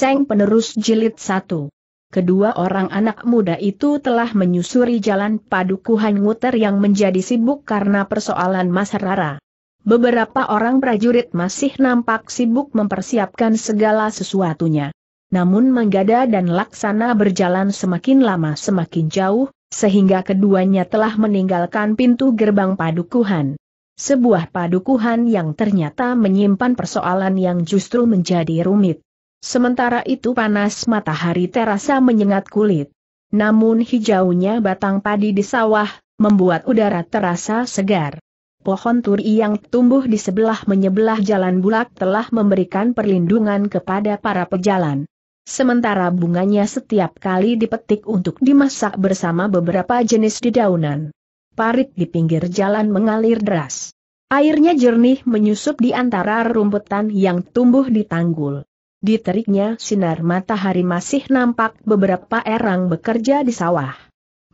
Seng Penerus Jilid satu. Kedua orang anak muda itu telah menyusuri jalan padukuhan nguter yang menjadi sibuk karena persoalan Mas Rara. Beberapa orang prajurit masih nampak sibuk mempersiapkan segala sesuatunya. Namun Menggada dan Laksana berjalan semakin lama semakin jauh, sehingga keduanya telah meninggalkan pintu gerbang padukuhan. Sebuah padukuhan yang ternyata menyimpan persoalan yang justru menjadi rumit. Sementara itu panas matahari terasa menyengat kulit. Namun hijaunya batang padi di sawah, membuat udara terasa segar. Pohon turi yang tumbuh di sebelah menyebelah jalan bulak telah memberikan perlindungan kepada para pejalan. Sementara bunganya setiap kali dipetik untuk dimasak bersama beberapa jenis dedaunan. Parit di pinggir jalan mengalir deras. Airnya jernih menyusup di antara rumputan yang tumbuh di tanggul. Di teriknya sinar matahari masih nampak beberapa erang bekerja di sawah.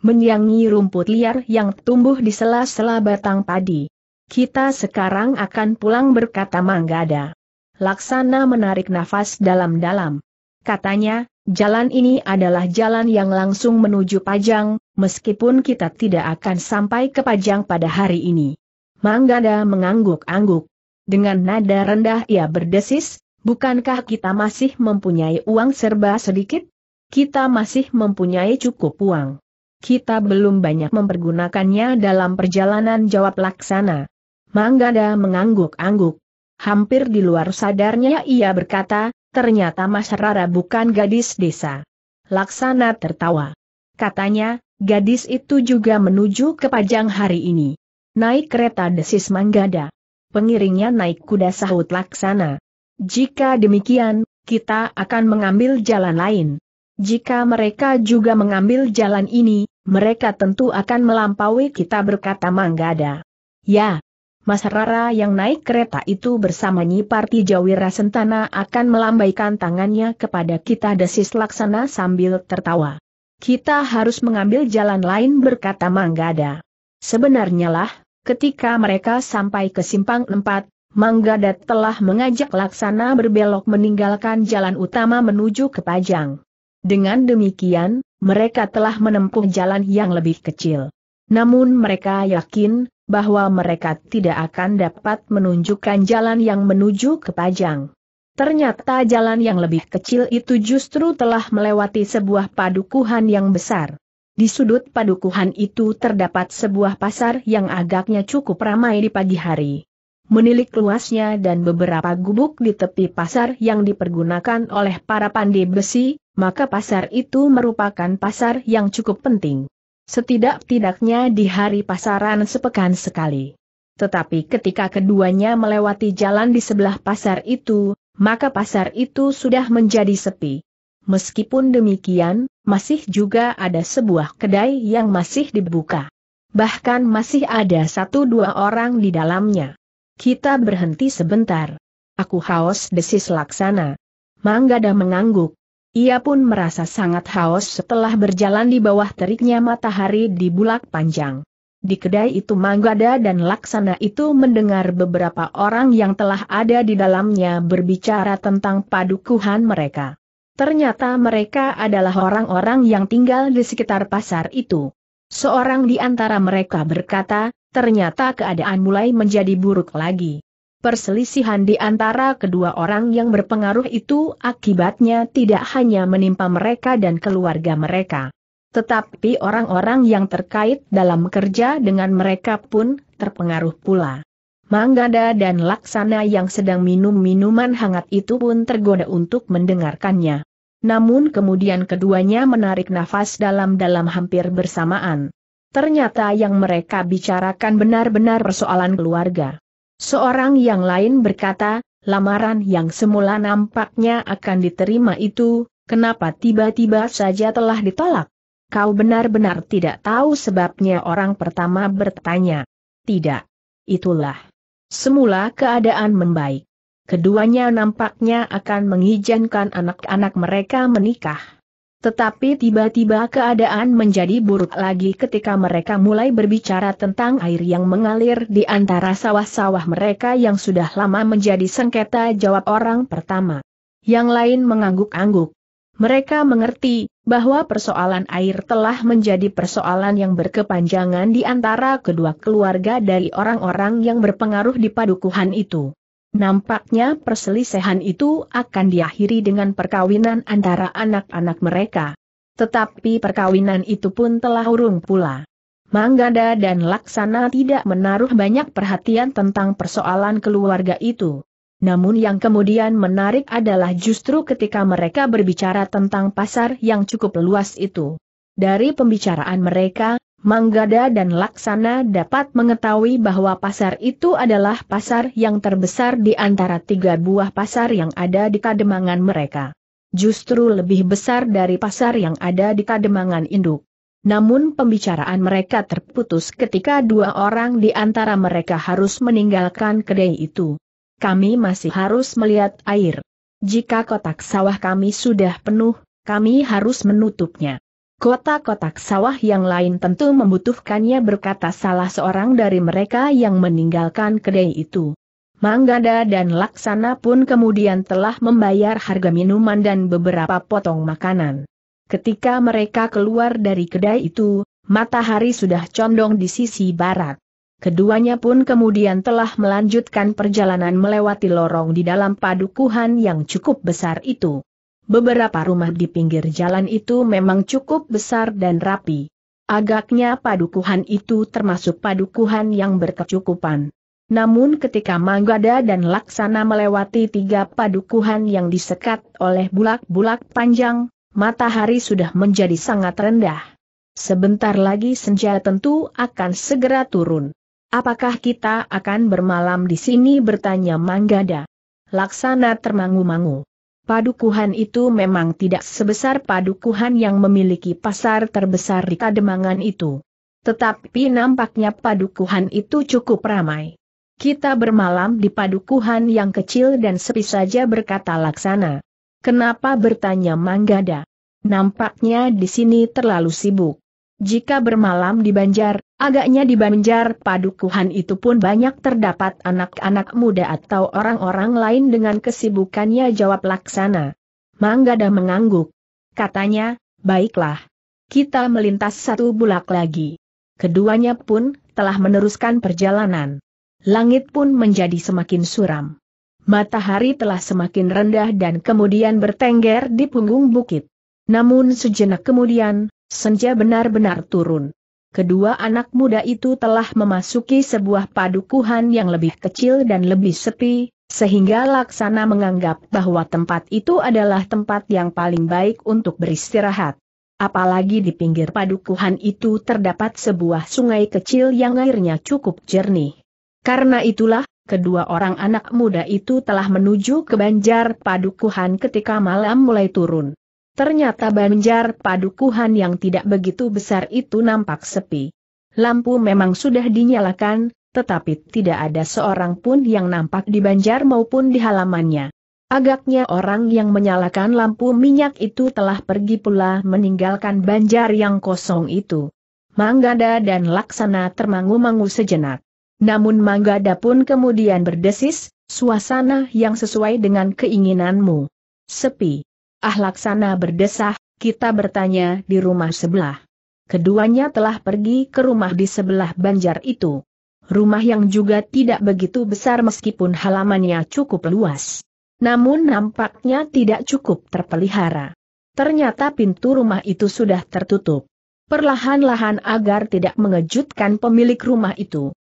Menyangi rumput liar yang tumbuh di sela-sela batang padi. Kita sekarang akan pulang berkata Manggada. Laksana menarik nafas dalam-dalam. Katanya, jalan ini adalah jalan yang langsung menuju Pajang, meskipun kita tidak akan sampai ke Pajang pada hari ini. Manggada mengangguk-angguk. Dengan nada rendah ia berdesis, Bukankah kita masih mempunyai uang serba sedikit? Kita masih mempunyai cukup uang. Kita belum banyak mempergunakannya dalam perjalanan jawab laksana. Manggada mengangguk-angguk. Hampir di luar sadarnya ia berkata, ternyata Mas Rara bukan gadis desa. Laksana tertawa. Katanya, gadis itu juga menuju ke Pajang hari ini. Naik kereta desis Manggada. Pengiringnya naik kuda sahut Laksana. Jika demikian, kita akan mengambil jalan lain. Jika mereka juga mengambil jalan ini, mereka tentu akan melampaui kita berkata Manggada. Ya, Mas Rara yang naik kereta itu bersama Nyi Parti Jawira Sentana akan melambaikan tangannya kepada kita desis laksana sambil tertawa. Kita harus mengambil jalan lain berkata Manggada. Sebenarnya lah, ketika mereka sampai ke simpang empat. Manggadat telah mengajak Laksana berbelok meninggalkan jalan utama menuju ke Pajang. Dengan demikian, mereka telah menempuh jalan yang lebih kecil. Namun mereka yakin, bahwa mereka tidak akan dapat menunjukkan jalan yang menuju ke Pajang. Ternyata jalan yang lebih kecil itu justru telah melewati sebuah padukuhan yang besar. Di sudut padukuhan itu terdapat sebuah pasar yang agaknya cukup ramai di pagi hari menilik luasnya dan beberapa gubuk di tepi pasar yang dipergunakan oleh para pandai besi, maka pasar itu merupakan pasar yang cukup penting. Setidak-tidaknya di hari pasaran sepekan sekali. Tetapi ketika keduanya melewati jalan di sebelah pasar itu, maka pasar itu sudah menjadi sepi. Meskipun demikian, masih juga ada sebuah kedai yang masih dibuka. Bahkan masih ada satu dua orang di dalamnya. Kita berhenti sebentar. Aku haus desis laksana. Manggada mengangguk. Ia pun merasa sangat haus setelah berjalan di bawah teriknya matahari di bulak panjang. Di kedai itu Manggada dan Laksana itu mendengar beberapa orang yang telah ada di dalamnya berbicara tentang padukuhan mereka. Ternyata mereka adalah orang-orang yang tinggal di sekitar pasar itu. Seorang di antara mereka berkata, ternyata keadaan mulai menjadi buruk lagi. Perselisihan di antara kedua orang yang berpengaruh itu akibatnya tidak hanya menimpa mereka dan keluarga mereka. Tetapi orang-orang yang terkait dalam kerja dengan mereka pun terpengaruh pula. Manggada dan Laksana yang sedang minum minuman hangat itu pun tergoda untuk mendengarkannya. Namun kemudian keduanya menarik nafas dalam-dalam hampir bersamaan. Ternyata yang mereka bicarakan benar-benar persoalan keluarga. Seorang yang lain berkata, lamaran yang semula nampaknya akan diterima itu, kenapa tiba-tiba saja telah ditolak? Kau benar-benar tidak tahu sebabnya orang pertama bertanya. Tidak. Itulah. Semula keadaan membaik. Keduanya nampaknya akan mengizinkan anak-anak mereka menikah. Tetapi tiba-tiba keadaan menjadi buruk lagi ketika mereka mulai berbicara tentang air yang mengalir di antara sawah-sawah mereka yang sudah lama menjadi sengketa jawab orang pertama. Yang lain mengangguk-angguk. Mereka mengerti bahwa persoalan air telah menjadi persoalan yang berkepanjangan di antara kedua keluarga dari orang-orang yang berpengaruh di padukuhan itu. Nampaknya perselisihan itu akan diakhiri dengan perkawinan antara anak-anak mereka. Tetapi perkawinan itu pun telah urung pula. Manggada dan Laksana tidak menaruh banyak perhatian tentang persoalan keluarga itu. Namun yang kemudian menarik adalah justru ketika mereka berbicara tentang pasar yang cukup luas itu. Dari pembicaraan mereka, Manggada dan Laksana dapat mengetahui bahwa pasar itu adalah pasar yang terbesar di antara tiga buah pasar yang ada di kademangan mereka. Justru lebih besar dari pasar yang ada di kademangan induk. Namun pembicaraan mereka terputus ketika dua orang di antara mereka harus meninggalkan kedai itu. Kami masih harus melihat air. Jika kotak sawah kami sudah penuh, kami harus menutupnya. Kotak-kotak sawah yang lain tentu membutuhkannya berkata salah seorang dari mereka yang meninggalkan kedai itu. Manggada dan Laksana pun kemudian telah membayar harga minuman dan beberapa potong makanan. Ketika mereka keluar dari kedai itu, matahari sudah condong di sisi barat. Keduanya pun kemudian telah melanjutkan perjalanan melewati lorong di dalam padukuhan yang cukup besar itu. Beberapa rumah di pinggir jalan itu memang cukup besar dan rapi. Agaknya padukuhan itu termasuk padukuhan yang berkecukupan. Namun ketika Manggada dan Laksana melewati tiga padukuhan yang disekat oleh bulak-bulak panjang, matahari sudah menjadi sangat rendah. Sebentar lagi senja tentu akan segera turun. Apakah kita akan bermalam di sini bertanya Manggada? Laksana termangu-mangu. Padukuhan itu memang tidak sebesar padukuhan yang memiliki pasar terbesar di Kademangan itu. Tetapi nampaknya padukuhan itu cukup ramai. Kita bermalam di padukuhan yang kecil dan sepi saja berkata laksana. Kenapa bertanya Manggada? Nampaknya di sini terlalu sibuk. Jika bermalam di Banjar, Agaknya di Banjar Padukuhan itu pun banyak terdapat anak-anak muda atau orang-orang lain dengan kesibukannya jawab laksana. Manggada mengangguk. Katanya, baiklah. Kita melintas satu bulak lagi. Keduanya pun telah meneruskan perjalanan. Langit pun menjadi semakin suram. Matahari telah semakin rendah dan kemudian bertengger di punggung bukit. Namun sejenak kemudian, senja benar-benar turun kedua anak muda itu telah memasuki sebuah padukuhan yang lebih kecil dan lebih sepi, sehingga Laksana menganggap bahwa tempat itu adalah tempat yang paling baik untuk beristirahat. Apalagi di pinggir padukuhan itu terdapat sebuah sungai kecil yang airnya cukup jernih. Karena itulah, kedua orang anak muda itu telah menuju ke banjar padukuhan ketika malam mulai turun. Ternyata Banjar Padukuhan yang tidak begitu besar itu nampak sepi. Lampu memang sudah dinyalakan, tetapi tidak ada seorang pun yang nampak di Banjar maupun di halamannya. Agaknya orang yang menyalakan lampu minyak itu telah pergi pula meninggalkan Banjar yang kosong itu. Manggada dan Laksana termangu-mangu sejenak. Namun Manggada pun kemudian berdesis, suasana yang sesuai dengan keinginanmu. Sepi. Ahlak sana berdesah, kita bertanya di rumah sebelah. Keduanya telah pergi ke rumah di sebelah banjar itu. Rumah yang juga tidak begitu besar meskipun halamannya cukup luas. Namun nampaknya tidak cukup terpelihara. Ternyata pintu rumah itu sudah tertutup. Perlahan-lahan agar tidak mengejutkan pemilik rumah itu.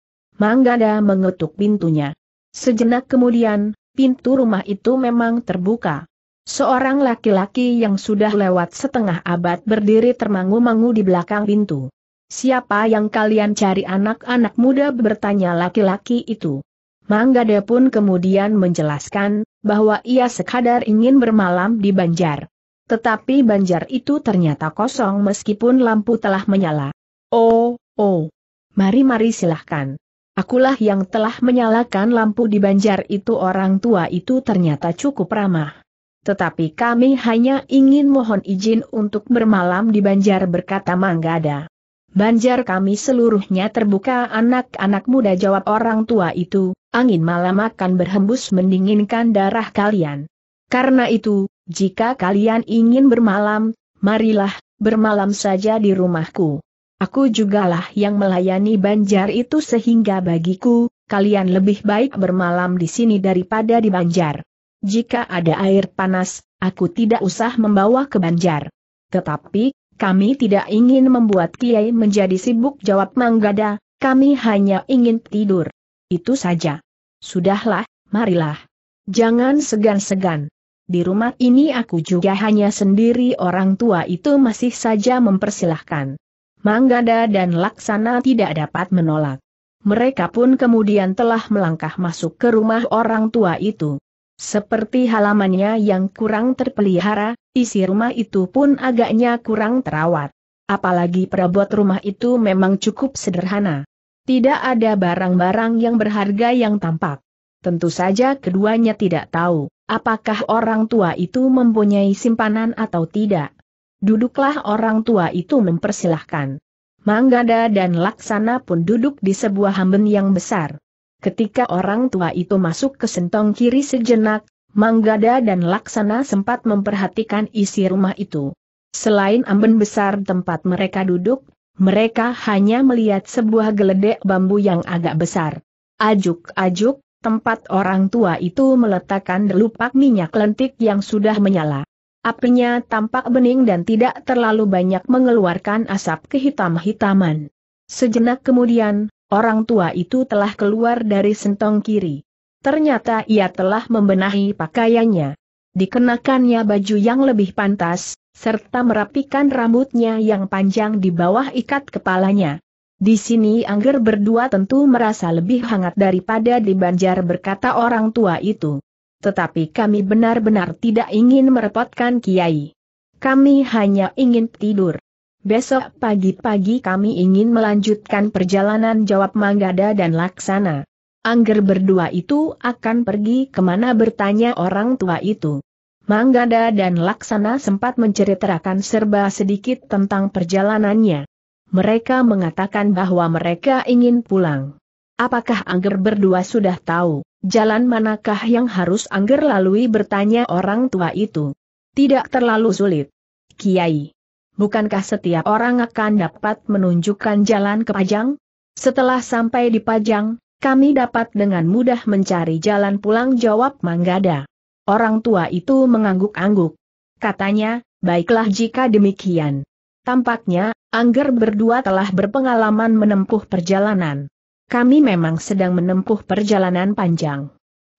Manggada mengetuk pintunya. Sejenak kemudian, pintu rumah itu memang terbuka. Seorang laki-laki yang sudah lewat setengah abad berdiri termangu-mangu di belakang pintu. Siapa yang kalian cari anak-anak muda bertanya laki-laki itu. Manggade pun kemudian menjelaskan, bahwa ia sekadar ingin bermalam di Banjar. Tetapi Banjar itu ternyata kosong meskipun lampu telah menyala. Oh, oh. Mari-mari silahkan. Akulah yang telah menyalakan lampu di Banjar itu orang tua itu ternyata cukup ramah. Tetapi kami hanya ingin mohon izin untuk bermalam di Banjar berkata Manggada. Banjar kami seluruhnya terbuka anak-anak muda jawab orang tua itu, angin malam akan berhembus mendinginkan darah kalian. Karena itu, jika kalian ingin bermalam, marilah, bermalam saja di rumahku. Aku jugalah yang melayani Banjar itu sehingga bagiku, kalian lebih baik bermalam di sini daripada di Banjar jika ada air panas, aku tidak usah membawa ke Banjar. Tetapi, kami tidak ingin membuat Kiai menjadi sibuk jawab Manggada, kami hanya ingin tidur. Itu saja. Sudahlah, marilah. Jangan segan-segan. Di rumah ini aku juga hanya sendiri orang tua itu masih saja mempersilahkan. Manggada dan Laksana tidak dapat menolak. Mereka pun kemudian telah melangkah masuk ke rumah orang tua itu. Seperti halamannya yang kurang terpelihara, isi rumah itu pun agaknya kurang terawat. Apalagi perabot rumah itu memang cukup sederhana. Tidak ada barang-barang yang berharga yang tampak. Tentu saja keduanya tidak tahu, apakah orang tua itu mempunyai simpanan atau tidak. Duduklah orang tua itu mempersilahkan. Manggada dan Laksana pun duduk di sebuah hamben yang besar. Ketika orang tua itu masuk ke sentong kiri sejenak, Manggada dan Laksana sempat memperhatikan isi rumah itu. Selain amben besar tempat mereka duduk, mereka hanya melihat sebuah geledek bambu yang agak besar. Ajuk-ajuk, tempat orang tua itu meletakkan delupak minyak lentik yang sudah menyala. Apinya tampak bening dan tidak terlalu banyak mengeluarkan asap kehitam-hitaman. Sejenak kemudian, Orang tua itu telah keluar dari sentong kiri. Ternyata ia telah membenahi pakaiannya. Dikenakannya baju yang lebih pantas, serta merapikan rambutnya yang panjang di bawah ikat kepalanya. Di sini Angger berdua tentu merasa lebih hangat daripada di Banjar berkata orang tua itu. Tetapi kami benar-benar tidak ingin merepotkan Kiai. Kami hanya ingin tidur. Besok pagi-pagi kami ingin melanjutkan perjalanan jawab Manggada dan Laksana. Angger berdua itu akan pergi kemana bertanya orang tua itu. Manggada dan Laksana sempat menceritakan serba sedikit tentang perjalanannya. Mereka mengatakan bahwa mereka ingin pulang. Apakah Angger berdua sudah tahu, jalan manakah yang harus Angger lalui bertanya orang tua itu? Tidak terlalu sulit. Kiai, bukankah setiap orang akan dapat menunjukkan jalan ke Pajang? Setelah sampai di Pajang, kami dapat dengan mudah mencari jalan pulang jawab Manggada. Orang tua itu mengangguk-angguk. Katanya, baiklah jika demikian. Tampaknya, Angger berdua telah berpengalaman menempuh perjalanan. Kami memang sedang menempuh perjalanan panjang.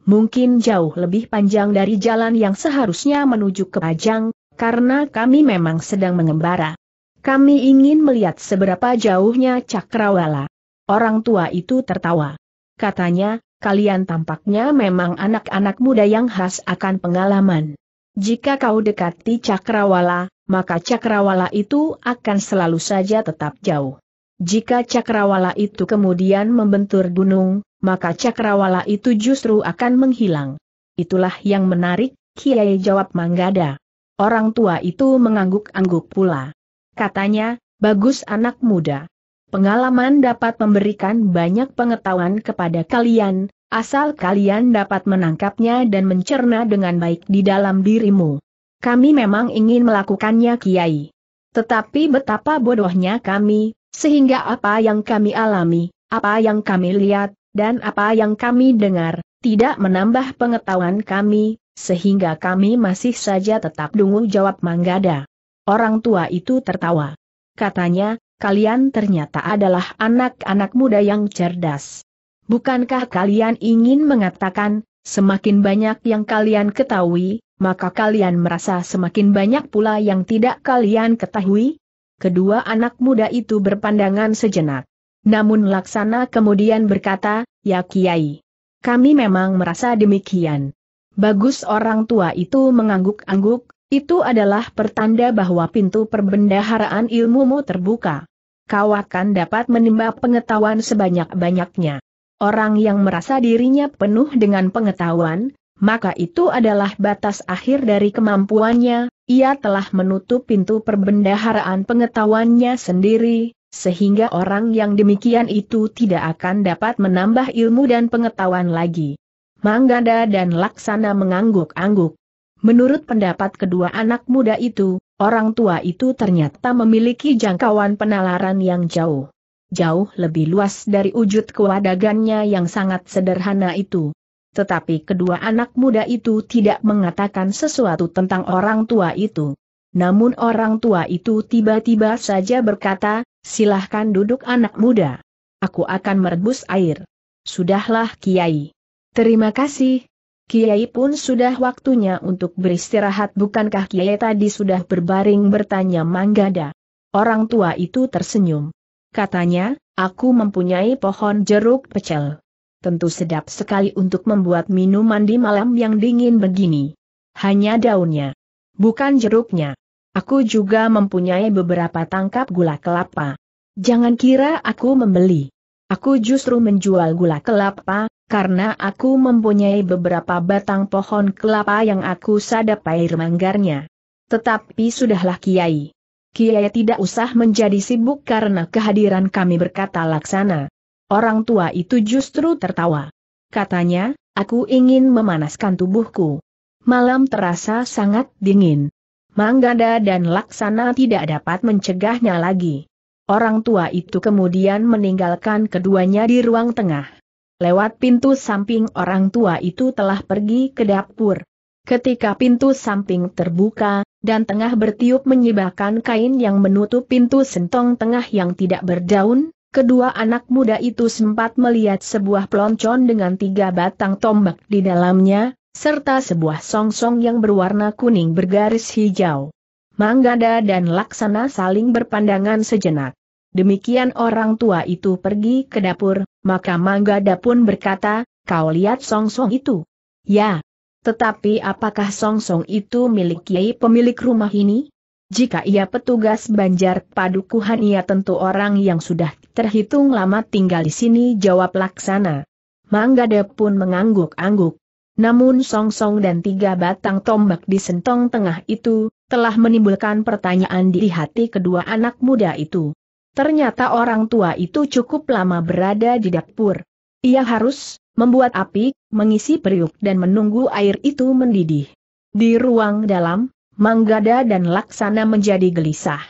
Mungkin jauh lebih panjang dari jalan yang seharusnya menuju ke Pajang, karena kami memang sedang mengembara. Kami ingin melihat seberapa jauhnya cakrawala. Orang tua itu tertawa. Katanya, kalian tampaknya memang anak-anak muda yang khas akan pengalaman. Jika kau dekati cakrawala, maka cakrawala itu akan selalu saja tetap jauh. Jika cakrawala itu kemudian membentur gunung, maka cakrawala itu justru akan menghilang. Itulah yang menarik, Kiai jawab Manggada. Orang tua itu mengangguk-angguk pula. Katanya, bagus anak muda. Pengalaman dapat memberikan banyak pengetahuan kepada kalian, asal kalian dapat menangkapnya dan mencerna dengan baik di dalam dirimu. Kami memang ingin melakukannya Kiai. Tetapi betapa bodohnya kami, sehingga apa yang kami alami, apa yang kami lihat, dan apa yang kami dengar, tidak menambah pengetahuan kami, sehingga kami masih saja tetap dungu jawab Manggada. Orang tua itu tertawa. Katanya, kalian ternyata adalah anak-anak muda yang cerdas. Bukankah kalian ingin mengatakan, semakin banyak yang kalian ketahui, maka kalian merasa semakin banyak pula yang tidak kalian ketahui? Kedua anak muda itu berpandangan sejenak. Namun Laksana kemudian berkata, Ya Kiai, kami memang merasa demikian. Bagus orang tua itu mengangguk-angguk, itu adalah pertanda bahwa pintu perbendaharaan ilmumu terbuka. Kau akan dapat menimba pengetahuan sebanyak-banyaknya. Orang yang merasa dirinya penuh dengan pengetahuan, maka itu adalah batas akhir dari kemampuannya, ia telah menutup pintu perbendaharaan pengetahuannya sendiri, sehingga orang yang demikian itu tidak akan dapat menambah ilmu dan pengetahuan lagi. Manggada dan Laksana mengangguk-angguk. Menurut pendapat kedua anak muda itu, orang tua itu ternyata memiliki jangkauan penalaran yang jauh. Jauh lebih luas dari wujud kewadagannya yang sangat sederhana itu. Tetapi kedua anak muda itu tidak mengatakan sesuatu tentang orang tua itu. Namun orang tua itu tiba-tiba saja berkata, silahkan duduk anak muda. Aku akan merebus air. Sudahlah Kiai. Terima kasih. Kiai pun sudah waktunya untuk beristirahat bukankah Kiai tadi sudah berbaring bertanya Manggada. Orang tua itu tersenyum. Katanya, aku mempunyai pohon jeruk pecel. Tentu sedap sekali untuk membuat minuman di malam yang dingin begini. Hanya daunnya. Bukan jeruknya. Aku juga mempunyai beberapa tangkap gula kelapa. Jangan kira aku membeli. Aku justru menjual gula kelapa, karena aku mempunyai beberapa batang pohon kelapa yang aku sadap air manggarnya. Tetapi sudahlah Kiai. Kiai tidak usah menjadi sibuk karena kehadiran kami berkata laksana. Orang tua itu justru tertawa. Katanya, aku ingin memanaskan tubuhku. Malam terasa sangat dingin. Manggada dan Laksana tidak dapat mencegahnya lagi. Orang tua itu kemudian meninggalkan keduanya di ruang tengah. Lewat pintu samping orang tua itu telah pergi ke dapur. Ketika pintu samping terbuka, dan tengah bertiup menyibahkan kain yang menutup pintu sentong tengah yang tidak berdaun, kedua anak muda itu sempat melihat sebuah peloncon dengan tiga batang tombak di dalamnya, serta sebuah songsong -song yang berwarna kuning bergaris hijau. Manggada dan Laksana saling berpandangan sejenak. Demikian orang tua itu pergi ke dapur, maka Manggada pun berkata, kau lihat Song -song itu? Ya. Tetapi apakah Song -song itu milik Kiai pemilik rumah ini? Jika ia petugas banjar padukuhan ia tentu orang yang sudah terhitung lama tinggal di sini jawab Laksana. Manggada pun mengangguk-angguk. Namun Song -song dan tiga batang tombak di sentong tengah itu, telah menimbulkan pertanyaan di hati kedua anak muda itu. Ternyata orang tua itu cukup lama berada di dapur. Ia harus membuat api, mengisi periuk dan menunggu air itu mendidih. Di ruang dalam, Manggada dan Laksana menjadi gelisah.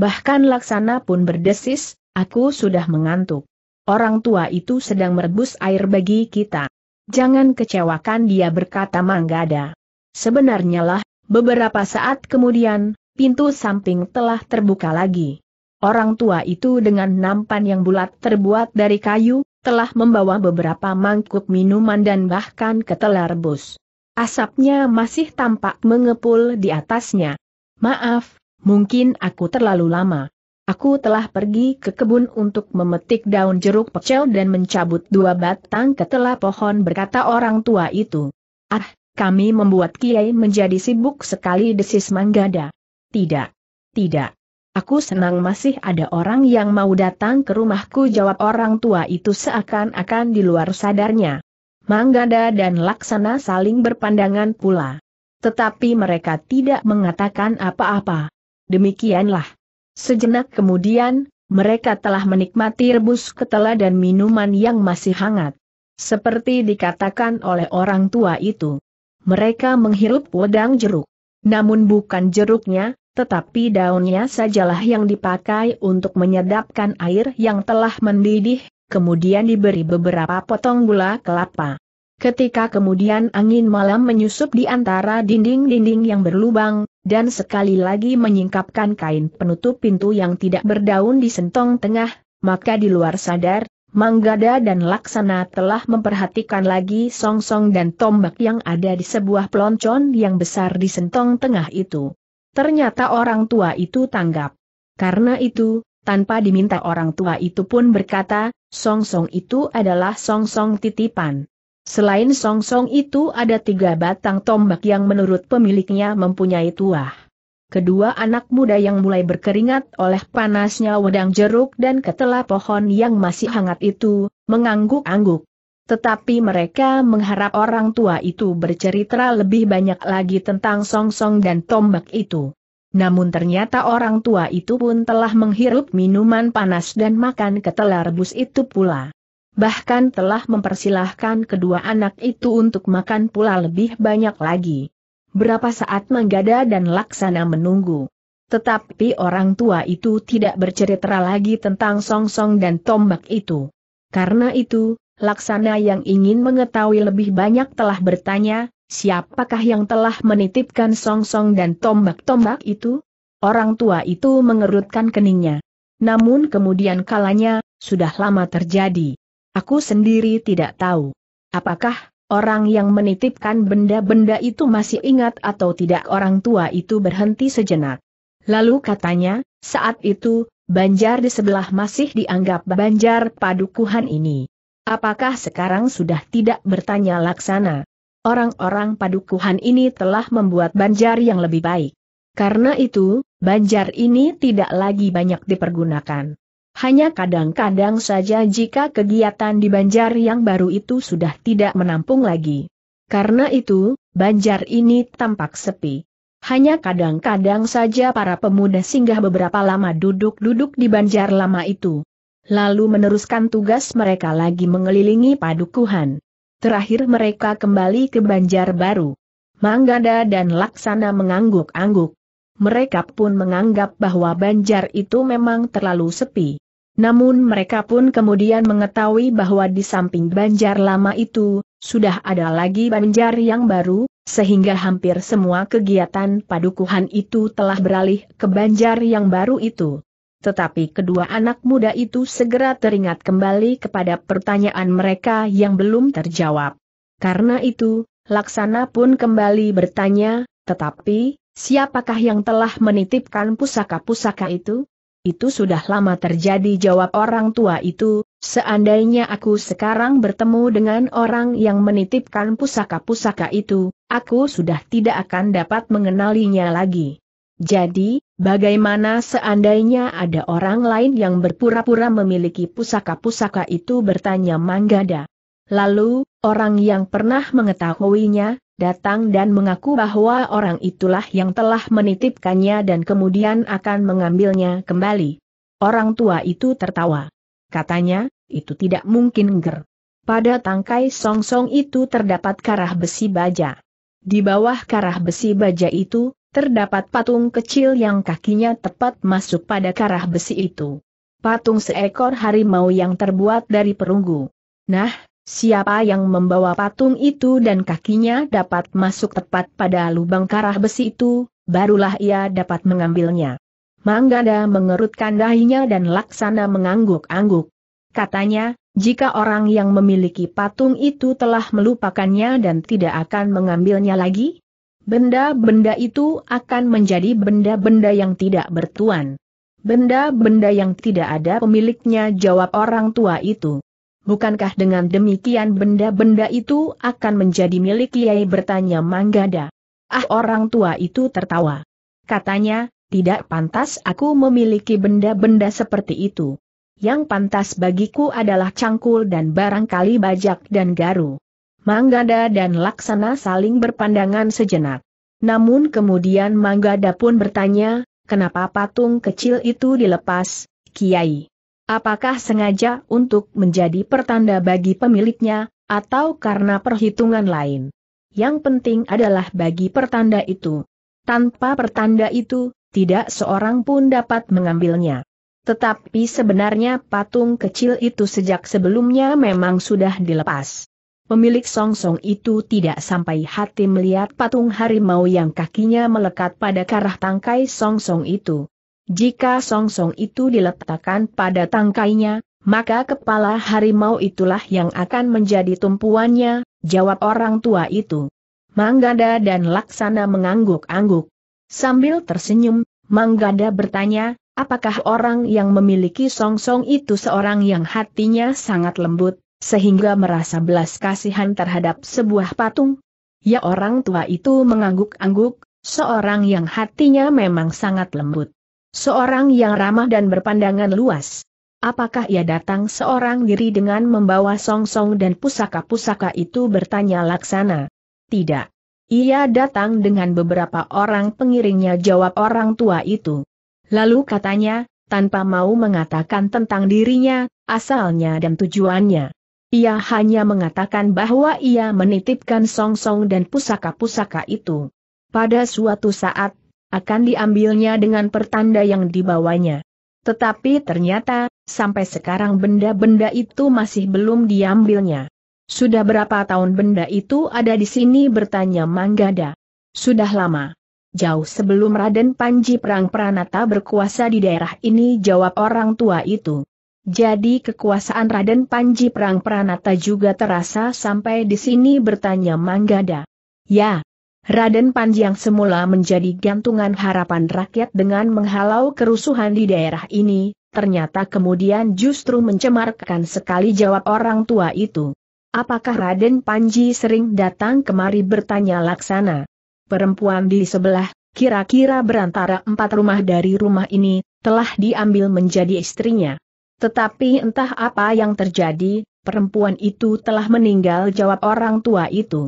Bahkan Laksana pun berdesis, aku sudah mengantuk. Orang tua itu sedang merebus air bagi kita. Jangan kecewakan dia berkata Manggada. Sebenarnya lah, Beberapa saat kemudian, pintu samping telah terbuka lagi. Orang tua itu dengan nampan yang bulat terbuat dari kayu, telah membawa beberapa mangkuk minuman dan bahkan ketelar bus. Asapnya masih tampak mengepul di atasnya. Maaf, mungkin aku terlalu lama. Aku telah pergi ke kebun untuk memetik daun jeruk pecel dan mencabut dua batang ketela pohon berkata orang tua itu. Ah, kami membuat Kiai menjadi sibuk sekali desis Manggada. Tidak. Tidak. Aku senang masih ada orang yang mau datang ke rumahku jawab orang tua itu seakan-akan di luar sadarnya. Manggada dan Laksana saling berpandangan pula. Tetapi mereka tidak mengatakan apa-apa. Demikianlah. Sejenak kemudian, mereka telah menikmati rebus ketela dan minuman yang masih hangat. Seperti dikatakan oleh orang tua itu, mereka menghirup wedang jeruk. Namun bukan jeruknya, tetapi daunnya sajalah yang dipakai untuk menyedapkan air yang telah mendidih, kemudian diberi beberapa potong gula kelapa. Ketika kemudian angin malam menyusup di antara dinding-dinding yang berlubang, dan sekali lagi menyingkapkan kain penutup pintu yang tidak berdaun di sentong tengah, maka di luar sadar, Manggada dan Laksana telah memperhatikan lagi song -song dan tombak yang ada di sebuah peloncon yang besar di sentong tengah itu. Ternyata orang tua itu tanggap. Karena itu, tanpa diminta orang tua itu pun berkata, song -song itu adalah song -song titipan. Selain song -song itu ada tiga batang tombak yang menurut pemiliknya mempunyai tuah. Kedua anak muda yang mulai berkeringat oleh panasnya wedang jeruk dan ketela pohon yang masih hangat itu, mengangguk-angguk. Tetapi mereka mengharap orang tua itu bercerita lebih banyak lagi tentang song -song dan tombak itu. Namun ternyata orang tua itu pun telah menghirup minuman panas dan makan ketela rebus itu pula. Bahkan telah mempersilahkan kedua anak itu untuk makan pula lebih banyak lagi berapa saat Manggada dan Laksana menunggu. Tetapi orang tua itu tidak bercerita lagi tentang song -song dan tombak itu. Karena itu, Laksana yang ingin mengetahui lebih banyak telah bertanya, siapakah yang telah menitipkan song -song dan tombak-tombak itu? Orang tua itu mengerutkan keningnya. Namun kemudian kalanya, sudah lama terjadi. Aku sendiri tidak tahu. Apakah Orang yang menitipkan benda-benda itu masih ingat atau tidak orang tua itu berhenti sejenak. Lalu katanya, saat itu, Banjar di sebelah masih dianggap Banjar Padukuhan ini. Apakah sekarang sudah tidak bertanya laksana? Orang-orang Padukuhan ini telah membuat Banjar yang lebih baik. Karena itu, Banjar ini tidak lagi banyak dipergunakan. Hanya kadang-kadang saja jika kegiatan di banjar yang baru itu sudah tidak menampung lagi. Karena itu, banjar ini tampak sepi. Hanya kadang-kadang saja para pemuda singgah beberapa lama duduk-duduk di banjar lama itu. Lalu meneruskan tugas mereka lagi mengelilingi padukuhan. Terakhir mereka kembali ke banjar baru. Manggada dan Laksana mengangguk-angguk. Mereka pun menganggap bahwa banjar itu memang terlalu sepi. Namun mereka pun kemudian mengetahui bahwa di samping banjar lama itu, sudah ada lagi banjar yang baru, sehingga hampir semua kegiatan padukuhan itu telah beralih ke banjar yang baru itu. Tetapi kedua anak muda itu segera teringat kembali kepada pertanyaan mereka yang belum terjawab. Karena itu, Laksana pun kembali bertanya, tetapi, siapakah yang telah menitipkan pusaka-pusaka itu? Itu sudah lama terjadi jawab orang tua itu, seandainya aku sekarang bertemu dengan orang yang menitipkan pusaka-pusaka itu, aku sudah tidak akan dapat mengenalinya lagi. Jadi, bagaimana seandainya ada orang lain yang berpura-pura memiliki pusaka-pusaka itu bertanya Manggada. Lalu, orang yang pernah mengetahuinya, datang dan mengaku bahwa orang itulah yang telah menitipkannya dan kemudian akan mengambilnya kembali. Orang tua itu tertawa. Katanya, itu tidak mungkin ger. Pada tangkai song -song itu terdapat karah besi baja. Di bawah karah besi baja itu, terdapat patung kecil yang kakinya tepat masuk pada karah besi itu. Patung seekor harimau yang terbuat dari perunggu. Nah, Siapa yang membawa patung itu dan kakinya dapat masuk tepat pada lubang karah besi itu, barulah ia dapat mengambilnya. Manggada mengerutkan dahinya dan Laksana mengangguk-angguk. Katanya, jika orang yang memiliki patung itu telah melupakannya dan tidak akan mengambilnya lagi, benda-benda itu akan menjadi benda-benda yang tidak bertuan. Benda-benda yang tidak ada pemiliknya jawab orang tua itu. Bukankah dengan demikian benda-benda itu akan menjadi milik Kiai bertanya Manggada? Ah orang tua itu tertawa. Katanya, tidak pantas aku memiliki benda-benda seperti itu. Yang pantas bagiku adalah cangkul dan barangkali bajak dan garu. Manggada dan Laksana saling berpandangan sejenak. Namun kemudian Manggada pun bertanya, kenapa patung kecil itu dilepas, Kiai? Apakah sengaja untuk menjadi pertanda bagi pemiliknya, atau karena perhitungan lain? Yang penting adalah bagi pertanda itu. Tanpa pertanda itu, tidak seorang pun dapat mengambilnya. Tetapi sebenarnya patung kecil itu sejak sebelumnya memang sudah dilepas. Pemilik song -song itu tidak sampai hati melihat patung harimau yang kakinya melekat pada karah tangkai song -song itu. Jika songsong -song itu diletakkan pada tangkainya, maka kepala harimau itulah yang akan menjadi tumpuannya, jawab orang tua itu. Manggada dan Laksana mengangguk-angguk. Sambil tersenyum, Manggada bertanya, apakah orang yang memiliki songsong -song itu seorang yang hatinya sangat lembut, sehingga merasa belas kasihan terhadap sebuah patung? Ya orang tua itu mengangguk-angguk, seorang yang hatinya memang sangat lembut. Seorang yang ramah dan berpandangan luas. Apakah ia datang seorang diri dengan membawa song-song dan pusaka-pusaka itu bertanya Laksana? Tidak. Ia datang dengan beberapa orang pengiringnya jawab orang tua itu. Lalu katanya, tanpa mau mengatakan tentang dirinya, asalnya dan tujuannya. Ia hanya mengatakan bahwa ia menitipkan song-song dan pusaka-pusaka itu. Pada suatu saat, akan diambilnya dengan pertanda yang dibawanya. Tetapi ternyata, sampai sekarang benda-benda itu masih belum diambilnya. Sudah berapa tahun benda itu ada di sini bertanya Manggada. Sudah lama. Jauh sebelum Raden Panji Perang Pranata berkuasa di daerah ini jawab orang tua itu. Jadi kekuasaan Raden Panji Perang Pranata juga terasa sampai di sini bertanya Manggada. Ya, Raden Panjang semula menjadi gantungan harapan rakyat dengan menghalau kerusuhan di daerah ini, ternyata kemudian justru mencemarkan sekali jawab orang tua itu. Apakah Raden Panji sering datang kemari bertanya laksana? Perempuan di sebelah, kira-kira berantara empat rumah dari rumah ini, telah diambil menjadi istrinya. Tetapi entah apa yang terjadi, perempuan itu telah meninggal jawab orang tua itu.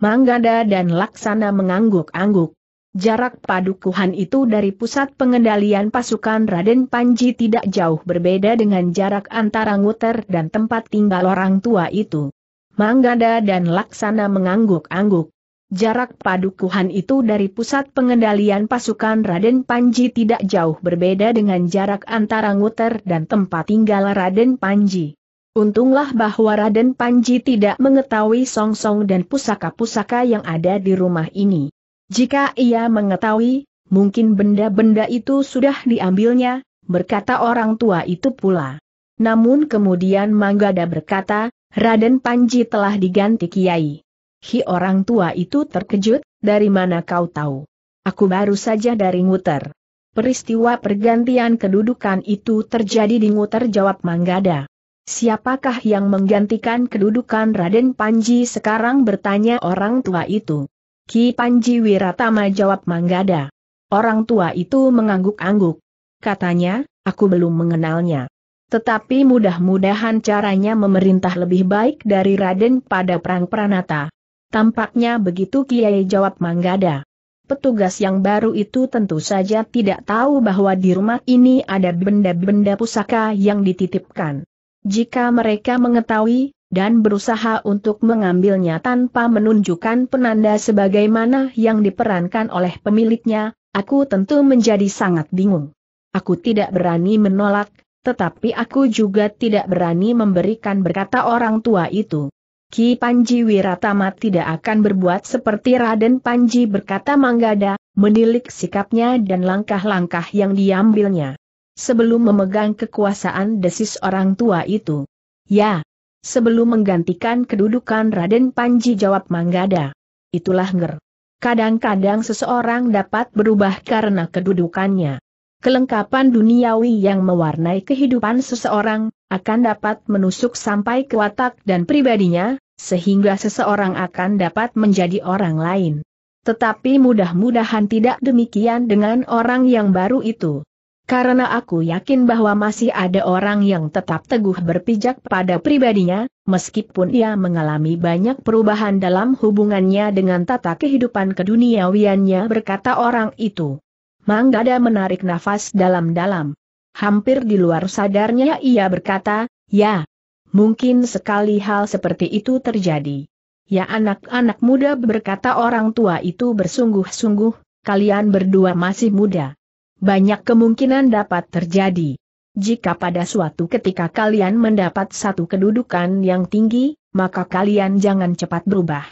Manggada dan Laksana mengangguk-angguk. Jarak padukuhan itu dari pusat pengendalian pasukan Raden Panji tidak jauh berbeda dengan jarak antara nguter dan tempat tinggal orang tua itu. Manggada dan Laksana mengangguk-angguk. Jarak padukuhan itu dari pusat pengendalian pasukan Raden Panji tidak jauh berbeda dengan jarak antara nguter dan tempat tinggal Raden Panji. Untunglah bahwa Raden Panji tidak mengetahui songsong -song dan pusaka-pusaka yang ada di rumah ini. Jika ia mengetahui, mungkin benda-benda itu sudah diambilnya, berkata orang tua itu pula. Namun kemudian Manggada berkata, Raden Panji telah diganti Kiai. Hi orang tua itu terkejut, dari mana kau tahu? Aku baru saja dari Nguter. Peristiwa pergantian kedudukan itu terjadi di Nguter jawab Manggada. Siapakah yang menggantikan kedudukan Raden Panji sekarang bertanya orang tua itu. Ki Panji Wiratama jawab Manggada. Orang tua itu mengangguk-angguk. Katanya, aku belum mengenalnya. Tetapi mudah-mudahan caranya memerintah lebih baik dari Raden pada Perang Pranata. Tampaknya begitu Kiai jawab Manggada. Petugas yang baru itu tentu saja tidak tahu bahwa di rumah ini ada benda-benda pusaka yang dititipkan. Jika mereka mengetahui, dan berusaha untuk mengambilnya tanpa menunjukkan penanda sebagaimana yang diperankan oleh pemiliknya, aku tentu menjadi sangat bingung. Aku tidak berani menolak, tetapi aku juga tidak berani memberikan berkata orang tua itu. Ki Panji Wiratama tidak akan berbuat seperti Raden Panji berkata Manggada, menilik sikapnya dan langkah-langkah yang diambilnya sebelum memegang kekuasaan desis orang tua itu. Ya, sebelum menggantikan kedudukan Raden Panji jawab Manggada. Itulah nger. Kadang-kadang seseorang dapat berubah karena kedudukannya. Kelengkapan duniawi yang mewarnai kehidupan seseorang, akan dapat menusuk sampai ke watak dan pribadinya, sehingga seseorang akan dapat menjadi orang lain. Tetapi mudah-mudahan tidak demikian dengan orang yang baru itu. Karena aku yakin bahwa masih ada orang yang tetap teguh berpijak pada pribadinya, meskipun ia mengalami banyak perubahan dalam hubungannya dengan tata kehidupan keduniawiannya berkata orang itu. Manggada menarik nafas dalam-dalam. Hampir di luar sadarnya ia berkata, ya, mungkin sekali hal seperti itu terjadi. Ya anak-anak muda berkata orang tua itu bersungguh-sungguh, kalian berdua masih muda banyak kemungkinan dapat terjadi. Jika pada suatu ketika kalian mendapat satu kedudukan yang tinggi, maka kalian jangan cepat berubah.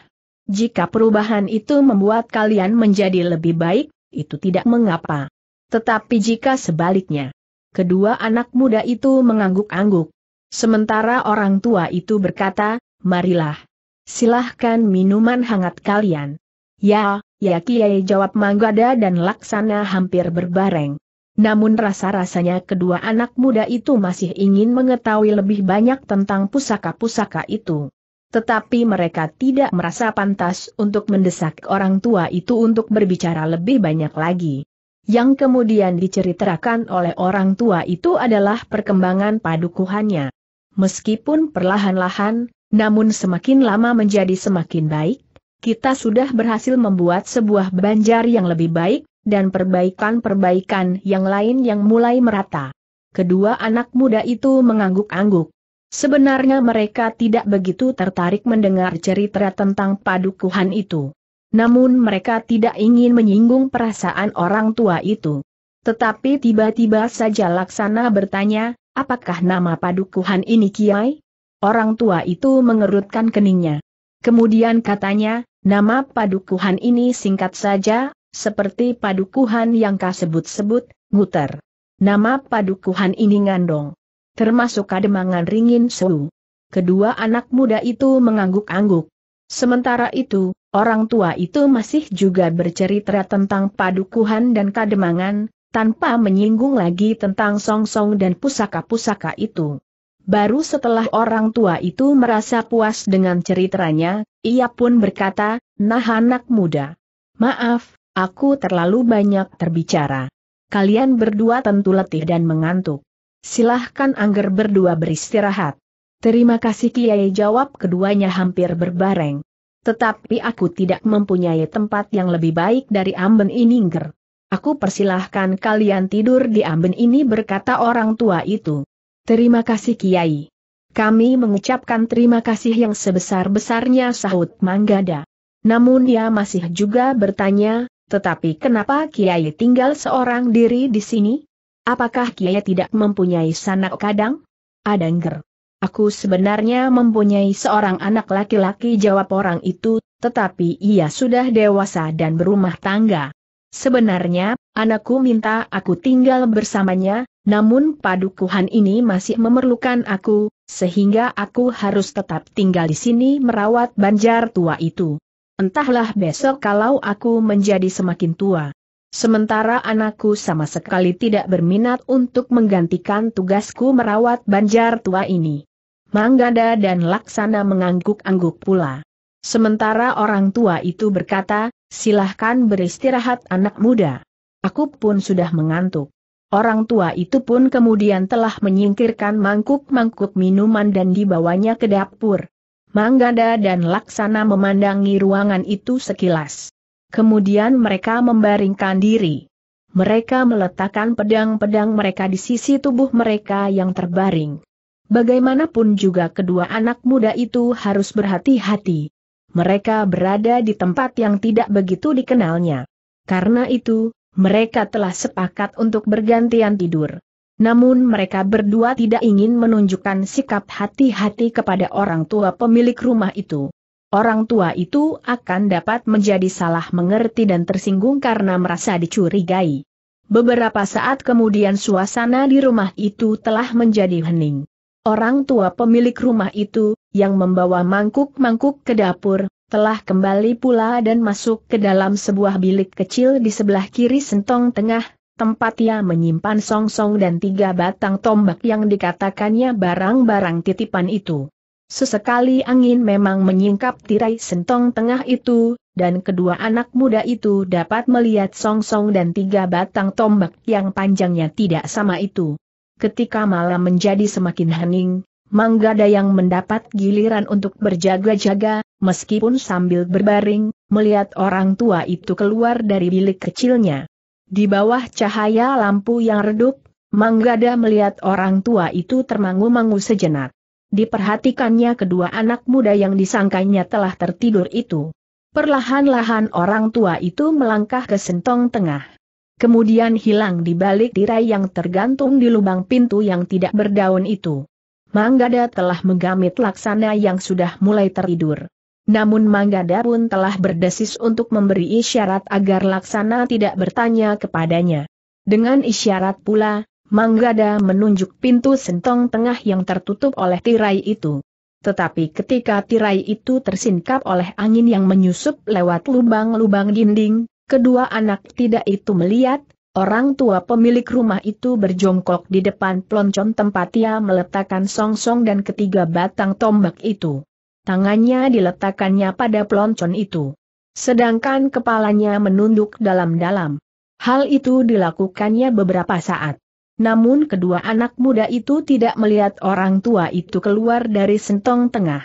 Jika perubahan itu membuat kalian menjadi lebih baik, itu tidak mengapa. Tetapi jika sebaliknya, kedua anak muda itu mengangguk-angguk. Sementara orang tua itu berkata, marilah. Silahkan minuman hangat kalian. Ya, Ya Kiai jawab Manggada dan Laksana hampir berbareng. Namun rasa-rasanya kedua anak muda itu masih ingin mengetahui lebih banyak tentang pusaka-pusaka itu. Tetapi mereka tidak merasa pantas untuk mendesak orang tua itu untuk berbicara lebih banyak lagi. Yang kemudian diceritakan oleh orang tua itu adalah perkembangan padukuhannya. Meskipun perlahan-lahan, namun semakin lama menjadi semakin baik, kita sudah berhasil membuat sebuah banjar yang lebih baik, dan perbaikan-perbaikan yang lain yang mulai merata. Kedua anak muda itu mengangguk-angguk. Sebenarnya mereka tidak begitu tertarik mendengar cerita tentang padukuhan itu. Namun mereka tidak ingin menyinggung perasaan orang tua itu. Tetapi tiba-tiba saja Laksana bertanya, apakah nama padukuhan ini Kiai? Orang tua itu mengerutkan keningnya. Kemudian katanya, nama padukuhan ini singkat saja, seperti padukuhan yang kau sebut-sebut, Nguter. Nama padukuhan ini ngandong. Termasuk kademangan ringin su. Kedua anak muda itu mengangguk-angguk. Sementara itu, orang tua itu masih juga bercerita tentang padukuhan dan kademangan, tanpa menyinggung lagi tentang song-song dan pusaka-pusaka itu. Baru setelah orang tua itu merasa puas dengan ceritanya, ia pun berkata, nah anak muda. Maaf, aku terlalu banyak terbicara. Kalian berdua tentu letih dan mengantuk. Silahkan angger berdua beristirahat. Terima kasih Kiai jawab keduanya hampir berbareng. Tetapi aku tidak mempunyai tempat yang lebih baik dari amben ini Angger. Aku persilahkan kalian tidur di amben ini berkata orang tua itu. Terima kasih Kiai. Kami mengucapkan terima kasih yang sebesar-besarnya sahut Manggada. Namun dia masih juga bertanya, tetapi kenapa Kiai tinggal seorang diri di sini? Apakah Kiai tidak mempunyai sanak kadang? Adangger. Aku sebenarnya mempunyai seorang anak laki-laki jawab orang itu, tetapi ia sudah dewasa dan berumah tangga. Sebenarnya, anakku minta aku tinggal bersamanya, namun padukuhan ini masih memerlukan aku, sehingga aku harus tetap tinggal di sini merawat banjar tua itu. Entahlah besok kalau aku menjadi semakin tua. Sementara anakku sama sekali tidak berminat untuk menggantikan tugasku merawat banjar tua ini. Manggada dan Laksana mengangguk-angguk pula. Sementara orang tua itu berkata, silahkan beristirahat anak muda. Aku pun sudah mengantuk. Orang tua itu pun kemudian telah menyingkirkan mangkuk-mangkuk minuman dan dibawanya ke dapur. Manggada dan Laksana memandangi ruangan itu sekilas. Kemudian mereka membaringkan diri. Mereka meletakkan pedang-pedang mereka di sisi tubuh mereka yang terbaring. Bagaimanapun juga kedua anak muda itu harus berhati-hati mereka berada di tempat yang tidak begitu dikenalnya. Karena itu, mereka telah sepakat untuk bergantian tidur. Namun mereka berdua tidak ingin menunjukkan sikap hati-hati kepada orang tua pemilik rumah itu. Orang tua itu akan dapat menjadi salah mengerti dan tersinggung karena merasa dicurigai. Beberapa saat kemudian suasana di rumah itu telah menjadi hening. Orang tua pemilik rumah itu, yang membawa mangkuk-mangkuk ke dapur, telah kembali pula dan masuk ke dalam sebuah bilik kecil di sebelah kiri sentong tengah, tempat ia menyimpan song-song dan tiga batang tombak yang dikatakannya barang-barang titipan itu. Sesekali angin memang menyingkap tirai sentong tengah itu, dan kedua anak muda itu dapat melihat song-song dan tiga batang tombak yang panjangnya tidak sama itu ketika malam menjadi semakin hening, Manggada yang mendapat giliran untuk berjaga-jaga, meskipun sambil berbaring, melihat orang tua itu keluar dari bilik kecilnya. Di bawah cahaya lampu yang redup, Manggada melihat orang tua itu termangu-mangu sejenak. Diperhatikannya kedua anak muda yang disangkanya telah tertidur itu. Perlahan-lahan orang tua itu melangkah ke sentong tengah kemudian hilang di balik tirai yang tergantung di lubang pintu yang tidak berdaun itu. Manggada telah menggamit laksana yang sudah mulai tertidur. Namun Manggada pun telah berdesis untuk memberi isyarat agar laksana tidak bertanya kepadanya. Dengan isyarat pula, Manggada menunjuk pintu sentong tengah yang tertutup oleh tirai itu. Tetapi ketika tirai itu tersingkap oleh angin yang menyusup lewat lubang-lubang dinding, Kedua anak tidak itu melihat, orang tua pemilik rumah itu berjongkok di depan peloncon tempat ia meletakkan songsong -song dan ketiga batang tombak itu. Tangannya diletakkannya pada peloncon itu. Sedangkan kepalanya menunduk dalam-dalam. Hal itu dilakukannya beberapa saat. Namun kedua anak muda itu tidak melihat orang tua itu keluar dari sentong tengah.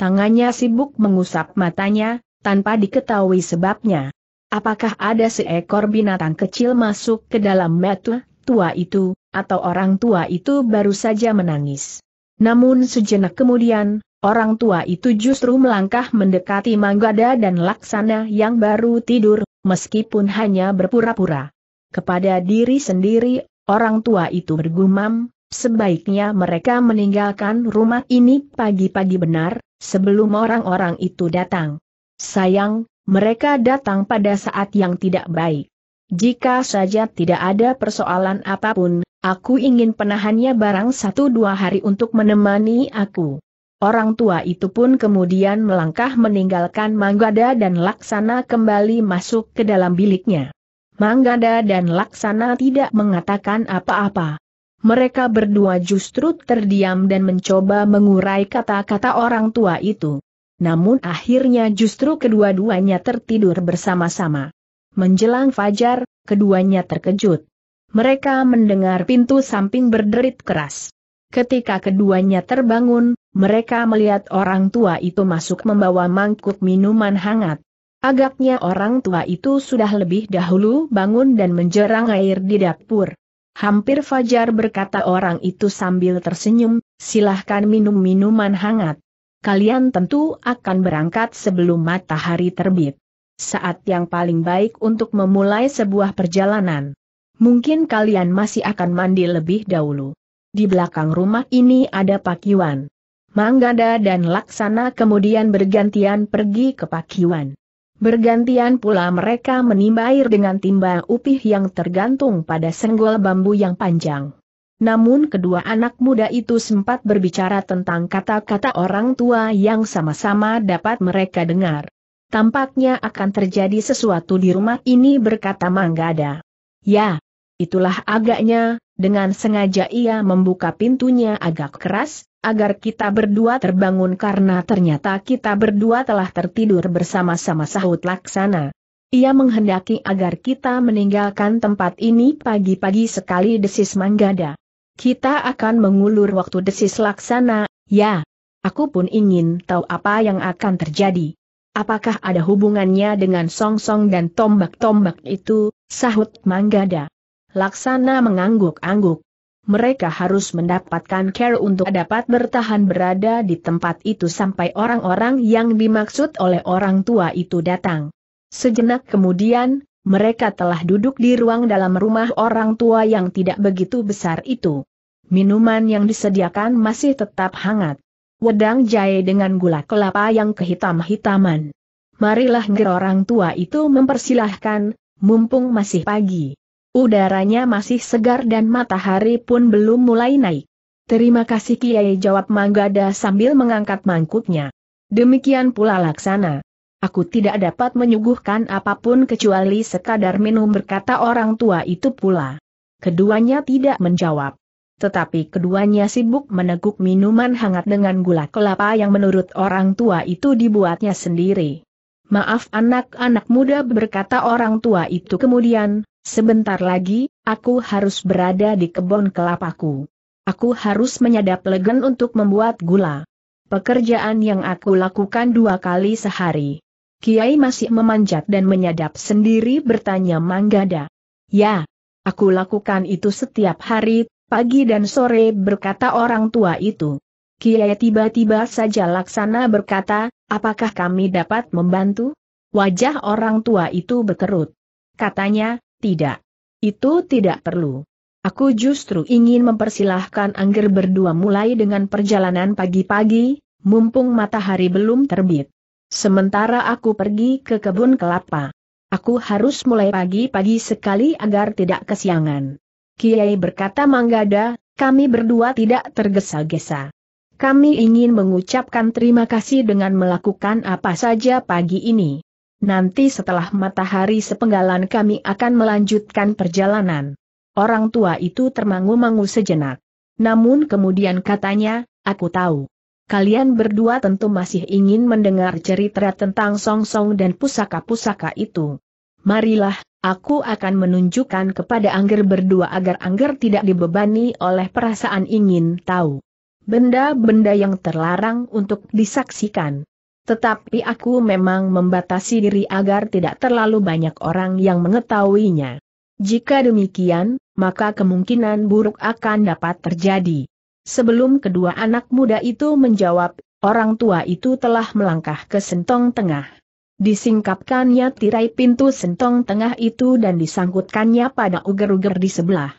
Tangannya sibuk mengusap matanya, tanpa diketahui sebabnya. Apakah ada seekor binatang kecil masuk ke dalam metu tua itu, atau orang tua itu baru saja menangis. Namun sejenak kemudian, orang tua itu justru melangkah mendekati Manggada dan Laksana yang baru tidur, meskipun hanya berpura-pura. Kepada diri sendiri, orang tua itu bergumam, sebaiknya mereka meninggalkan rumah ini pagi-pagi benar, sebelum orang-orang itu datang. Sayang, mereka datang pada saat yang tidak baik. Jika saja tidak ada persoalan apapun, aku ingin penahannya barang satu dua hari untuk menemani aku. Orang tua itu pun kemudian melangkah meninggalkan Manggada dan Laksana kembali masuk ke dalam biliknya. Manggada dan Laksana tidak mengatakan apa-apa. Mereka berdua justru terdiam dan mencoba mengurai kata-kata orang tua itu namun akhirnya justru kedua-duanya tertidur bersama-sama. Menjelang fajar, keduanya terkejut. Mereka mendengar pintu samping berderit keras. Ketika keduanya terbangun, mereka melihat orang tua itu masuk membawa mangkuk minuman hangat. Agaknya orang tua itu sudah lebih dahulu bangun dan menjerang air di dapur. Hampir fajar berkata orang itu sambil tersenyum, silahkan minum minuman hangat kalian tentu akan berangkat sebelum matahari terbit. Saat yang paling baik untuk memulai sebuah perjalanan. Mungkin kalian masih akan mandi lebih dahulu. Di belakang rumah ini ada pakiwan. Manggada dan Laksana kemudian bergantian pergi ke pakiwan. Bergantian pula mereka menimba air dengan timba upih yang tergantung pada senggol bambu yang panjang. Namun kedua anak muda itu sempat berbicara tentang kata-kata orang tua yang sama-sama dapat mereka dengar. Tampaknya akan terjadi sesuatu di rumah ini berkata Manggada. Ya, itulah agaknya, dengan sengaja ia membuka pintunya agak keras, agar kita berdua terbangun karena ternyata kita berdua telah tertidur bersama-sama sahut laksana. Ia menghendaki agar kita meninggalkan tempat ini pagi-pagi sekali desis Manggada. Kita akan mengulur waktu desis laksana, ya. Aku pun ingin tahu apa yang akan terjadi. Apakah ada hubungannya dengan song-song dan tombak-tombak itu, sahut Manggada. Laksana mengangguk-angguk. Mereka harus mendapatkan care untuk dapat bertahan berada di tempat itu sampai orang-orang yang dimaksud oleh orang tua itu datang. Sejenak kemudian, mereka telah duduk di ruang dalam rumah orang tua yang tidak begitu besar itu. Minuman yang disediakan masih tetap hangat. Wedang jahe dengan gula kelapa yang kehitam-hitaman. Marilah ngir orang tua itu mempersilahkan, mumpung masih pagi. Udaranya masih segar dan matahari pun belum mulai naik. Terima kasih Kiai jawab Manggada sambil mengangkat mangkuknya. Demikian pula laksana. Aku tidak dapat menyuguhkan apapun kecuali sekadar minum berkata orang tua itu pula. Keduanya tidak menjawab. Tetapi keduanya sibuk meneguk minuman hangat dengan gula kelapa yang menurut orang tua itu dibuatnya sendiri. Maaf anak-anak muda berkata orang tua itu kemudian, sebentar lagi, aku harus berada di kebun kelapaku. Aku harus menyadap legen untuk membuat gula. Pekerjaan yang aku lakukan dua kali sehari. Kiai masih memanjat dan menyadap sendiri bertanya Manggada. Ya, aku lakukan itu setiap hari, pagi dan sore berkata orang tua itu. Kiai tiba-tiba saja laksana berkata, apakah kami dapat membantu? Wajah orang tua itu berkerut. Katanya, tidak. Itu tidak perlu. Aku justru ingin mempersilahkan Angger berdua mulai dengan perjalanan pagi-pagi, mumpung matahari belum terbit. Sementara aku pergi ke kebun kelapa. Aku harus mulai pagi-pagi sekali agar tidak kesiangan. Kiai berkata Manggada, kami berdua tidak tergesa-gesa. Kami ingin mengucapkan terima kasih dengan melakukan apa saja pagi ini. Nanti setelah matahari sepenggalan kami akan melanjutkan perjalanan. Orang tua itu termangu-mangu sejenak. Namun kemudian katanya, aku tahu kalian berdua tentu masih ingin mendengar cerita tentang song-song dan pusaka-pusaka itu. Marilah, aku akan menunjukkan kepada Angger berdua agar Angger tidak dibebani oleh perasaan ingin tahu. Benda-benda yang terlarang untuk disaksikan. Tetapi aku memang membatasi diri agar tidak terlalu banyak orang yang mengetahuinya. Jika demikian, maka kemungkinan buruk akan dapat terjadi. Sebelum kedua anak muda itu menjawab, orang tua itu telah melangkah ke sentong tengah. Disingkapkannya tirai pintu sentong tengah itu dan disangkutkannya pada uger-uger di sebelah.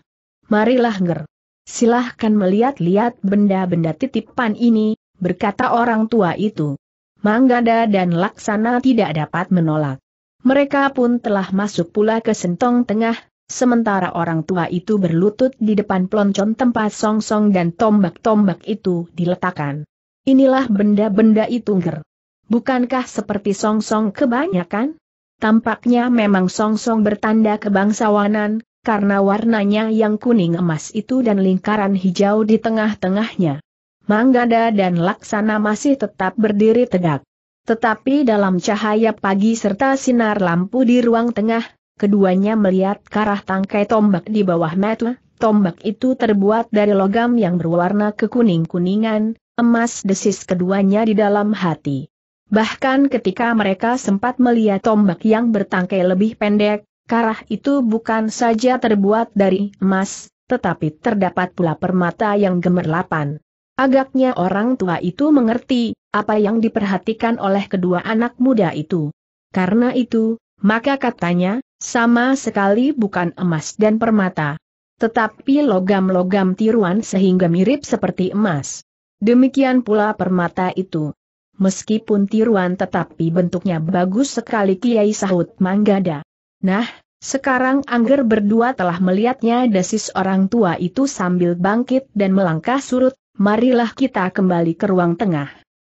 Marilah ger. Silahkan melihat-lihat benda-benda titipan ini, berkata orang tua itu. Manggada dan Laksana tidak dapat menolak. Mereka pun telah masuk pula ke sentong tengah, sementara orang tua itu berlutut di depan peloncon tempat song -song dan tombak-tombak itu diletakkan. Inilah benda-benda itu nger. Bukankah seperti song -song kebanyakan? Tampaknya memang song -song bertanda kebangsawanan, karena warnanya yang kuning emas itu dan lingkaran hijau di tengah-tengahnya. Manggada dan Laksana masih tetap berdiri tegak. Tetapi dalam cahaya pagi serta sinar lampu di ruang tengah, keduanya melihat karah tangkai tombak di bawah metu. tombak itu terbuat dari logam yang berwarna kekuning-kuningan, emas desis keduanya di dalam hati. Bahkan ketika mereka sempat melihat tombak yang bertangkai lebih pendek, karah itu bukan saja terbuat dari emas, tetapi terdapat pula permata yang gemerlapan. Agaknya orang tua itu mengerti, apa yang diperhatikan oleh kedua anak muda itu. Karena itu, maka katanya, sama sekali bukan emas dan permata. Tetapi logam-logam tiruan sehingga mirip seperti emas. Demikian pula permata itu. Meskipun tiruan tetapi bentuknya bagus sekali Kiai Sahut Manggada. Nah, sekarang Angger berdua telah melihatnya desis orang tua itu sambil bangkit dan melangkah surut, marilah kita kembali ke ruang tengah.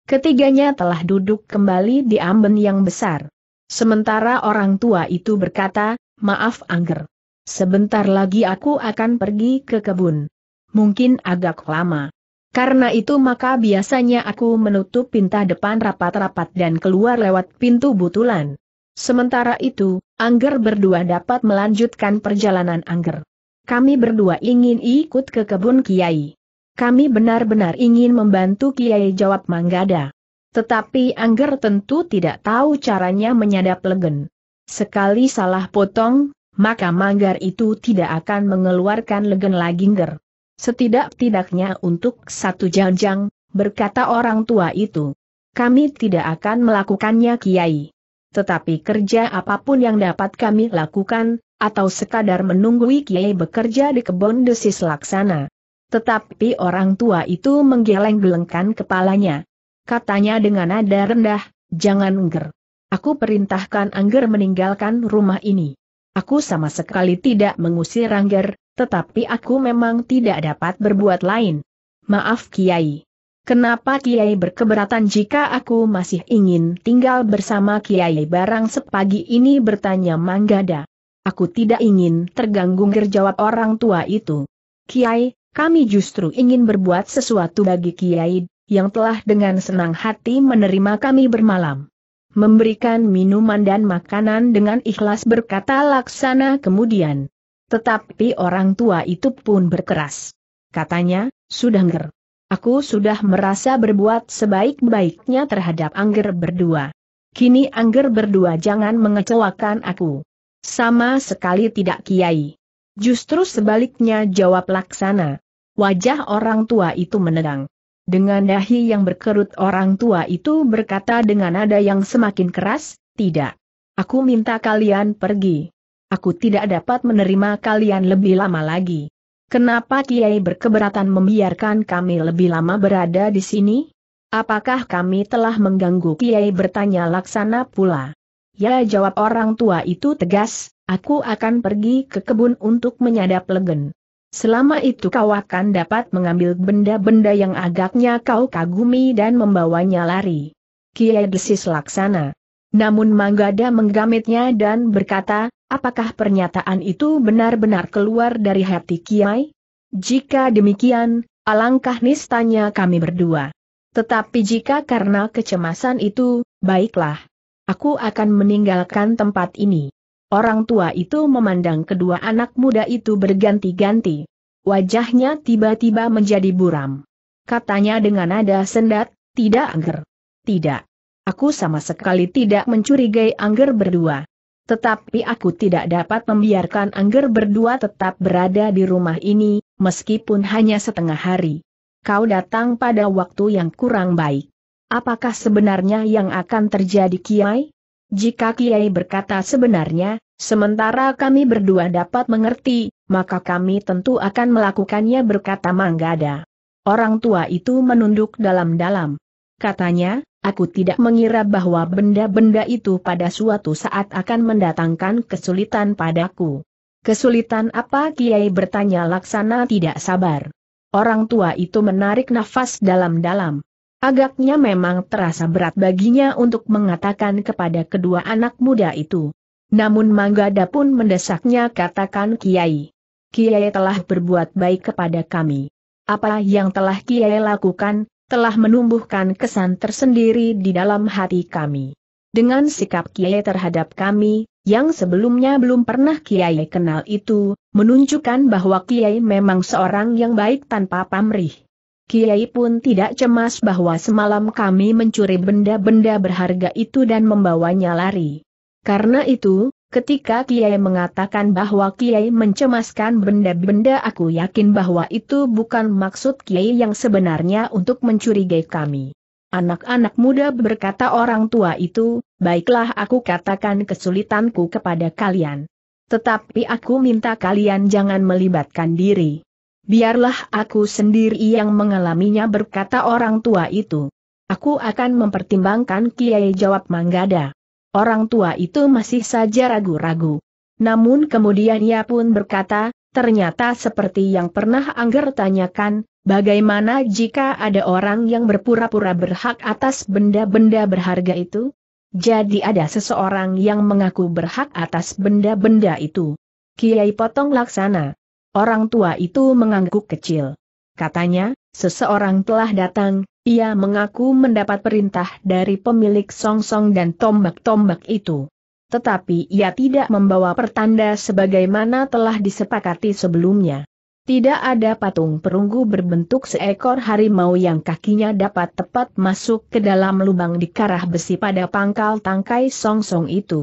Ketiganya telah duduk kembali di amben yang besar. Sementara orang tua itu berkata, maaf Angger. Sebentar lagi aku akan pergi ke kebun. Mungkin agak lama. Karena itu maka biasanya aku menutup pintu depan rapat-rapat dan keluar lewat pintu butulan. Sementara itu, Angger berdua dapat melanjutkan perjalanan Angger. Kami berdua ingin ikut ke kebun Kiai. Kami benar-benar ingin membantu Kiai jawab Manggada. Tetapi Angger tentu tidak tahu caranya menyadap legen. Sekali salah potong, maka manggar itu tidak akan mengeluarkan legen lagi Angger. Setidak-tidaknya untuk satu janjang, berkata orang tua itu. Kami tidak akan melakukannya Kiai. Tetapi kerja apapun yang dapat kami lakukan, atau sekadar menunggu Kiai bekerja di kebun desis laksana. Tetapi orang tua itu menggeleng-gelengkan kepalanya katanya dengan nada rendah, jangan Angger. Aku perintahkan Angger meninggalkan rumah ini. Aku sama sekali tidak mengusir Angger, tetapi aku memang tidak dapat berbuat lain. Maaf Kiai. Kenapa Kiai berkeberatan jika aku masih ingin tinggal bersama Kiai barang sepagi ini bertanya Manggada. Aku tidak ingin terganggu jawab orang tua itu. Kiai, kami justru ingin berbuat sesuatu bagi Kiai yang telah dengan senang hati menerima kami bermalam. Memberikan minuman dan makanan dengan ikhlas berkata laksana kemudian. Tetapi orang tua itu pun berkeras. Katanya, sudah nger. Aku sudah merasa berbuat sebaik-baiknya terhadap Angger berdua. Kini Angger berdua jangan mengecewakan aku. Sama sekali tidak kiai. Justru sebaliknya jawab laksana. Wajah orang tua itu menegang. Dengan dahi yang berkerut orang tua itu berkata dengan nada yang semakin keras, tidak. Aku minta kalian pergi. Aku tidak dapat menerima kalian lebih lama lagi. Kenapa Kiai berkeberatan membiarkan kami lebih lama berada di sini? Apakah kami telah mengganggu Kiai bertanya laksana pula. Ya jawab orang tua itu tegas, aku akan pergi ke kebun untuk menyadap legen. Selama itu kau akan dapat mengambil benda-benda yang agaknya kau kagumi dan membawanya lari. Kiai desis laksana. Namun Manggada menggamitnya dan berkata, apakah pernyataan itu benar-benar keluar dari hati Kiai? Jika demikian, alangkah nistanya kami berdua. Tetapi jika karena kecemasan itu, baiklah. Aku akan meninggalkan tempat ini. Orang tua itu memandang kedua anak muda itu berganti-ganti. Wajahnya tiba-tiba menjadi buram. Katanya dengan nada sendat, tidak angger. Tidak. Aku sama sekali tidak mencurigai angger berdua. Tetapi aku tidak dapat membiarkan angger berdua tetap berada di rumah ini, meskipun hanya setengah hari. Kau datang pada waktu yang kurang baik. Apakah sebenarnya yang akan terjadi Kiai? Jika Kiai berkata sebenarnya, sementara kami berdua dapat mengerti, maka kami tentu akan melakukannya berkata Manggada. Orang tua itu menunduk dalam-dalam. Katanya, aku tidak mengira bahwa benda-benda itu pada suatu saat akan mendatangkan kesulitan padaku. Kesulitan apa Kiai bertanya laksana tidak sabar. Orang tua itu menarik nafas dalam-dalam. Agaknya memang terasa berat baginya untuk mengatakan kepada kedua anak muda itu. Namun Manggada pun mendesaknya katakan Kiai. Kiai telah berbuat baik kepada kami. Apa yang telah Kiai lakukan, telah menumbuhkan kesan tersendiri di dalam hati kami. Dengan sikap Kiai terhadap kami, yang sebelumnya belum pernah Kiai kenal itu, menunjukkan bahwa Kiai memang seorang yang baik tanpa pamrih. Kiai pun tidak cemas bahwa semalam kami mencuri benda-benda berharga itu dan membawanya lari. Karena itu, ketika Kiai mengatakan bahwa Kiai mencemaskan benda-benda aku yakin bahwa itu bukan maksud Kiai yang sebenarnya untuk mencurigai kami. Anak-anak muda berkata orang tua itu, baiklah aku katakan kesulitanku kepada kalian. Tetapi aku minta kalian jangan melibatkan diri. Biarlah aku sendiri yang mengalaminya berkata orang tua itu. Aku akan mempertimbangkan Kiai jawab Manggada. Orang tua itu masih saja ragu-ragu. Namun kemudian ia pun berkata, ternyata seperti yang pernah Angger tanyakan, bagaimana jika ada orang yang berpura-pura berhak atas benda-benda berharga itu? Jadi ada seseorang yang mengaku berhak atas benda-benda itu. Kiai potong laksana. Orang tua itu mengangguk kecil. Katanya, seseorang telah datang, ia mengaku mendapat perintah dari pemilik songsong -song dan tombak-tombak itu. Tetapi ia tidak membawa pertanda sebagaimana telah disepakati sebelumnya. Tidak ada patung perunggu berbentuk seekor harimau yang kakinya dapat tepat masuk ke dalam lubang di karah besi pada pangkal tangkai songsong -song itu.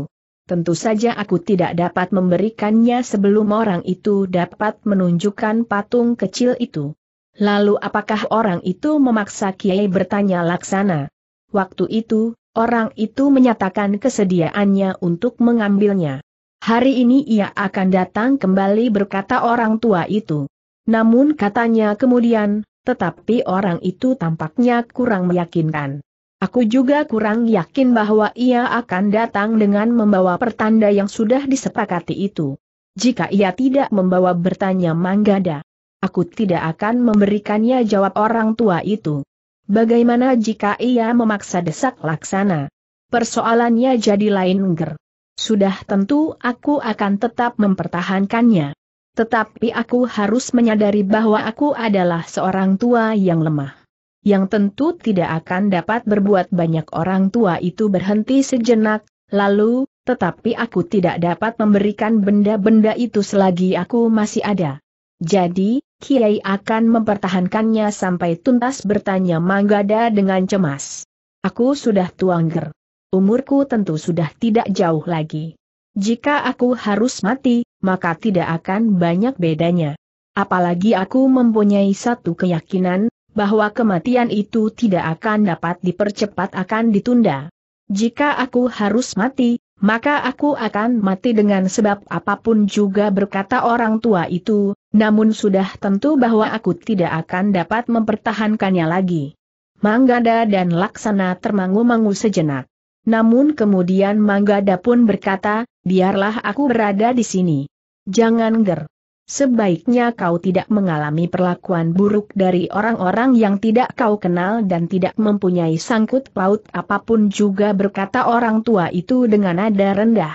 Tentu saja aku tidak dapat memberikannya sebelum orang itu dapat menunjukkan patung kecil itu. Lalu apakah orang itu memaksa Kiai bertanya laksana? Waktu itu, orang itu menyatakan kesediaannya untuk mengambilnya. Hari ini ia akan datang kembali berkata orang tua itu. Namun katanya kemudian, tetapi orang itu tampaknya kurang meyakinkan. Aku juga kurang yakin bahwa ia akan datang dengan membawa pertanda yang sudah disepakati itu. Jika ia tidak membawa bertanya Manggada, aku tidak akan memberikannya jawab orang tua itu. Bagaimana jika ia memaksa desak laksana? Persoalannya jadi lain nger. Sudah tentu aku akan tetap mempertahankannya. Tetapi aku harus menyadari bahwa aku adalah seorang tua yang lemah yang tentu tidak akan dapat berbuat banyak orang tua itu berhenti sejenak, lalu, tetapi aku tidak dapat memberikan benda-benda itu selagi aku masih ada. Jadi, Kiai akan mempertahankannya sampai tuntas bertanya Manggada dengan cemas. Aku sudah tuangger. Umurku tentu sudah tidak jauh lagi. Jika aku harus mati, maka tidak akan banyak bedanya. Apalagi aku mempunyai satu keyakinan, bahwa kematian itu tidak akan dapat dipercepat akan ditunda. Jika aku harus mati, maka aku akan mati dengan sebab apapun juga berkata orang tua itu, namun sudah tentu bahwa aku tidak akan dapat mempertahankannya lagi. Manggada dan Laksana termangu-mangu sejenak. Namun kemudian Manggada pun berkata, biarlah aku berada di sini. Jangan ger. Sebaiknya kau tidak mengalami perlakuan buruk dari orang-orang yang tidak kau kenal dan tidak mempunyai sangkut paut apapun juga berkata orang tua itu dengan nada rendah.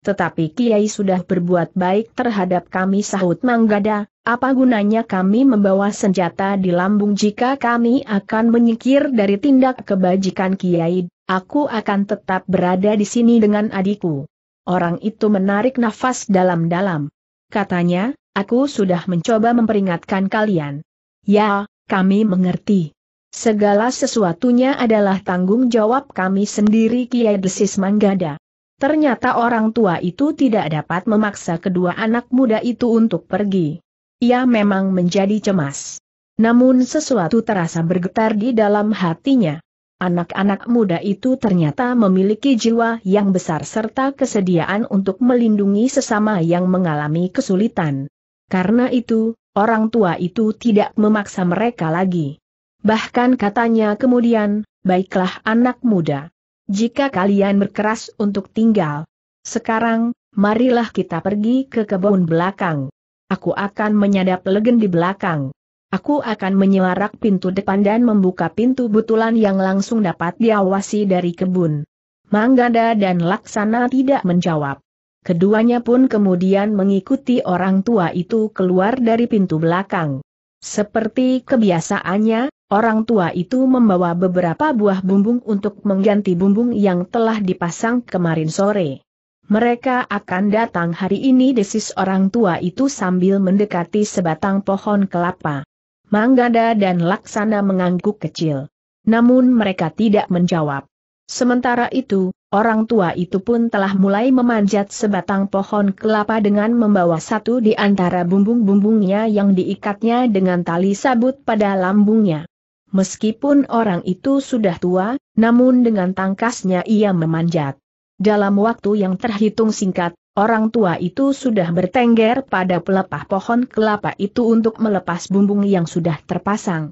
Tetapi Kiai sudah berbuat baik terhadap kami sahut Manggada, apa gunanya kami membawa senjata di lambung jika kami akan menyikir dari tindak kebajikan Kiai, aku akan tetap berada di sini dengan adikku. Orang itu menarik nafas dalam-dalam. Katanya, Aku sudah mencoba memperingatkan kalian. Ya, kami mengerti. Segala sesuatunya adalah tanggung jawab kami sendiri Kiai Desis Manggada. Ternyata orang tua itu tidak dapat memaksa kedua anak muda itu untuk pergi. Ia memang menjadi cemas. Namun sesuatu terasa bergetar di dalam hatinya. Anak-anak muda itu ternyata memiliki jiwa yang besar serta kesediaan untuk melindungi sesama yang mengalami kesulitan. Karena itu, orang tua itu tidak memaksa mereka lagi. Bahkan katanya kemudian, baiklah anak muda. Jika kalian berkeras untuk tinggal, sekarang, marilah kita pergi ke kebun belakang. Aku akan menyadap legen di belakang. Aku akan menyelarak pintu depan dan membuka pintu butulan yang langsung dapat diawasi dari kebun. Manggada dan Laksana tidak menjawab. Keduanya pun kemudian mengikuti orang tua itu keluar dari pintu belakang. Seperti kebiasaannya, orang tua itu membawa beberapa buah bumbung untuk mengganti bumbung yang telah dipasang kemarin sore. Mereka akan datang hari ini desis orang tua itu sambil mendekati sebatang pohon kelapa. Manggada dan Laksana mengangguk kecil. Namun mereka tidak menjawab. Sementara itu, orang tua itu pun telah mulai memanjat sebatang pohon kelapa dengan membawa satu di antara bumbung-bumbungnya yang diikatnya dengan tali sabut pada lambungnya. Meskipun orang itu sudah tua, namun dengan tangkasnya ia memanjat. Dalam waktu yang terhitung singkat, orang tua itu sudah bertengger pada pelepah pohon kelapa itu untuk melepas bumbung yang sudah terpasang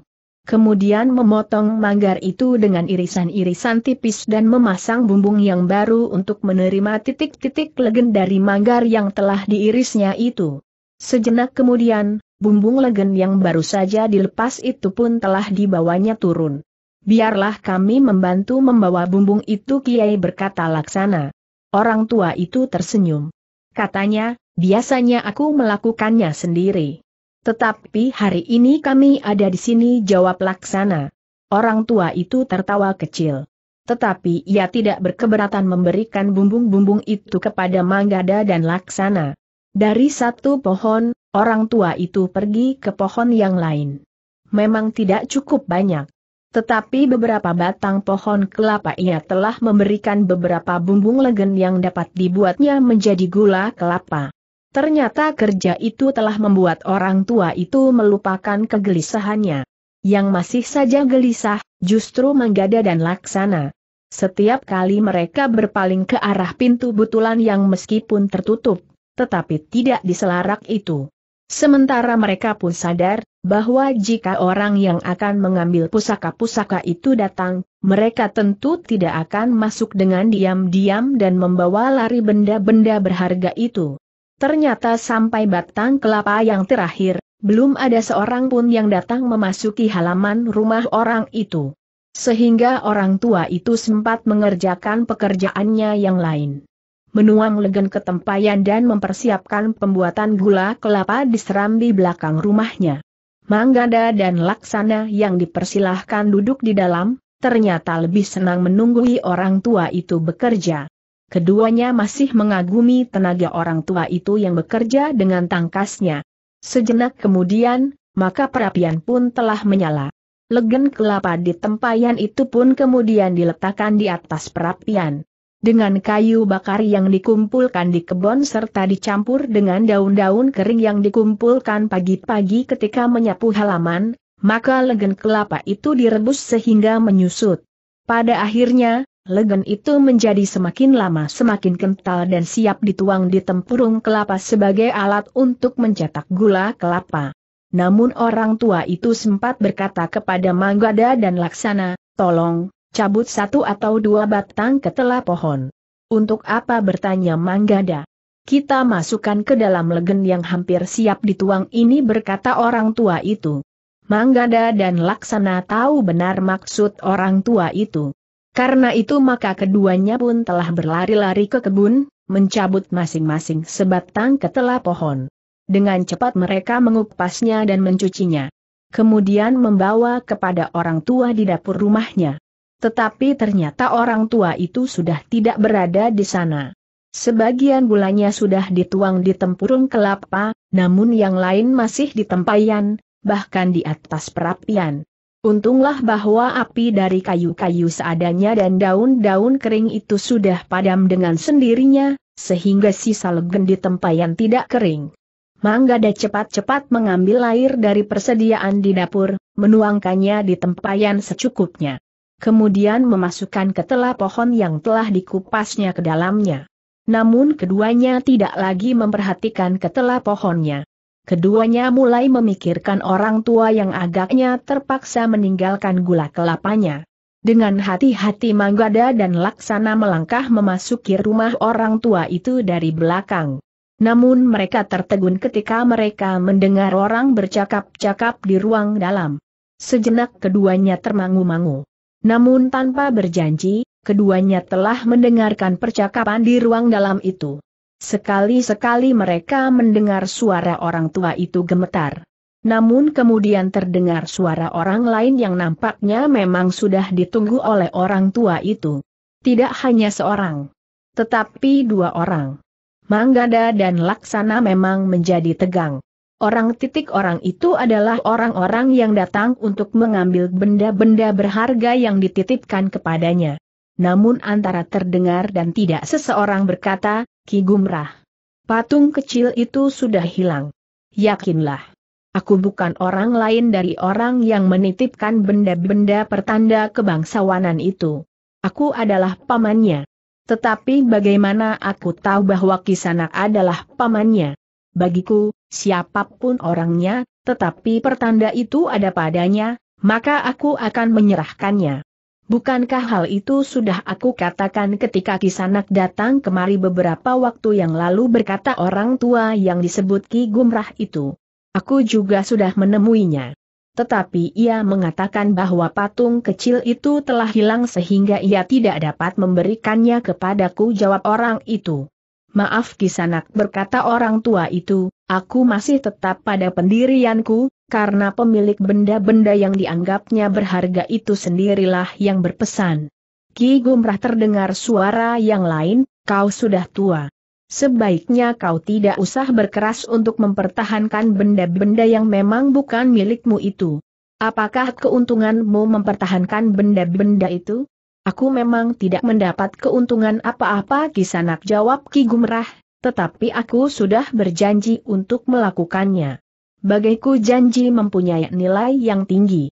kemudian memotong manggar itu dengan irisan-irisan tipis dan memasang bumbung yang baru untuk menerima titik-titik legen dari manggar yang telah diirisnya itu. Sejenak kemudian, bumbung legen yang baru saja dilepas itu pun telah dibawanya turun. Biarlah kami membantu membawa bumbung itu Kiai berkata laksana. Orang tua itu tersenyum. Katanya, biasanya aku melakukannya sendiri. Tetapi hari ini kami ada di sini jawab laksana. Orang tua itu tertawa kecil. Tetapi ia tidak berkeberatan memberikan bumbung-bumbung itu kepada Manggada dan Laksana. Dari satu pohon, orang tua itu pergi ke pohon yang lain. Memang tidak cukup banyak. Tetapi beberapa batang pohon kelapa ia telah memberikan beberapa bumbung legen yang dapat dibuatnya menjadi gula kelapa. Ternyata kerja itu telah membuat orang tua itu melupakan kegelisahannya. Yang masih saja gelisah, justru Manggada dan Laksana. Setiap kali mereka berpaling ke arah pintu butulan yang meskipun tertutup, tetapi tidak diselarak itu. Sementara mereka pun sadar, bahwa jika orang yang akan mengambil pusaka-pusaka itu datang, mereka tentu tidak akan masuk dengan diam-diam dan membawa lari benda-benda berharga itu. Ternyata sampai batang kelapa yang terakhir, belum ada seorang pun yang datang memasuki halaman rumah orang itu. Sehingga orang tua itu sempat mengerjakan pekerjaannya yang lain. Menuang legen ke dan mempersiapkan pembuatan gula kelapa di serambi belakang rumahnya. Manggada dan Laksana yang dipersilahkan duduk di dalam, ternyata lebih senang menunggui orang tua itu bekerja keduanya masih mengagumi tenaga orang tua itu yang bekerja dengan tangkasnya. Sejenak kemudian, maka perapian pun telah menyala. Legen kelapa di tempayan itu pun kemudian diletakkan di atas perapian. Dengan kayu bakar yang dikumpulkan di kebun serta dicampur dengan daun-daun kering yang dikumpulkan pagi-pagi ketika menyapu halaman, maka legen kelapa itu direbus sehingga menyusut. Pada akhirnya, Legen itu menjadi semakin lama semakin kental dan siap dituang di tempurung kelapa sebagai alat untuk mencetak gula kelapa. Namun orang tua itu sempat berkata kepada Manggada dan Laksana, tolong, cabut satu atau dua batang ketela pohon. Untuk apa bertanya Manggada? Kita masukkan ke dalam legen yang hampir siap dituang ini berkata orang tua itu. Manggada dan Laksana tahu benar maksud orang tua itu. Karena itu maka keduanya pun telah berlari-lari ke kebun, mencabut masing-masing sebatang ketela pohon. Dengan cepat mereka mengupasnya dan mencucinya. Kemudian membawa kepada orang tua di dapur rumahnya. Tetapi ternyata orang tua itu sudah tidak berada di sana. Sebagian gulanya sudah dituang di tempurung kelapa, namun yang lain masih di tempayan, bahkan di atas perapian. Untunglah bahwa api dari kayu-kayu seadanya dan daun-daun kering itu sudah padam dengan sendirinya, sehingga sisa legen di tempayan tidak kering. Manggada cepat-cepat mengambil air dari persediaan di dapur, menuangkannya di tempayan secukupnya. Kemudian memasukkan ketela pohon yang telah dikupasnya ke dalamnya. Namun keduanya tidak lagi memperhatikan ketela pohonnya. Keduanya mulai memikirkan orang tua yang agaknya terpaksa meninggalkan gula kelapanya. Dengan hati-hati Manggada dan Laksana melangkah memasuki rumah orang tua itu dari belakang. Namun mereka tertegun ketika mereka mendengar orang bercakap-cakap di ruang dalam. Sejenak keduanya termangu-mangu. Namun tanpa berjanji, keduanya telah mendengarkan percakapan di ruang dalam itu. Sekali-sekali mereka mendengar suara orang tua itu gemetar. Namun kemudian terdengar suara orang lain yang nampaknya memang sudah ditunggu oleh orang tua itu. Tidak hanya seorang, tetapi dua orang. Manggada dan Laksana memang menjadi tegang. Orang titik orang itu adalah orang-orang yang datang untuk mengambil benda-benda berharga yang dititipkan kepadanya. Namun antara terdengar dan tidak seseorang berkata, Ki Gumrah. Patung kecil itu sudah hilang. Yakinlah. Aku bukan orang lain dari orang yang menitipkan benda-benda pertanda kebangsawanan itu. Aku adalah pamannya. Tetapi bagaimana aku tahu bahwa Kisanak adalah pamannya? Bagiku, siapapun orangnya, tetapi pertanda itu ada padanya, maka aku akan menyerahkannya. Bukankah hal itu sudah aku katakan ketika Kisanak datang kemari beberapa waktu yang lalu berkata orang tua yang disebut Ki Gumrah itu? Aku juga sudah menemuinya. Tetapi ia mengatakan bahwa patung kecil itu telah hilang sehingga ia tidak dapat memberikannya kepadaku jawab orang itu. Maaf Kisanak berkata orang tua itu, aku masih tetap pada pendirianku, karena pemilik benda-benda yang dianggapnya berharga itu sendirilah yang berpesan. Ki Gumrah terdengar suara yang lain, kau sudah tua. Sebaiknya kau tidak usah berkeras untuk mempertahankan benda-benda yang memang bukan milikmu itu. Apakah keuntunganmu mempertahankan benda-benda itu? Aku memang tidak mendapat keuntungan apa-apa kisanak jawab Ki Gumrah, tetapi aku sudah berjanji untuk melakukannya bagaiku janji mempunyai nilai yang tinggi.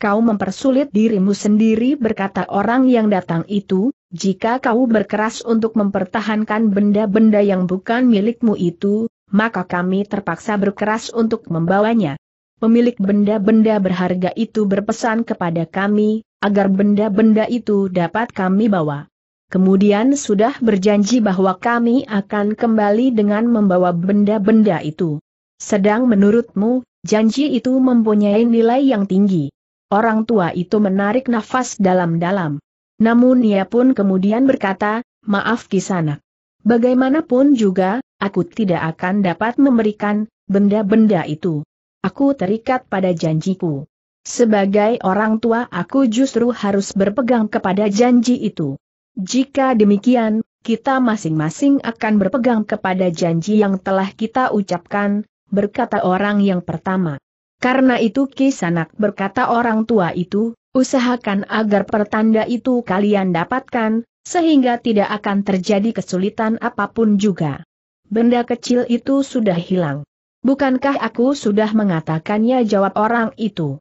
Kau mempersulit dirimu sendiri berkata orang yang datang itu, jika kau berkeras untuk mempertahankan benda-benda yang bukan milikmu itu, maka kami terpaksa berkeras untuk membawanya. Pemilik benda-benda berharga itu berpesan kepada kami, agar benda-benda itu dapat kami bawa. Kemudian sudah berjanji bahwa kami akan kembali dengan membawa benda-benda itu. Sedang menurutmu, janji itu mempunyai nilai yang tinggi. Orang tua itu menarik nafas dalam-dalam. Namun ia pun kemudian berkata, maaf kisana. Bagaimanapun juga, aku tidak akan dapat memberikan benda-benda itu. Aku terikat pada janjiku. Sebagai orang tua aku justru harus berpegang kepada janji itu. Jika demikian, kita masing-masing akan berpegang kepada janji yang telah kita ucapkan, berkata orang yang pertama. Karena itu Kisanak berkata orang tua itu, usahakan agar pertanda itu kalian dapatkan, sehingga tidak akan terjadi kesulitan apapun juga. Benda kecil itu sudah hilang. Bukankah aku sudah mengatakannya jawab orang itu?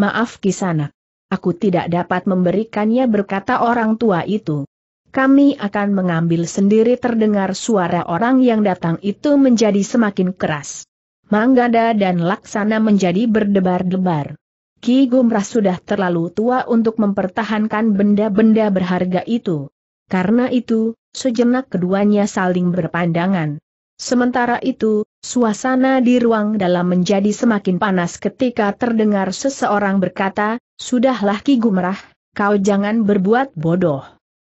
Maaf Kisanak. Aku tidak dapat memberikannya berkata orang tua itu. Kami akan mengambil sendiri terdengar suara orang yang datang itu menjadi semakin keras. Manggada dan Laksana menjadi berdebar-debar. Ki Gumrah sudah terlalu tua untuk mempertahankan benda-benda berharga itu. Karena itu, sejenak keduanya saling berpandangan. Sementara itu, suasana di ruang dalam menjadi semakin panas ketika terdengar seseorang berkata, Sudahlah Ki Gumrah, kau jangan berbuat bodoh.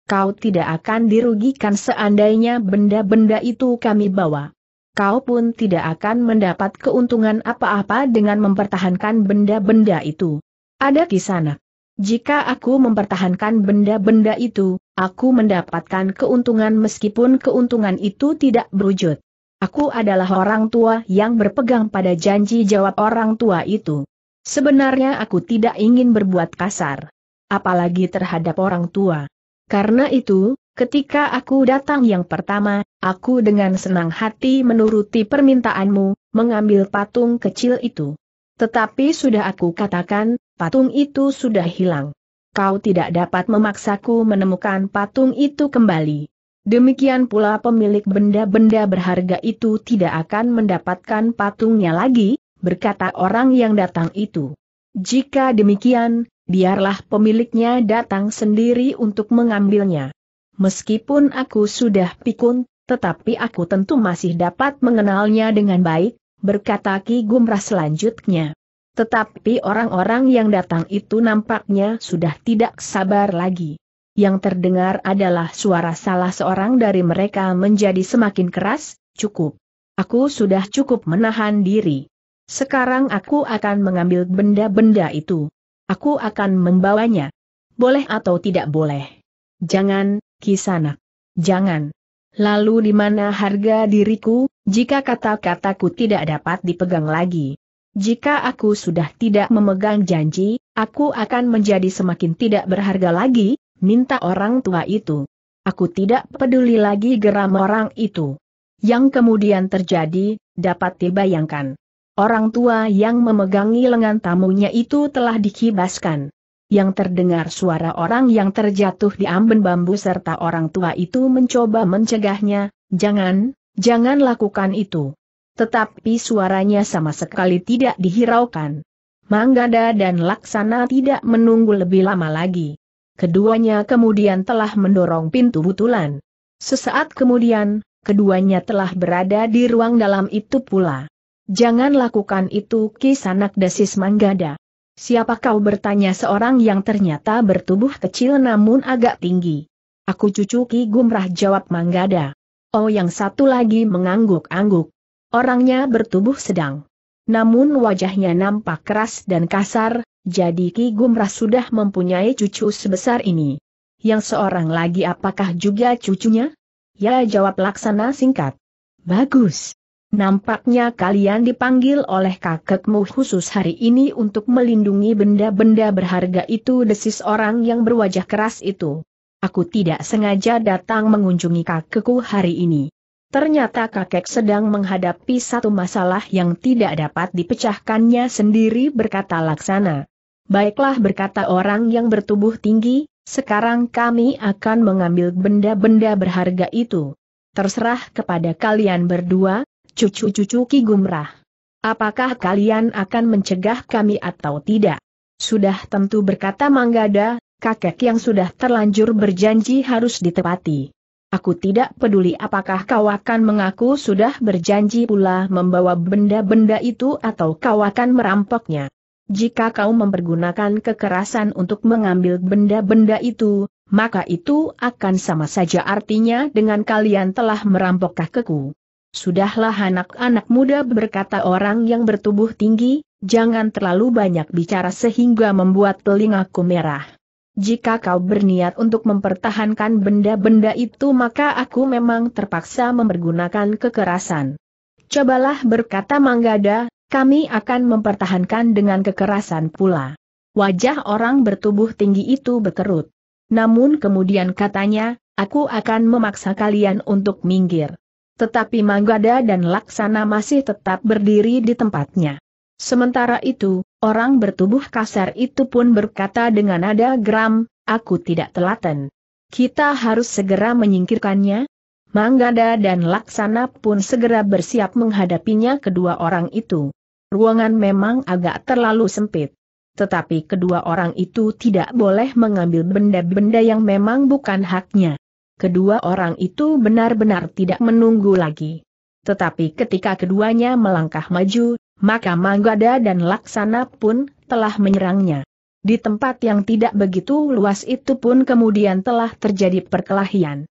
Kau tidak akan dirugikan seandainya benda-benda itu kami bawa kau pun tidak akan mendapat keuntungan apa-apa dengan mempertahankan benda-benda itu. Ada sana. Jika aku mempertahankan benda-benda itu, aku mendapatkan keuntungan meskipun keuntungan itu tidak berwujud. Aku adalah orang tua yang berpegang pada janji jawab orang tua itu. Sebenarnya aku tidak ingin berbuat kasar. Apalagi terhadap orang tua. Karena itu, Ketika aku datang yang pertama, aku dengan senang hati menuruti permintaanmu, mengambil patung kecil itu. Tetapi sudah aku katakan, patung itu sudah hilang. Kau tidak dapat memaksaku menemukan patung itu kembali. Demikian pula pemilik benda-benda berharga itu tidak akan mendapatkan patungnya lagi, berkata orang yang datang itu. Jika demikian, biarlah pemiliknya datang sendiri untuk mengambilnya. Meskipun aku sudah pikun, tetapi aku tentu masih dapat mengenalnya dengan baik, berkata Ki Gumrah selanjutnya. Tetapi orang-orang yang datang itu nampaknya sudah tidak sabar lagi. Yang terdengar adalah suara salah seorang dari mereka menjadi semakin keras, cukup. Aku sudah cukup menahan diri. Sekarang aku akan mengambil benda-benda itu. Aku akan membawanya. Boleh atau tidak boleh. Jangan, Kisana, Jangan. Lalu di mana harga diriku, jika kata-kataku tidak dapat dipegang lagi? Jika aku sudah tidak memegang janji, aku akan menjadi semakin tidak berharga lagi, minta orang tua itu. Aku tidak peduli lagi geram orang itu. Yang kemudian terjadi, dapat dibayangkan. Orang tua yang memegangi lengan tamunya itu telah dikibaskan yang terdengar suara orang yang terjatuh di amben bambu serta orang tua itu mencoba mencegahnya, jangan, jangan lakukan itu. Tetapi suaranya sama sekali tidak dihiraukan. Manggada dan Laksana tidak menunggu lebih lama lagi. Keduanya kemudian telah mendorong pintu butulan. Sesaat kemudian, keduanya telah berada di ruang dalam itu pula. Jangan lakukan itu kisanak desis Manggada. Siapa kau bertanya seorang yang ternyata bertubuh kecil namun agak tinggi. Aku cucu Ki Gumrah jawab Manggada. Oh yang satu lagi mengangguk-angguk. Orangnya bertubuh sedang. Namun wajahnya nampak keras dan kasar, jadi Ki Gumrah sudah mempunyai cucu sebesar ini. Yang seorang lagi apakah juga cucunya? Ya jawab laksana singkat. Bagus. Nampaknya kalian dipanggil oleh kakekmu khusus hari ini untuk melindungi benda-benda berharga itu desis orang yang berwajah keras itu. Aku tidak sengaja datang mengunjungi kakekku hari ini. Ternyata kakek sedang menghadapi satu masalah yang tidak dapat dipecahkannya sendiri berkata laksana. Baiklah berkata orang yang bertubuh tinggi, sekarang kami akan mengambil benda-benda berharga itu. Terserah kepada kalian berdua, cucu-cucu Ki Gumrah. Apakah kalian akan mencegah kami atau tidak? Sudah tentu berkata Manggada, kakek yang sudah terlanjur berjanji harus ditepati. Aku tidak peduli apakah kau akan mengaku sudah berjanji pula membawa benda-benda itu atau kau akan merampoknya. Jika kau mempergunakan kekerasan untuk mengambil benda-benda itu, maka itu akan sama saja artinya dengan kalian telah merampok kakekku. Sudahlah anak-anak muda berkata orang yang bertubuh tinggi, jangan terlalu banyak bicara sehingga membuat telingaku merah. Jika kau berniat untuk mempertahankan benda-benda itu maka aku memang terpaksa mempergunakan kekerasan. Cobalah berkata Manggada, kami akan mempertahankan dengan kekerasan pula. Wajah orang bertubuh tinggi itu berkerut. Namun kemudian katanya, aku akan memaksa kalian untuk minggir tetapi Manggada dan Laksana masih tetap berdiri di tempatnya. Sementara itu, orang bertubuh kasar itu pun berkata dengan nada geram, aku tidak telaten. Kita harus segera menyingkirkannya. Manggada dan Laksana pun segera bersiap menghadapinya kedua orang itu. Ruangan memang agak terlalu sempit. Tetapi kedua orang itu tidak boleh mengambil benda-benda yang memang bukan haknya kedua orang itu benar-benar tidak menunggu lagi. Tetapi ketika keduanya melangkah maju, maka Manggada dan Laksana pun telah menyerangnya. Di tempat yang tidak begitu luas itu pun kemudian telah terjadi perkelahian.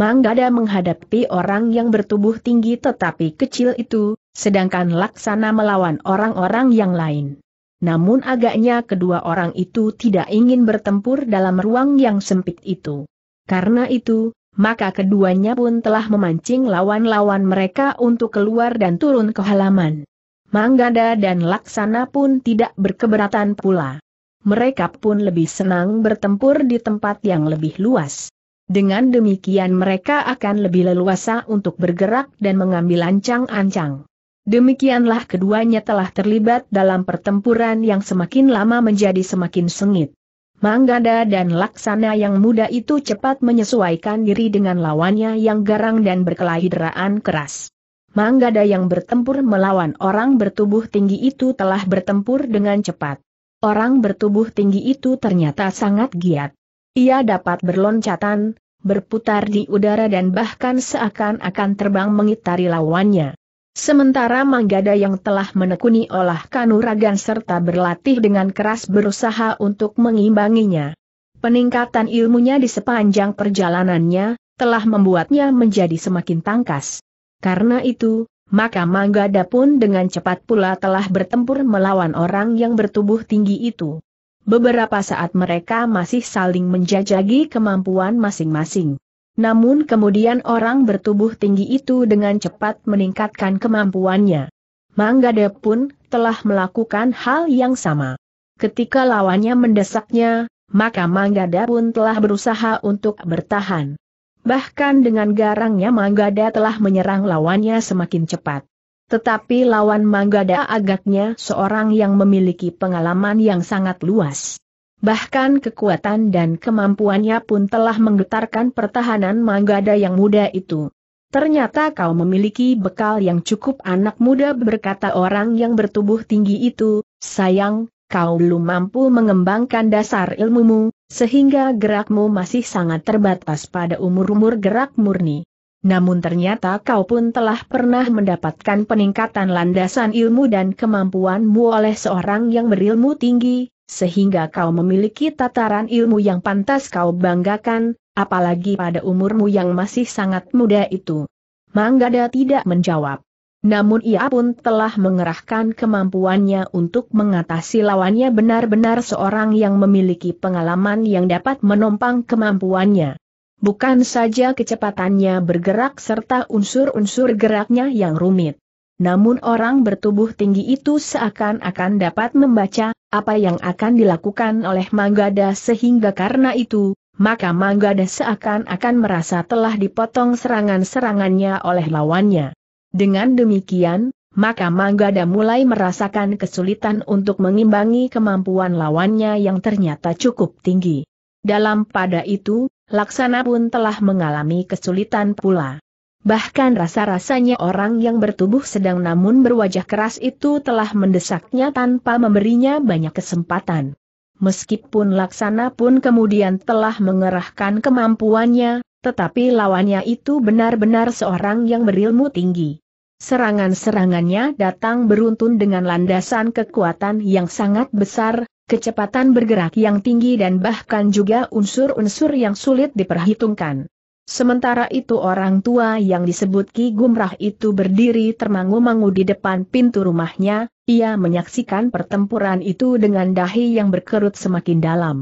Manggada menghadapi orang yang bertubuh tinggi tetapi kecil itu, sedangkan Laksana melawan orang-orang yang lain. Namun agaknya kedua orang itu tidak ingin bertempur dalam ruang yang sempit itu. Karena itu, maka keduanya pun telah memancing lawan-lawan mereka untuk keluar dan turun ke halaman. Manggada dan Laksana pun tidak berkeberatan pula. Mereka pun lebih senang bertempur di tempat yang lebih luas. Dengan demikian mereka akan lebih leluasa untuk bergerak dan mengambil ancang-ancang. Demikianlah keduanya telah terlibat dalam pertempuran yang semakin lama menjadi semakin sengit. Manggada dan Laksana yang muda itu cepat menyesuaikan diri dengan lawannya yang garang dan deraan keras. Manggada yang bertempur melawan orang bertubuh tinggi itu telah bertempur dengan cepat. Orang bertubuh tinggi itu ternyata sangat giat. Ia dapat berloncatan, berputar di udara dan bahkan seakan-akan terbang mengitari lawannya. Sementara Manggada yang telah menekuni olah kanuragan serta berlatih dengan keras berusaha untuk mengimbanginya. Peningkatan ilmunya di sepanjang perjalanannya, telah membuatnya menjadi semakin tangkas. Karena itu, maka Manggada pun dengan cepat pula telah bertempur melawan orang yang bertubuh tinggi itu. Beberapa saat mereka masih saling menjajagi kemampuan masing-masing. Namun kemudian orang bertubuh tinggi itu dengan cepat meningkatkan kemampuannya. Manggade pun telah melakukan hal yang sama. Ketika lawannya mendesaknya, maka Manggada pun telah berusaha untuk bertahan. Bahkan dengan garangnya Manggada telah menyerang lawannya semakin cepat. Tetapi lawan Manggada agaknya seorang yang memiliki pengalaman yang sangat luas. Bahkan kekuatan dan kemampuannya pun telah menggetarkan pertahanan Manggada yang muda itu. Ternyata kau memiliki bekal yang cukup anak muda berkata orang yang bertubuh tinggi itu, sayang, kau belum mampu mengembangkan dasar ilmumu, sehingga gerakmu masih sangat terbatas pada umur-umur gerak murni. Namun ternyata kau pun telah pernah mendapatkan peningkatan landasan ilmu dan kemampuanmu oleh seorang yang berilmu tinggi, sehingga kau memiliki tataran ilmu yang pantas kau banggakan, apalagi pada umurmu yang masih sangat muda itu. Manggada tidak menjawab. Namun ia pun telah mengerahkan kemampuannya untuk mengatasi lawannya benar-benar seorang yang memiliki pengalaman yang dapat menompang kemampuannya. Bukan saja kecepatannya bergerak serta unsur-unsur geraknya yang rumit. Namun orang bertubuh tinggi itu seakan-akan dapat membaca apa yang akan dilakukan oleh Manggada sehingga karena itu, maka Manggada seakan-akan merasa telah dipotong serangan-serangannya oleh lawannya. Dengan demikian, maka Manggada mulai merasakan kesulitan untuk mengimbangi kemampuan lawannya yang ternyata cukup tinggi. Dalam pada itu, Laksana pun telah mengalami kesulitan pula. Bahkan rasa-rasanya orang yang bertubuh sedang namun berwajah keras itu telah mendesaknya tanpa memberinya banyak kesempatan. Meskipun Laksana pun kemudian telah mengerahkan kemampuannya, tetapi lawannya itu benar-benar seorang yang berilmu tinggi. Serangan-serangannya datang beruntun dengan landasan kekuatan yang sangat besar, kecepatan bergerak yang tinggi dan bahkan juga unsur-unsur yang sulit diperhitungkan. Sementara itu orang tua yang disebut Ki Gumrah itu berdiri termangu-mangu di depan pintu rumahnya, ia menyaksikan pertempuran itu dengan dahi yang berkerut semakin dalam.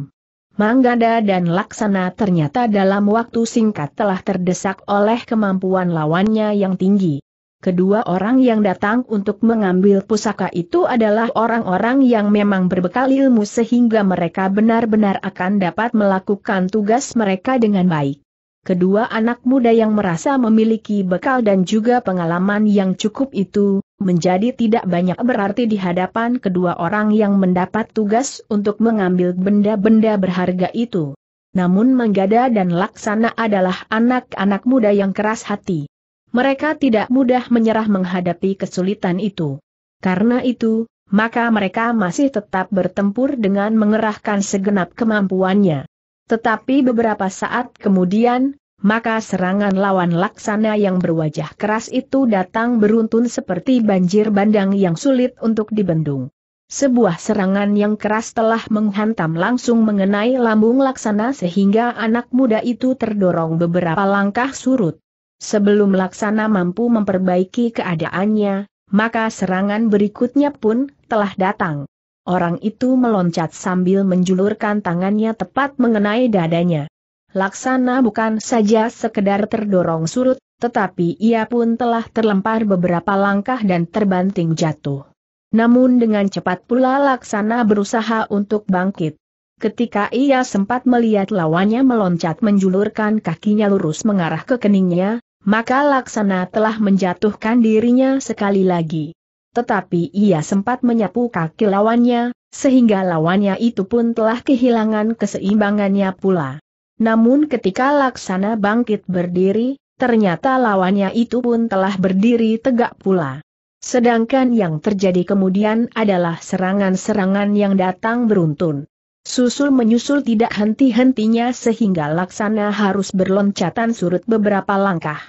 Manggada dan Laksana ternyata dalam waktu singkat telah terdesak oleh kemampuan lawannya yang tinggi kedua orang yang datang untuk mengambil pusaka itu adalah orang-orang yang memang berbekal ilmu sehingga mereka benar-benar akan dapat melakukan tugas mereka dengan baik. Kedua anak muda yang merasa memiliki bekal dan juga pengalaman yang cukup itu, menjadi tidak banyak berarti di hadapan kedua orang yang mendapat tugas untuk mengambil benda-benda berharga itu. Namun Menggada dan Laksana adalah anak-anak muda yang keras hati mereka tidak mudah menyerah menghadapi kesulitan itu. Karena itu, maka mereka masih tetap bertempur dengan mengerahkan segenap kemampuannya. Tetapi beberapa saat kemudian, maka serangan lawan laksana yang berwajah keras itu datang beruntun seperti banjir bandang yang sulit untuk dibendung. Sebuah serangan yang keras telah menghantam langsung mengenai lambung laksana sehingga anak muda itu terdorong beberapa langkah surut. Sebelum Laksana mampu memperbaiki keadaannya, maka serangan berikutnya pun telah datang. Orang itu meloncat sambil menjulurkan tangannya tepat mengenai dadanya. Laksana bukan saja sekedar terdorong surut, tetapi ia pun telah terlempar beberapa langkah dan terbanting jatuh. Namun dengan cepat pula Laksana berusaha untuk bangkit. Ketika ia sempat melihat lawannya meloncat menjulurkan kakinya lurus mengarah ke keningnya, maka Laksana telah menjatuhkan dirinya sekali lagi. Tetapi ia sempat menyapu kaki lawannya, sehingga lawannya itu pun telah kehilangan keseimbangannya pula. Namun ketika Laksana bangkit berdiri, ternyata lawannya itu pun telah berdiri tegak pula. Sedangkan yang terjadi kemudian adalah serangan-serangan yang datang beruntun. Susul menyusul tidak henti-hentinya sehingga laksana harus berloncatan surut beberapa langkah.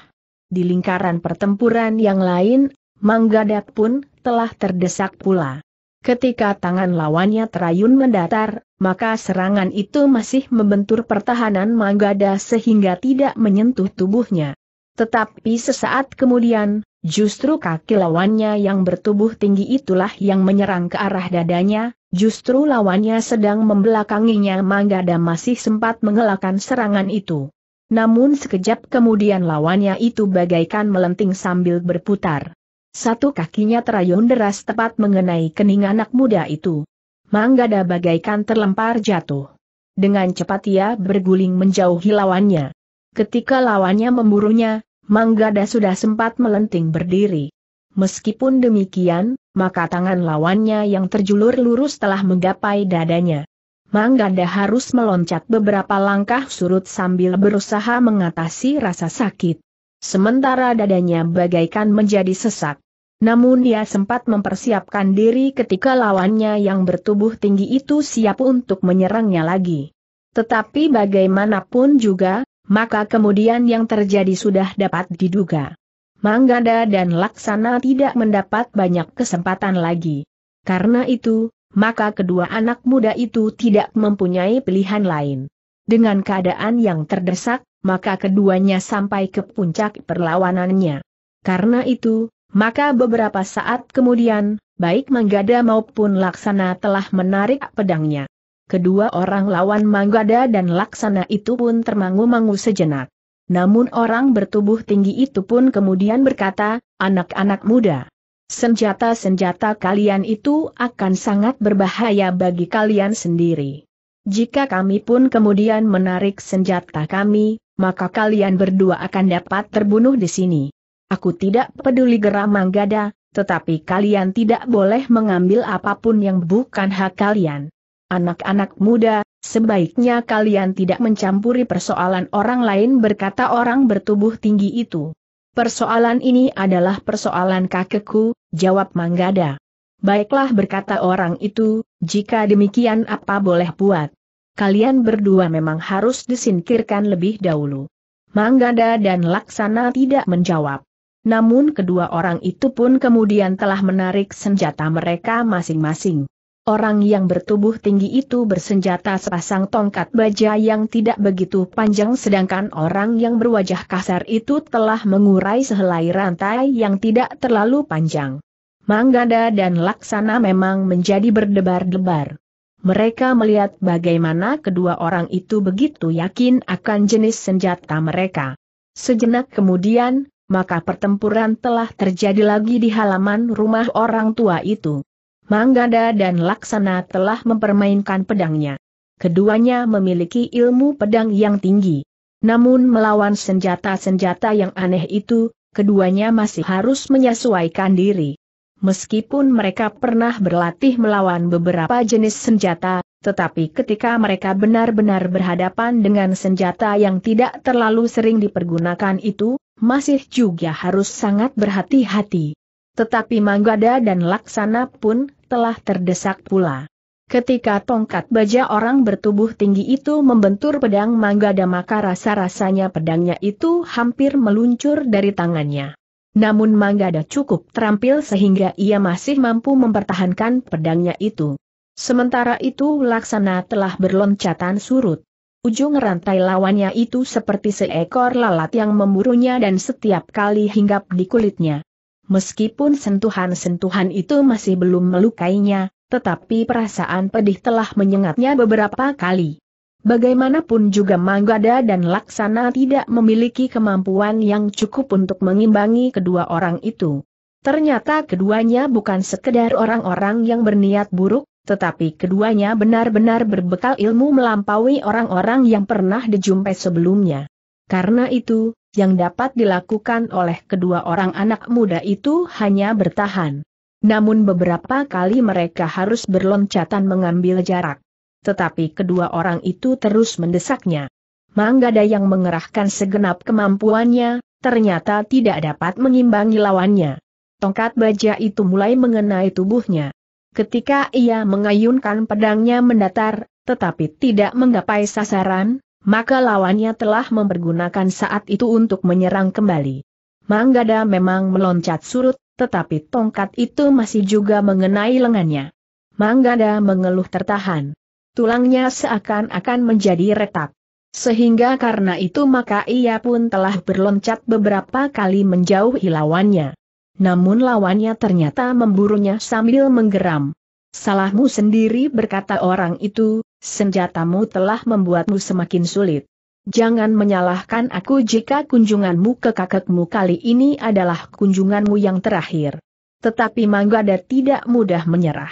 Di lingkaran pertempuran yang lain, Manggadat pun telah terdesak pula. Ketika tangan lawannya terayun mendatar, maka serangan itu masih membentur pertahanan Manggada sehingga tidak menyentuh tubuhnya. Tetapi sesaat kemudian, Justru kaki lawannya yang bertubuh tinggi itulah yang menyerang ke arah dadanya, justru lawannya sedang membelakanginya Manggada masih sempat mengelakkan serangan itu. Namun sekejap kemudian lawannya itu bagaikan melenting sambil berputar. Satu kakinya terayun deras tepat mengenai kening anak muda itu. Manggada bagaikan terlempar jatuh. Dengan cepat ia berguling menjauhi lawannya. Ketika lawannya memburunya, Manggada sudah sempat melenting berdiri. Meskipun demikian, maka tangan lawannya yang terjulur lurus telah menggapai dadanya. Manggada harus meloncat beberapa langkah surut sambil berusaha mengatasi rasa sakit. Sementara dadanya bagaikan menjadi sesak. Namun dia sempat mempersiapkan diri ketika lawannya yang bertubuh tinggi itu siap untuk menyerangnya lagi. Tetapi bagaimanapun juga, maka kemudian yang terjadi sudah dapat diduga. Manggada dan Laksana tidak mendapat banyak kesempatan lagi. Karena itu, maka kedua anak muda itu tidak mempunyai pilihan lain. Dengan keadaan yang terdesak, maka keduanya sampai ke puncak perlawanannya. Karena itu, maka beberapa saat kemudian, baik Manggada maupun Laksana telah menarik pedangnya kedua orang lawan Manggada dan Laksana itu pun termangu-mangu sejenak. Namun orang bertubuh tinggi itu pun kemudian berkata, anak-anak muda. Senjata-senjata kalian itu akan sangat berbahaya bagi kalian sendiri. Jika kami pun kemudian menarik senjata kami, maka kalian berdua akan dapat terbunuh di sini. Aku tidak peduli geram Manggada, tetapi kalian tidak boleh mengambil apapun yang bukan hak kalian. Anak-anak muda, sebaiknya kalian tidak mencampuri persoalan orang lain berkata orang bertubuh tinggi itu. Persoalan ini adalah persoalan kakekku, jawab Manggada. Baiklah berkata orang itu, jika demikian apa boleh buat. Kalian berdua memang harus disingkirkan lebih dahulu. Manggada dan Laksana tidak menjawab. Namun kedua orang itu pun kemudian telah menarik senjata mereka masing-masing. Orang yang bertubuh tinggi itu bersenjata sepasang tongkat baja yang tidak begitu panjang sedangkan orang yang berwajah kasar itu telah mengurai sehelai rantai yang tidak terlalu panjang. Manggada dan Laksana memang menjadi berdebar-debar. Mereka melihat bagaimana kedua orang itu begitu yakin akan jenis senjata mereka. Sejenak kemudian, maka pertempuran telah terjadi lagi di halaman rumah orang tua itu. Manggada dan Laksana telah mempermainkan pedangnya. Keduanya memiliki ilmu pedang yang tinggi. Namun melawan senjata-senjata yang aneh itu, keduanya masih harus menyesuaikan diri. Meskipun mereka pernah berlatih melawan beberapa jenis senjata, tetapi ketika mereka benar-benar berhadapan dengan senjata yang tidak terlalu sering dipergunakan itu, masih juga harus sangat berhati-hati. Tetapi Manggada dan Laksana pun telah terdesak pula. Ketika tongkat baja orang bertubuh tinggi itu membentur pedang Manggada maka rasa-rasanya pedangnya itu hampir meluncur dari tangannya. Namun Manggada cukup terampil sehingga ia masih mampu mempertahankan pedangnya itu. Sementara itu Laksana telah berloncatan surut. Ujung rantai lawannya itu seperti seekor lalat yang memburunya dan setiap kali hinggap di kulitnya. Meskipun sentuhan-sentuhan itu masih belum melukainya, tetapi perasaan pedih telah menyengatnya beberapa kali. Bagaimanapun juga Manggada dan Laksana tidak memiliki kemampuan yang cukup untuk mengimbangi kedua orang itu. Ternyata keduanya bukan sekedar orang-orang yang berniat buruk, tetapi keduanya benar-benar berbekal ilmu melampaui orang-orang yang pernah dijumpai sebelumnya. Karena itu, yang dapat dilakukan oleh kedua orang anak muda itu hanya bertahan. Namun beberapa kali mereka harus berloncatan mengambil jarak. Tetapi kedua orang itu terus mendesaknya. Manggada yang mengerahkan segenap kemampuannya, ternyata tidak dapat mengimbangi lawannya. Tongkat baja itu mulai mengenai tubuhnya. Ketika ia mengayunkan pedangnya mendatar, tetapi tidak menggapai sasaran, maka lawannya telah mempergunakan saat itu untuk menyerang kembali. Manggada memang meloncat surut, tetapi tongkat itu masih juga mengenai lengannya. Manggada mengeluh tertahan. Tulangnya seakan-akan menjadi retak. Sehingga karena itu maka ia pun telah berloncat beberapa kali menjauhi lawannya. Namun lawannya ternyata memburunya sambil menggeram. Salahmu sendiri berkata orang itu, Senjatamu telah membuatmu semakin sulit. Jangan menyalahkan aku jika kunjunganmu ke kakekmu kali ini adalah kunjunganmu yang terakhir. Tetapi Manggada tidak mudah menyerah.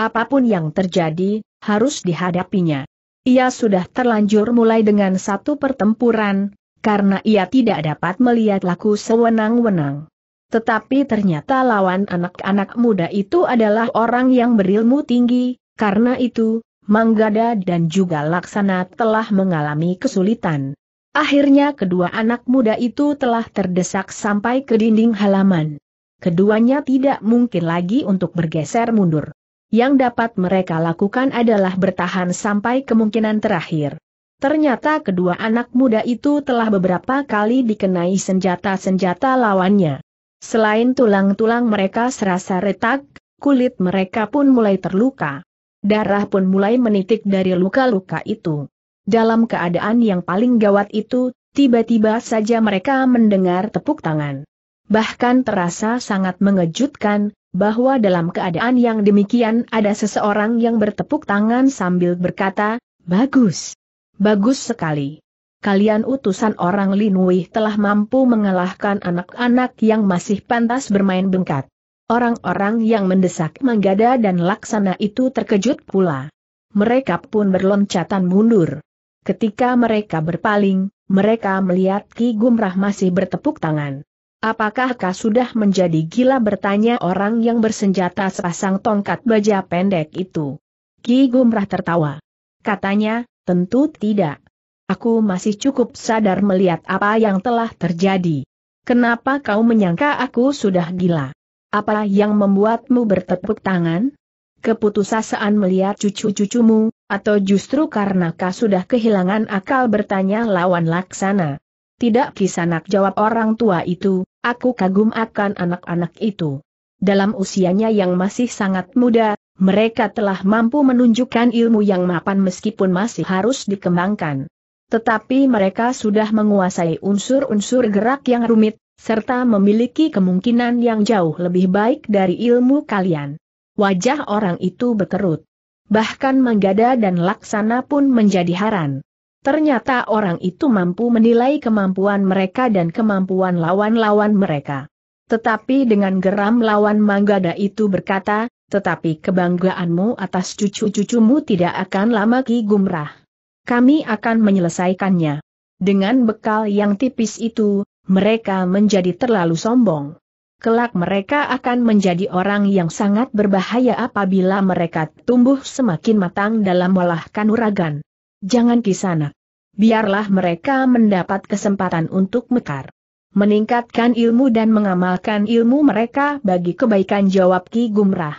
Apapun yang terjadi, harus dihadapinya. Ia sudah terlanjur mulai dengan satu pertempuran, karena ia tidak dapat melihat laku sewenang-wenang. Tetapi ternyata lawan anak-anak muda itu adalah orang yang berilmu tinggi, karena itu, Manggada dan juga Laksana telah mengalami kesulitan. Akhirnya kedua anak muda itu telah terdesak sampai ke dinding halaman. Keduanya tidak mungkin lagi untuk bergeser mundur. Yang dapat mereka lakukan adalah bertahan sampai kemungkinan terakhir. Ternyata kedua anak muda itu telah beberapa kali dikenai senjata-senjata lawannya. Selain tulang-tulang mereka serasa retak, kulit mereka pun mulai terluka. Darah pun mulai menitik dari luka-luka itu. Dalam keadaan yang paling gawat itu, tiba-tiba saja mereka mendengar tepuk tangan. Bahkan terasa sangat mengejutkan, bahwa dalam keadaan yang demikian ada seseorang yang bertepuk tangan sambil berkata, Bagus! Bagus sekali! Kalian utusan orang Linwei telah mampu mengalahkan anak-anak yang masih pantas bermain bengkak." Orang-orang yang mendesak Manggada dan Laksana itu terkejut pula. Mereka pun berloncatan mundur. Ketika mereka berpaling, mereka melihat Ki Gumrah masih bertepuk tangan. Apakah kau sudah menjadi gila bertanya orang yang bersenjata sepasang tongkat baja pendek itu? Ki Gumrah tertawa. Katanya, tentu tidak. Aku masih cukup sadar melihat apa yang telah terjadi. Kenapa kau menyangka aku sudah gila? Apa yang membuatmu bertepuk tangan? Keputusasaan melihat cucu-cucumu, atau justru karena kau sudah kehilangan akal bertanya lawan laksana. Tidak kisanak jawab orang tua itu, aku kagum akan anak-anak itu. Dalam usianya yang masih sangat muda, mereka telah mampu menunjukkan ilmu yang mapan meskipun masih harus dikembangkan. Tetapi mereka sudah menguasai unsur-unsur gerak yang rumit, serta memiliki kemungkinan yang jauh lebih baik dari ilmu kalian. Wajah orang itu berkerut. Bahkan Manggada dan Laksana pun menjadi haran. Ternyata orang itu mampu menilai kemampuan mereka dan kemampuan lawan-lawan mereka. Tetapi dengan geram lawan Manggada itu berkata, tetapi kebanggaanmu atas cucu-cucumu tidak akan lama ki gumrah. Kami akan menyelesaikannya. Dengan bekal yang tipis itu, mereka menjadi terlalu sombong. Kelak mereka akan menjadi orang yang sangat berbahaya apabila mereka tumbuh semakin matang dalam olah kanuragan. Jangan kisana. Biarlah mereka mendapat kesempatan untuk mekar. Meningkatkan ilmu dan mengamalkan ilmu mereka bagi kebaikan jawab Ki Gumrah.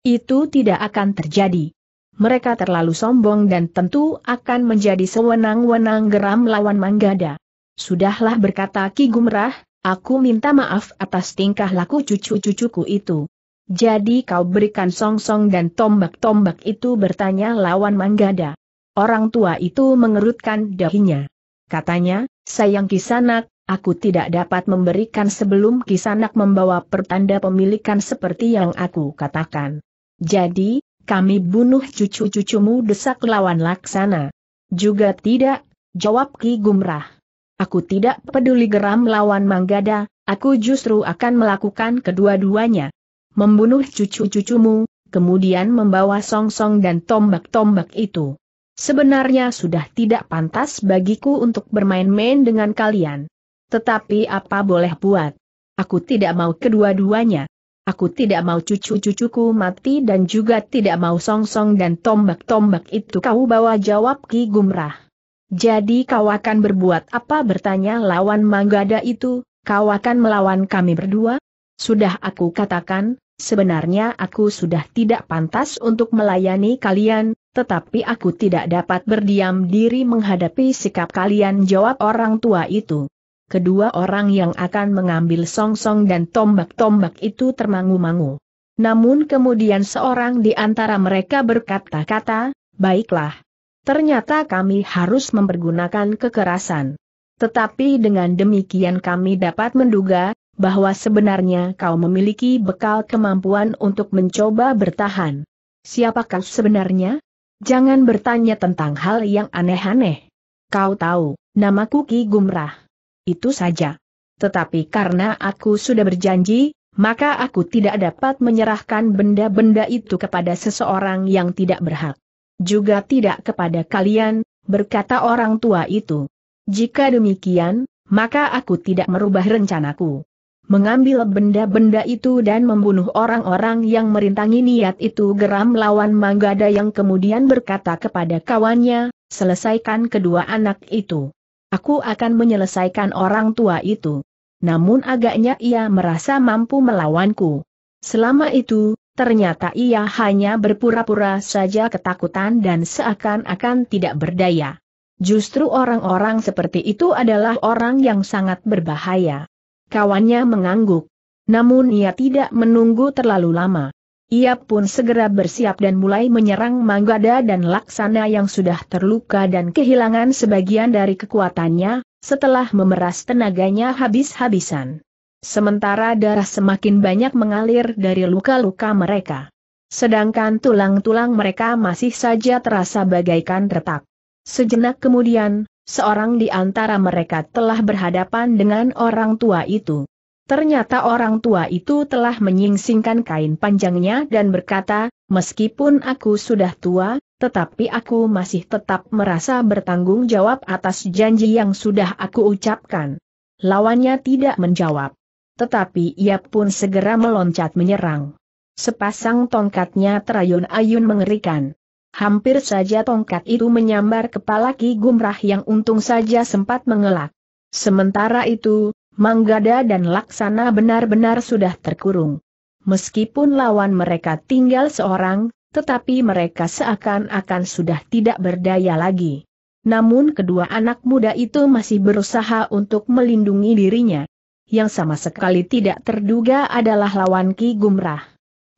Itu tidak akan terjadi. Mereka terlalu sombong dan tentu akan menjadi sewenang-wenang geram lawan Manggada. Sudahlah berkata Ki Gumrah, aku minta maaf atas tingkah laku cucu-cucuku itu. Jadi kau berikan song -song dan tombak-tombak itu bertanya lawan Manggada. Orang tua itu mengerutkan dahinya. Katanya, sayang kisanak, aku tidak dapat memberikan sebelum kisanak membawa pertanda pemilikan seperti yang aku katakan. Jadi, kami bunuh cucu-cucumu desak lawan laksana. Juga tidak, jawab Ki Gumrah. Aku tidak peduli geram lawan Manggada, aku justru akan melakukan kedua-duanya. Membunuh cucu-cucumu, kemudian membawa song-song dan tombak-tombak itu. Sebenarnya sudah tidak pantas bagiku untuk bermain-main dengan kalian. Tetapi apa boleh buat? Aku tidak mau kedua-duanya. Aku tidak mau cucu-cucuku mati dan juga tidak mau song-song dan tombak-tombak itu kau bawa jawab Ki Gumrah. Jadi kau akan berbuat apa bertanya lawan Manggada itu, kau akan melawan kami berdua? Sudah aku katakan, sebenarnya aku sudah tidak pantas untuk melayani kalian, tetapi aku tidak dapat berdiam diri menghadapi sikap kalian jawab orang tua itu. Kedua orang yang akan mengambil song -song dan tombak-tombak itu termangu-mangu. Namun kemudian seorang di antara mereka berkata-kata, baiklah, Ternyata kami harus mempergunakan kekerasan. Tetapi dengan demikian kami dapat menduga, bahwa sebenarnya kau memiliki bekal kemampuan untuk mencoba bertahan. Siapakah sebenarnya? Jangan bertanya tentang hal yang aneh-aneh. Kau tahu, namaku Ki Gumrah. Itu saja. Tetapi karena aku sudah berjanji, maka aku tidak dapat menyerahkan benda-benda itu kepada seseorang yang tidak berhak juga tidak kepada kalian, berkata orang tua itu. Jika demikian, maka aku tidak merubah rencanaku. Mengambil benda-benda itu dan membunuh orang-orang yang merintangi niat itu geram lawan Manggada yang kemudian berkata kepada kawannya, selesaikan kedua anak itu. Aku akan menyelesaikan orang tua itu. Namun agaknya ia merasa mampu melawanku. Selama itu, Ternyata ia hanya berpura-pura saja ketakutan dan seakan-akan tidak berdaya. Justru orang-orang seperti itu adalah orang yang sangat berbahaya. Kawannya mengangguk. Namun ia tidak menunggu terlalu lama. Ia pun segera bersiap dan mulai menyerang Manggada dan Laksana yang sudah terluka dan kehilangan sebagian dari kekuatannya, setelah memeras tenaganya habis-habisan sementara darah semakin banyak mengalir dari luka-luka mereka. Sedangkan tulang-tulang mereka masih saja terasa bagaikan retak. Sejenak kemudian, seorang di antara mereka telah berhadapan dengan orang tua itu. Ternyata orang tua itu telah menyingsingkan kain panjangnya dan berkata, meskipun aku sudah tua, tetapi aku masih tetap merasa bertanggung jawab atas janji yang sudah aku ucapkan. Lawannya tidak menjawab. Tetapi ia pun segera meloncat menyerang. Sepasang tongkatnya terayun-ayun mengerikan. Hampir saja tongkat itu menyambar kepala Ki Gumrah yang untung saja sempat mengelak. Sementara itu, Manggada dan Laksana benar-benar sudah terkurung. Meskipun lawan mereka tinggal seorang, tetapi mereka seakan-akan sudah tidak berdaya lagi. Namun kedua anak muda itu masih berusaha untuk melindungi dirinya yang sama sekali tidak terduga adalah lawan Ki Gumrah.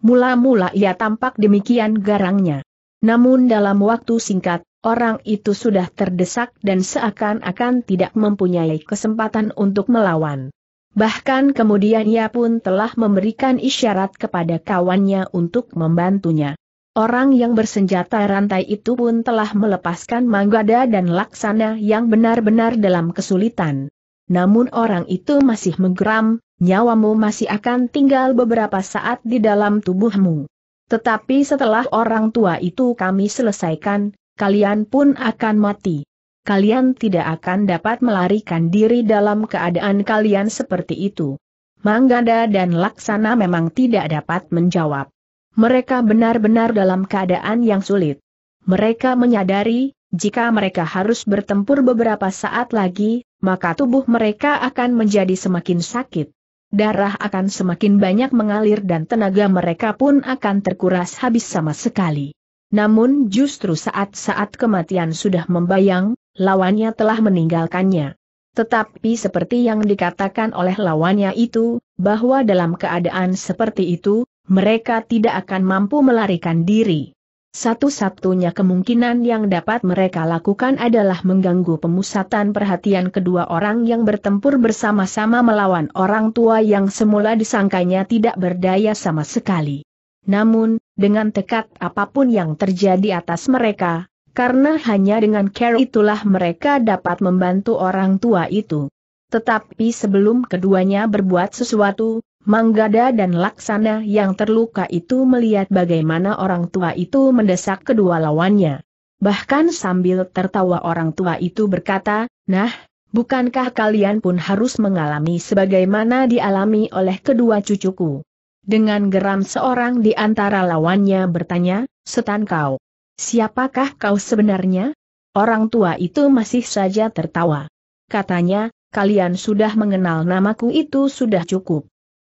Mula-mula ia tampak demikian garangnya. Namun dalam waktu singkat, orang itu sudah terdesak dan seakan-akan tidak mempunyai kesempatan untuk melawan. Bahkan kemudian ia pun telah memberikan isyarat kepada kawannya untuk membantunya. Orang yang bersenjata rantai itu pun telah melepaskan Manggada dan Laksana yang benar-benar dalam kesulitan namun orang itu masih menggeram, nyawamu masih akan tinggal beberapa saat di dalam tubuhmu. Tetapi setelah orang tua itu kami selesaikan, kalian pun akan mati. Kalian tidak akan dapat melarikan diri dalam keadaan kalian seperti itu. Manggada dan Laksana memang tidak dapat menjawab. Mereka benar-benar dalam keadaan yang sulit. Mereka menyadari, jika mereka harus bertempur beberapa saat lagi, maka tubuh mereka akan menjadi semakin sakit. Darah akan semakin banyak mengalir dan tenaga mereka pun akan terkuras habis sama sekali. Namun justru saat-saat kematian sudah membayang, lawannya telah meninggalkannya. Tetapi seperti yang dikatakan oleh lawannya itu, bahwa dalam keadaan seperti itu, mereka tidak akan mampu melarikan diri. Satu-satunya kemungkinan yang dapat mereka lakukan adalah mengganggu pemusatan perhatian kedua orang yang bertempur bersama-sama melawan orang tua yang semula disangkanya tidak berdaya sama sekali. Namun, dengan tekad apapun yang terjadi atas mereka, karena hanya dengan care itulah mereka dapat membantu orang tua itu. Tetapi sebelum keduanya berbuat sesuatu, Manggada dan Laksana yang terluka itu melihat bagaimana orang tua itu mendesak kedua lawannya. Bahkan sambil tertawa orang tua itu berkata, Nah, bukankah kalian pun harus mengalami sebagaimana dialami oleh kedua cucuku? Dengan geram seorang di antara lawannya bertanya, Setan kau, siapakah kau sebenarnya? Orang tua itu masih saja tertawa. Katanya, kalian sudah mengenal namaku itu sudah cukup.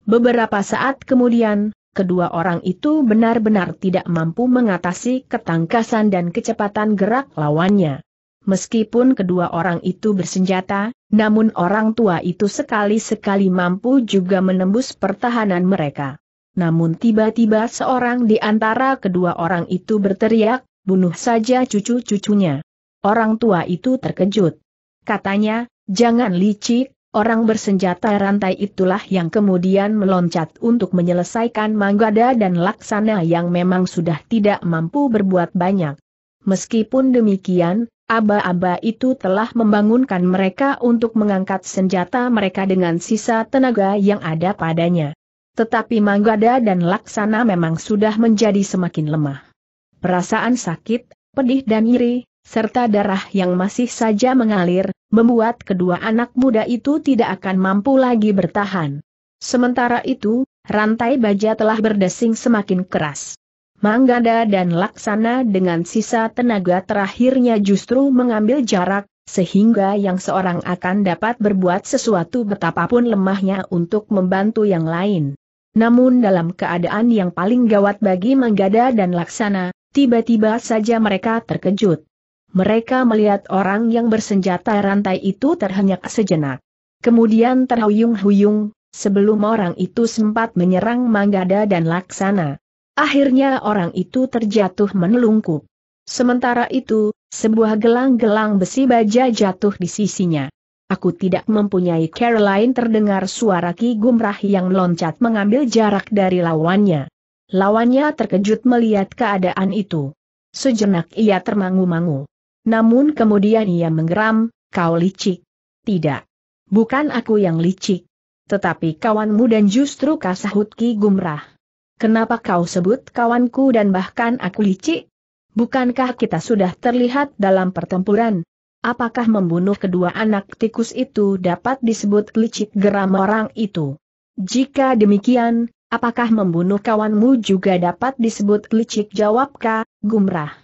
Beberapa saat kemudian, kedua orang itu benar-benar tidak mampu mengatasi ketangkasan dan kecepatan gerak lawannya. Meskipun kedua orang itu bersenjata, namun orang tua itu sekali-sekali mampu juga menembus pertahanan mereka. Namun tiba-tiba seorang di antara kedua orang itu berteriak, bunuh saja cucu-cucunya. Orang tua itu terkejut. Katanya, jangan licik, Orang bersenjata rantai itulah yang kemudian meloncat untuk menyelesaikan Manggada dan Laksana yang memang sudah tidak mampu berbuat banyak. Meskipun demikian, aba-aba itu telah membangunkan mereka untuk mengangkat senjata mereka dengan sisa tenaga yang ada padanya. Tetapi Manggada dan Laksana memang sudah menjadi semakin lemah. Perasaan sakit, pedih dan iri, serta darah yang masih saja mengalir, membuat kedua anak muda itu tidak akan mampu lagi bertahan. Sementara itu, rantai baja telah berdesing semakin keras. Manggada dan Laksana dengan sisa tenaga terakhirnya justru mengambil jarak, sehingga yang seorang akan dapat berbuat sesuatu betapapun lemahnya untuk membantu yang lain. Namun dalam keadaan yang paling gawat bagi Manggada dan Laksana, tiba-tiba saja mereka terkejut mereka melihat orang yang bersenjata rantai itu terhenyak sejenak. Kemudian terhuyung-huyung, sebelum orang itu sempat menyerang Manggada dan Laksana. Akhirnya orang itu terjatuh menelungkup. Sementara itu, sebuah gelang-gelang besi baja jatuh di sisinya. Aku tidak mempunyai Caroline terdengar suara Ki Gumrah yang loncat mengambil jarak dari lawannya. Lawannya terkejut melihat keadaan itu. Sejenak ia termangu-mangu. Namun kemudian ia menggeram, kau licik. Tidak. Bukan aku yang licik. Tetapi kawanmu dan justru kasahut Ki Gumrah. Kenapa kau sebut kawanku dan bahkan aku licik? Bukankah kita sudah terlihat dalam pertempuran? Apakah membunuh kedua anak tikus itu dapat disebut licik geram orang itu? Jika demikian, apakah membunuh kawanmu juga dapat disebut licik jawab Ka, Gumrah?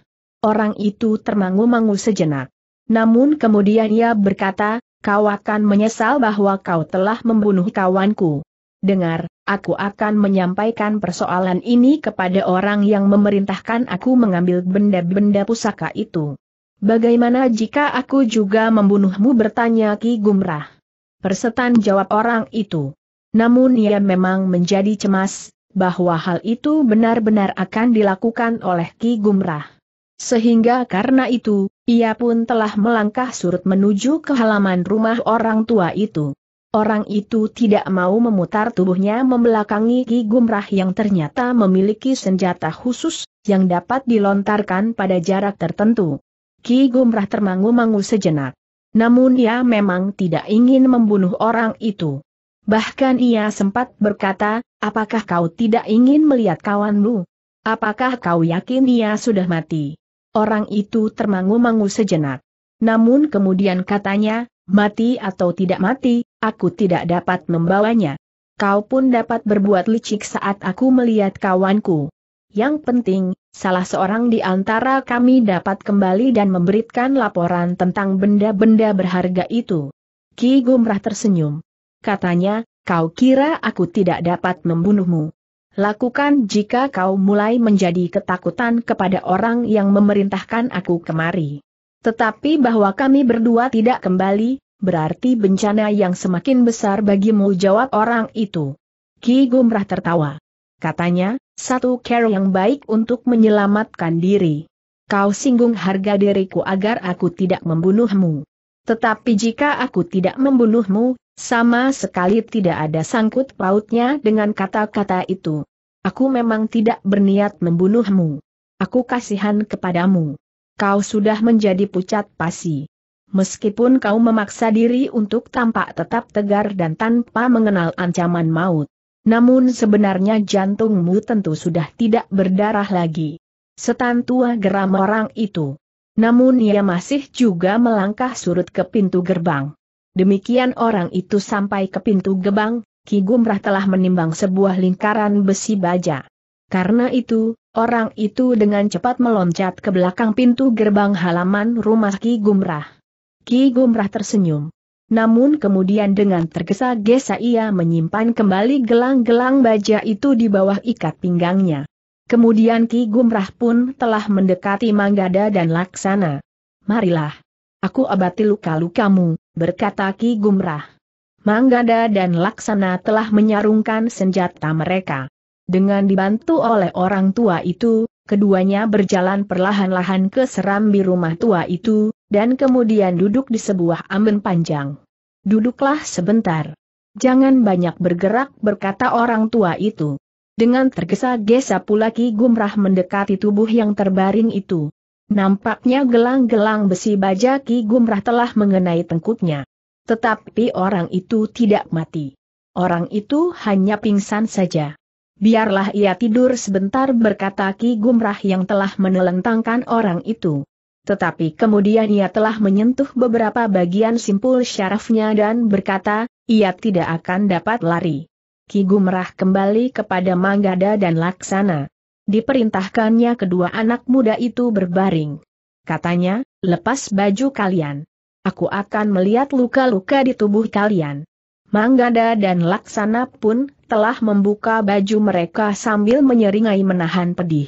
Orang itu termangu-mangu sejenak. Namun kemudian ia berkata, kau akan menyesal bahwa kau telah membunuh kawanku. Dengar, aku akan menyampaikan persoalan ini kepada orang yang memerintahkan aku mengambil benda-benda pusaka itu. Bagaimana jika aku juga membunuhmu bertanya Ki Gumrah? Persetan jawab orang itu. Namun ia memang menjadi cemas, bahwa hal itu benar-benar akan dilakukan oleh Ki Gumrah. Sehingga karena itu, ia pun telah melangkah surut menuju ke halaman rumah orang tua itu. Orang itu tidak mau memutar tubuhnya membelakangi Ki Gumrah yang ternyata memiliki senjata khusus, yang dapat dilontarkan pada jarak tertentu. Ki Gumrah termangu-mangu sejenak. Namun ia memang tidak ingin membunuh orang itu. Bahkan ia sempat berkata, apakah kau tidak ingin melihat kawanmu? Apakah kau yakin ia sudah mati? Orang itu termangu-mangu sejenak. Namun kemudian katanya, mati atau tidak mati, aku tidak dapat membawanya. Kau pun dapat berbuat licik saat aku melihat kawanku. Yang penting, salah seorang di antara kami dapat kembali dan memberikan laporan tentang benda-benda berharga itu. Ki Gumrah tersenyum. Katanya, kau kira aku tidak dapat membunuhmu. Lakukan jika kau mulai menjadi ketakutan kepada orang yang memerintahkan aku kemari. Tetapi bahwa kami berdua tidak kembali, berarti bencana yang semakin besar bagimu jawab orang itu. Ki Gumrah tertawa. Katanya, satu cara yang baik untuk menyelamatkan diri. Kau singgung harga diriku agar aku tidak membunuhmu. Tetapi jika aku tidak membunuhmu, sama sekali tidak ada sangkut pautnya dengan kata-kata itu. Aku memang tidak berniat membunuhmu. Aku kasihan kepadamu. Kau sudah menjadi pucat pasi. Meskipun kau memaksa diri untuk tampak tetap tegar dan tanpa mengenal ancaman maut. Namun sebenarnya jantungmu tentu sudah tidak berdarah lagi. Setan tua geram orang itu. Namun ia masih juga melangkah surut ke pintu gerbang. Demikian orang itu sampai ke pintu gebang, Ki Gumrah telah menimbang sebuah lingkaran besi baja. Karena itu, orang itu dengan cepat meloncat ke belakang pintu gerbang halaman rumah Ki Gumrah. Ki Gumrah tersenyum. Namun kemudian dengan tergesa-gesa ia menyimpan kembali gelang-gelang baja itu di bawah ikat pinggangnya. Kemudian Ki Gumrah pun telah mendekati Manggada dan Laksana. Marilah. Aku abati luka-lukamu, berkata Ki Gumrah. Manggada dan Laksana telah menyarungkan senjata mereka. Dengan dibantu oleh orang tua itu, keduanya berjalan perlahan-lahan ke serambi rumah tua itu, dan kemudian duduk di sebuah amben panjang. Duduklah sebentar. Jangan banyak bergerak berkata orang tua itu. Dengan tergesa-gesa pula Ki Gumrah mendekati tubuh yang terbaring itu. Nampaknya gelang-gelang besi baja Ki Gumrah telah mengenai tengkuknya. Tetapi orang itu tidak mati. Orang itu hanya pingsan saja. Biarlah ia tidur sebentar berkata Ki Gumrah yang telah menelentangkan orang itu. Tetapi kemudian ia telah menyentuh beberapa bagian simpul syarafnya dan berkata, ia tidak akan dapat lari. Ki Gumrah kembali kepada Manggada dan Laksana diperintahkannya kedua anak muda itu berbaring. Katanya, lepas baju kalian. Aku akan melihat luka-luka di tubuh kalian. Manggada dan Laksana pun telah membuka baju mereka sambil menyeringai menahan pedih.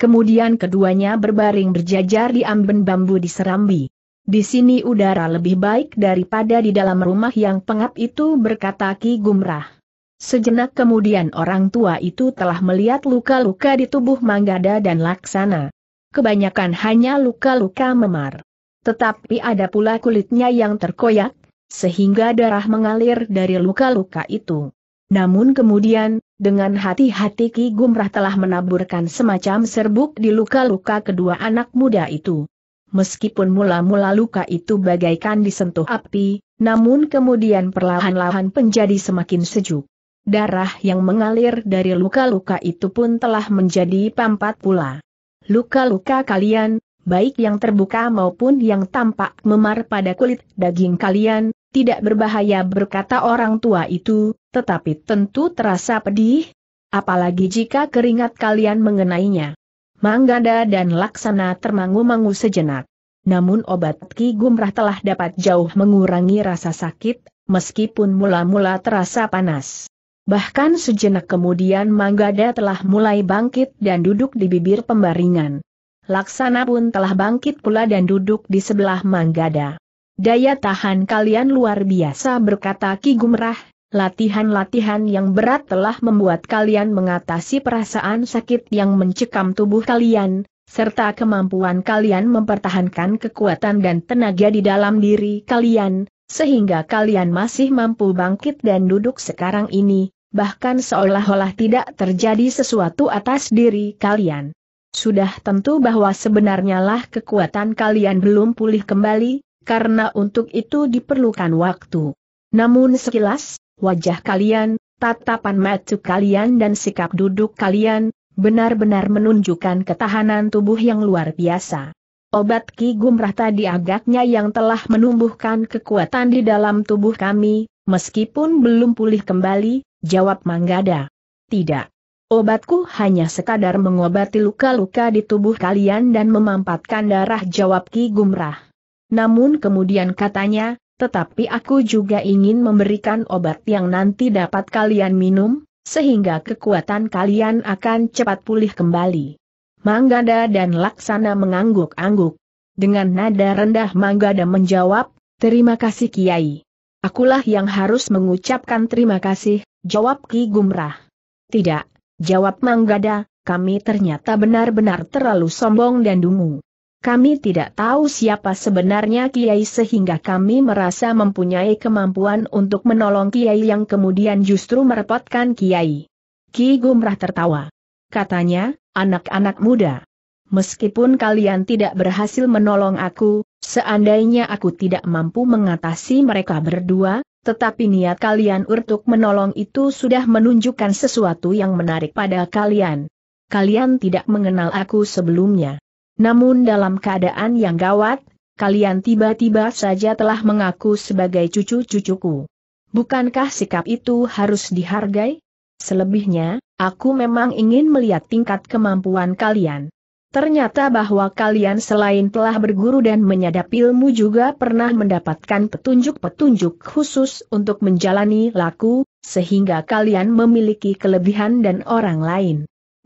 Kemudian keduanya berbaring berjajar di amben bambu di Serambi. Di sini udara lebih baik daripada di dalam rumah yang pengap itu berkata Ki Gumrah. Sejenak kemudian orang tua itu telah melihat luka-luka di tubuh Manggada dan Laksana. Kebanyakan hanya luka-luka memar. Tetapi ada pula kulitnya yang terkoyak, sehingga darah mengalir dari luka-luka itu. Namun kemudian, dengan hati-hati Ki Gumrah telah menaburkan semacam serbuk di luka-luka kedua anak muda itu. Meskipun mula-mula luka itu bagaikan disentuh api, namun kemudian perlahan-lahan menjadi semakin sejuk. Darah yang mengalir dari luka-luka itu pun telah menjadi pampat pula. Luka-luka kalian, baik yang terbuka maupun yang tampak memar pada kulit daging kalian, tidak berbahaya berkata orang tua itu, tetapi tentu terasa pedih, apalagi jika keringat kalian mengenainya. Manggada dan Laksana termangu-mangu sejenak. Namun obat Ki Gumrah telah dapat jauh mengurangi rasa sakit, meskipun mula-mula terasa panas. Bahkan sejenak kemudian Manggada telah mulai bangkit dan duduk di bibir pembaringan. Laksana pun telah bangkit pula dan duduk di sebelah Manggada. Daya tahan kalian luar biasa berkata Ki Gumrah, latihan-latihan yang berat telah membuat kalian mengatasi perasaan sakit yang mencekam tubuh kalian, serta kemampuan kalian mempertahankan kekuatan dan tenaga di dalam diri kalian, sehingga kalian masih mampu bangkit dan duduk sekarang ini, bahkan seolah-olah tidak terjadi sesuatu atas diri kalian. Sudah tentu bahwa sebenarnya lah kekuatan kalian belum pulih kembali, karena untuk itu diperlukan waktu. Namun sekilas, wajah kalian, tatapan mata kalian dan sikap duduk kalian, benar-benar menunjukkan ketahanan tubuh yang luar biasa. Obat Ki Gumrah tadi agaknya yang telah menumbuhkan kekuatan di dalam tubuh kami, meskipun belum pulih kembali, Jawab Manggada. Tidak. Obatku hanya sekadar mengobati luka-luka di tubuh kalian dan memampatkan darah jawab Ki Gumrah. Namun kemudian katanya, tetapi aku juga ingin memberikan obat yang nanti dapat kalian minum, sehingga kekuatan kalian akan cepat pulih kembali. Manggada dan Laksana mengangguk-angguk. Dengan nada rendah Manggada menjawab, terima kasih Kiai. Akulah yang harus mengucapkan terima kasih, jawab Ki Gumrah. Tidak, jawab Manggada, kami ternyata benar-benar terlalu sombong dan dungu. Kami tidak tahu siapa sebenarnya Kiai sehingga kami merasa mempunyai kemampuan untuk menolong Kiai yang kemudian justru merepotkan Kiai. Ki Gumrah tertawa. Katanya, anak-anak muda, meskipun kalian tidak berhasil menolong aku, seandainya aku tidak mampu mengatasi mereka berdua, tetapi niat kalian untuk menolong itu sudah menunjukkan sesuatu yang menarik pada kalian. Kalian tidak mengenal aku sebelumnya. Namun dalam keadaan yang gawat, kalian tiba-tiba saja telah mengaku sebagai cucu-cucuku. Bukankah sikap itu harus dihargai? Selebihnya, aku memang ingin melihat tingkat kemampuan kalian. Ternyata bahwa kalian selain telah berguru dan menyadap ilmu juga pernah mendapatkan petunjuk-petunjuk khusus untuk menjalani laku, sehingga kalian memiliki kelebihan dan orang lain.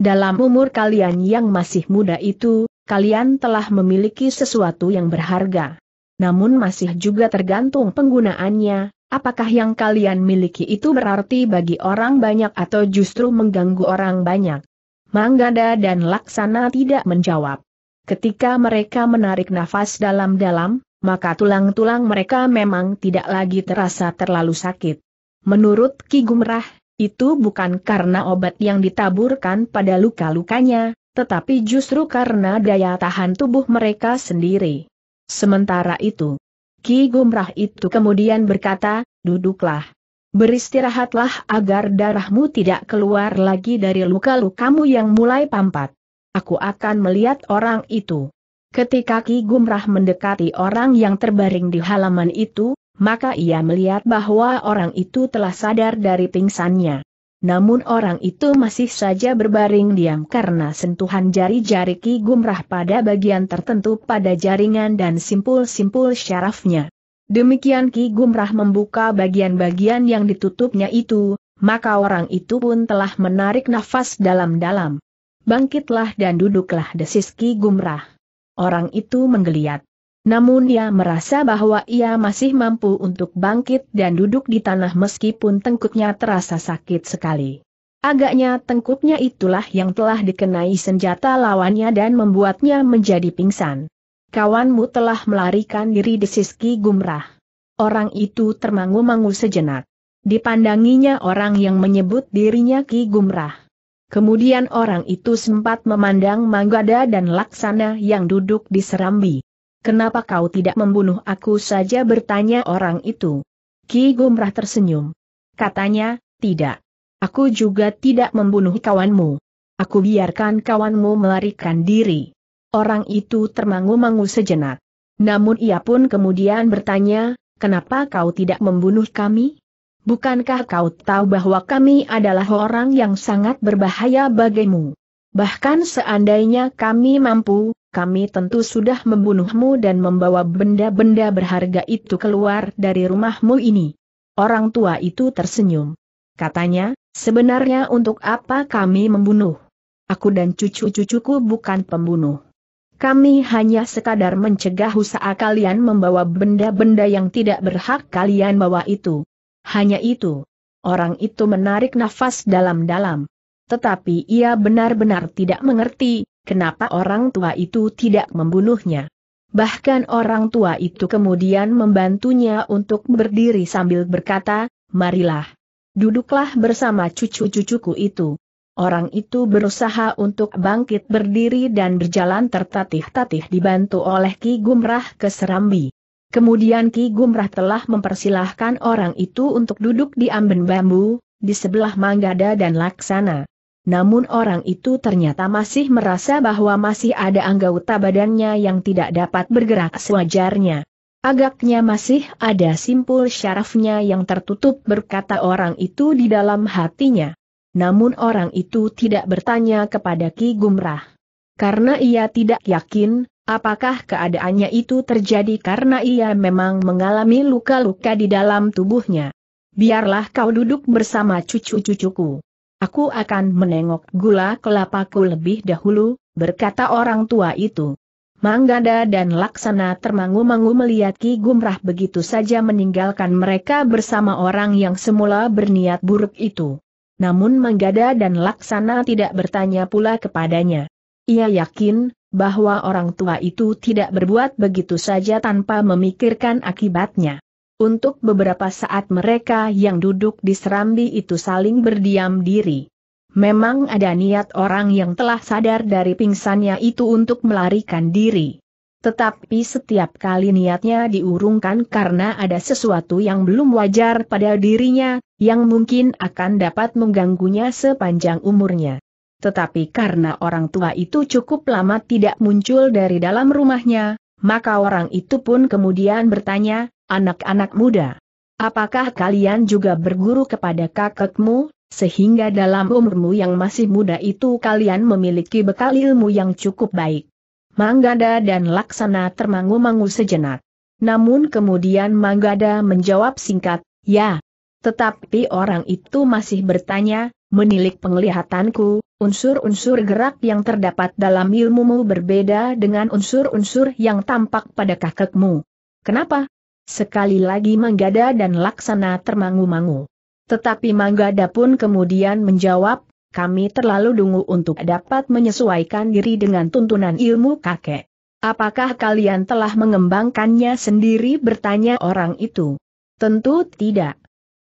Dalam umur kalian yang masih muda itu, kalian telah memiliki sesuatu yang berharga. Namun masih juga tergantung penggunaannya, apakah yang kalian miliki itu berarti bagi orang banyak atau justru mengganggu orang banyak. Manggada dan Laksana tidak menjawab. Ketika mereka menarik nafas dalam-dalam, maka tulang-tulang mereka memang tidak lagi terasa terlalu sakit. Menurut Ki Gumrah, itu bukan karena obat yang ditaburkan pada luka-lukanya, tetapi justru karena daya tahan tubuh mereka sendiri. Sementara itu, Ki Gumrah itu kemudian berkata, duduklah. Beristirahatlah agar darahmu tidak keluar lagi dari luka-lukamu yang mulai pampat. Aku akan melihat orang itu. Ketika Ki Gumrah mendekati orang yang terbaring di halaman itu, maka ia melihat bahwa orang itu telah sadar dari pingsannya. Namun orang itu masih saja berbaring diam karena sentuhan jari-jari Ki Gumrah pada bagian tertentu pada jaringan dan simpul-simpul syarafnya. Demikian Ki Gumrah membuka bagian-bagian yang ditutupnya itu, maka orang itu pun telah menarik nafas dalam-dalam. Bangkitlah dan duduklah desis Ki Gumrah. Orang itu menggeliat. Namun ia merasa bahwa ia masih mampu untuk bangkit dan duduk di tanah meskipun tengkuknya terasa sakit sekali. Agaknya tengkuknya itulah yang telah dikenai senjata lawannya dan membuatnya menjadi pingsan kawanmu telah melarikan diri di Siski Gumrah. Orang itu termangu-mangu sejenak. Dipandanginya orang yang menyebut dirinya Ki Gumrah. Kemudian orang itu sempat memandang Manggada dan Laksana yang duduk di serambi. Kenapa kau tidak membunuh aku saja bertanya orang itu. Ki Gumrah tersenyum. Katanya, tidak. Aku juga tidak membunuh kawanmu. Aku biarkan kawanmu melarikan diri. Orang itu termangu-mangu sejenak. Namun ia pun kemudian bertanya, kenapa kau tidak membunuh kami? Bukankah kau tahu bahwa kami adalah orang yang sangat berbahaya bagimu? Bahkan seandainya kami mampu, kami tentu sudah membunuhmu dan membawa benda-benda berharga itu keluar dari rumahmu ini. Orang tua itu tersenyum. Katanya, sebenarnya untuk apa kami membunuh? Aku dan cucu-cucuku bukan pembunuh. Kami hanya sekadar mencegah usaha kalian membawa benda-benda yang tidak berhak kalian bawa itu. Hanya itu. Orang itu menarik nafas dalam-dalam. Tetapi ia benar-benar tidak mengerti, kenapa orang tua itu tidak membunuhnya. Bahkan orang tua itu kemudian membantunya untuk berdiri sambil berkata, marilah. Duduklah bersama cucu-cucuku itu. Orang itu berusaha untuk bangkit berdiri dan berjalan tertatih-tatih dibantu oleh Ki Gumrah ke Serambi. Kemudian Ki Gumrah telah mempersilahkan orang itu untuk duduk di amben bambu, di sebelah Manggada dan Laksana. Namun orang itu ternyata masih merasa bahwa masih ada anggota badannya yang tidak dapat bergerak sewajarnya. Agaknya masih ada simpul syarafnya yang tertutup berkata orang itu di dalam hatinya. Namun orang itu tidak bertanya kepada Ki Gumrah. Karena ia tidak yakin, apakah keadaannya itu terjadi karena ia memang mengalami luka-luka di dalam tubuhnya. Biarlah kau duduk bersama cucu-cucuku. Aku akan menengok gula kelapaku lebih dahulu, berkata orang tua itu. Manggada dan Laksana termangu-mangu melihat Ki Gumrah begitu saja meninggalkan mereka bersama orang yang semula berniat buruk itu namun Manggada dan Laksana tidak bertanya pula kepadanya. Ia yakin, bahwa orang tua itu tidak berbuat begitu saja tanpa memikirkan akibatnya. Untuk beberapa saat mereka yang duduk di serambi itu saling berdiam diri. Memang ada niat orang yang telah sadar dari pingsannya itu untuk melarikan diri. Tetapi setiap kali niatnya diurungkan karena ada sesuatu yang belum wajar pada dirinya, yang mungkin akan dapat mengganggunya sepanjang umurnya. Tetapi karena orang tua itu cukup lama tidak muncul dari dalam rumahnya, maka orang itu pun kemudian bertanya, anak-anak muda, apakah kalian juga berguru kepada kakekmu, sehingga dalam umurmu yang masih muda itu kalian memiliki bekal ilmu yang cukup baik? Manggada dan Laksana termangu-mangu sejenak. Namun kemudian Manggada menjawab singkat, ya, tetapi orang itu masih bertanya, menilik penglihatanku, unsur-unsur gerak yang terdapat dalam ilmumu berbeda dengan unsur-unsur yang tampak pada kakekmu. Kenapa? Sekali lagi Manggada dan Laksana termangu-mangu. Tetapi Manggada pun kemudian menjawab, kami terlalu dungu untuk dapat menyesuaikan diri dengan tuntunan ilmu kakek. Apakah kalian telah mengembangkannya sendiri bertanya orang itu? Tentu tidak.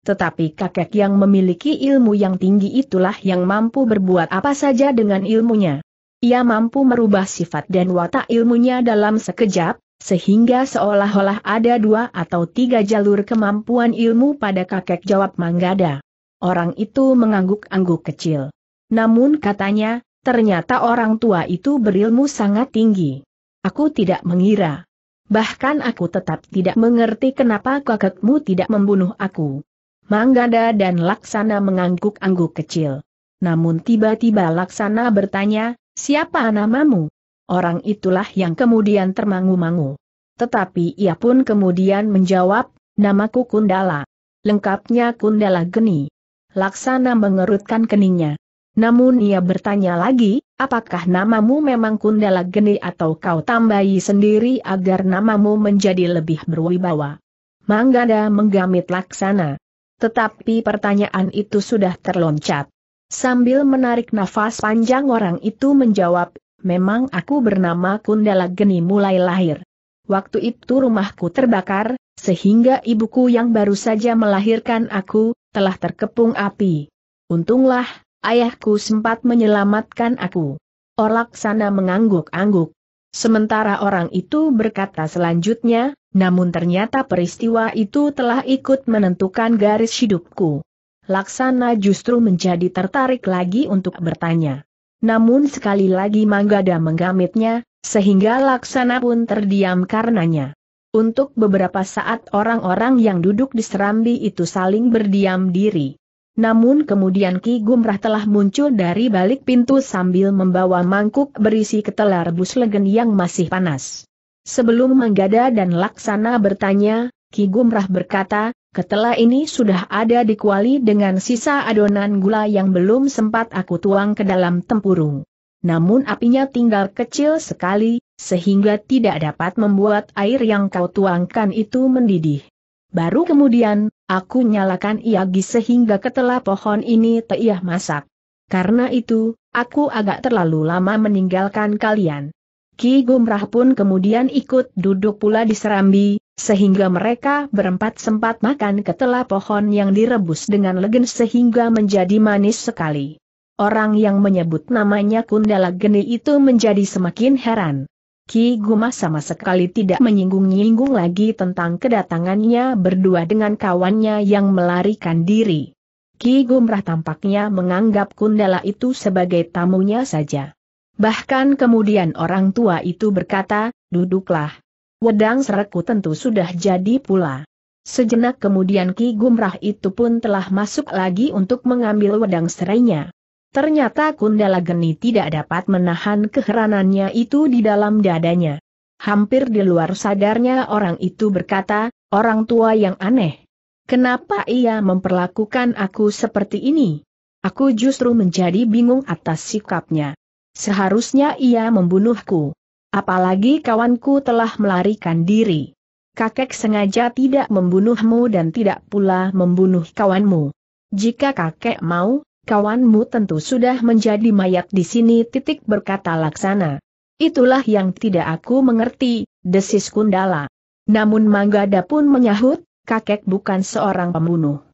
Tetapi kakek yang memiliki ilmu yang tinggi itulah yang mampu berbuat apa saja dengan ilmunya. Ia mampu merubah sifat dan watak ilmunya dalam sekejap, sehingga seolah-olah ada dua atau tiga jalur kemampuan ilmu pada kakek jawab Manggada. Orang itu mengangguk-angguk kecil. Namun katanya, ternyata orang tua itu berilmu sangat tinggi. Aku tidak mengira. Bahkan aku tetap tidak mengerti kenapa kakekmu tidak membunuh aku. Manggada dan Laksana mengangguk-angguk kecil. Namun tiba-tiba Laksana bertanya, siapa namamu? Orang itulah yang kemudian termangu-mangu. Tetapi ia pun kemudian menjawab, namaku Kundala. Lengkapnya Kundala Geni. Laksana mengerutkan keningnya. Namun ia bertanya lagi, apakah namamu memang Kundala Geni atau kau tambahi sendiri agar namamu menjadi lebih berwibawa? Manggada menggamit Laksana. Tetapi pertanyaan itu sudah terloncat. Sambil menarik nafas panjang orang itu menjawab, memang aku bernama Kundala Geni mulai lahir. Waktu itu rumahku terbakar, sehingga ibuku yang baru saja melahirkan aku, telah terkepung api. Untunglah, ayahku sempat menyelamatkan aku. Orlaksana mengangguk-angguk. Sementara orang itu berkata selanjutnya, namun ternyata peristiwa itu telah ikut menentukan garis hidupku. Laksana justru menjadi tertarik lagi untuk bertanya. Namun sekali lagi Manggada menggamitnya, sehingga Laksana pun terdiam karenanya. Untuk beberapa saat orang-orang yang duduk di serambi itu saling berdiam diri. Namun kemudian Ki Gumrah telah muncul dari balik pintu sambil membawa mangkuk berisi ketela rebus legen yang masih panas. Sebelum Manggada dan Laksana bertanya, Ki Gumrah berkata, ketela ini sudah ada di kuali dengan sisa adonan gula yang belum sempat aku tuang ke dalam tempurung. Namun apinya tinggal kecil sekali, sehingga tidak dapat membuat air yang kau tuangkan itu mendidih. Baru kemudian, aku nyalakan iagi sehingga ketela pohon ini teiah masak. Karena itu, aku agak terlalu lama meninggalkan kalian. Ki Gumrah pun kemudian ikut duduk pula di serambi, sehingga mereka berempat sempat makan ketela pohon yang direbus dengan legen sehingga menjadi manis sekali. Orang yang menyebut namanya Kundala Geni itu menjadi semakin heran. Ki Guma sama sekali tidak menyinggung-nyinggung lagi tentang kedatangannya berdua dengan kawannya yang melarikan diri. Ki Gumrah tampaknya menganggap Kundala itu sebagai tamunya saja. Bahkan kemudian orang tua itu berkata, duduklah. Wedang sereku tentu sudah jadi pula. Sejenak kemudian Ki Gumrah itu pun telah masuk lagi untuk mengambil wedang serainya. Ternyata Kundala Geni tidak dapat menahan keheranannya itu di dalam dadanya. Hampir di luar sadarnya orang itu berkata, orang tua yang aneh. Kenapa ia memperlakukan aku seperti ini? Aku justru menjadi bingung atas sikapnya. Seharusnya ia membunuhku. Apalagi kawanku telah melarikan diri. Kakek sengaja tidak membunuhmu dan tidak pula membunuh kawanmu. Jika kakek mau, kawanmu tentu sudah menjadi mayat di sini titik berkata laksana. Itulah yang tidak aku mengerti, desis Kundala. Namun Manggada pun menyahut, kakek bukan seorang pembunuh.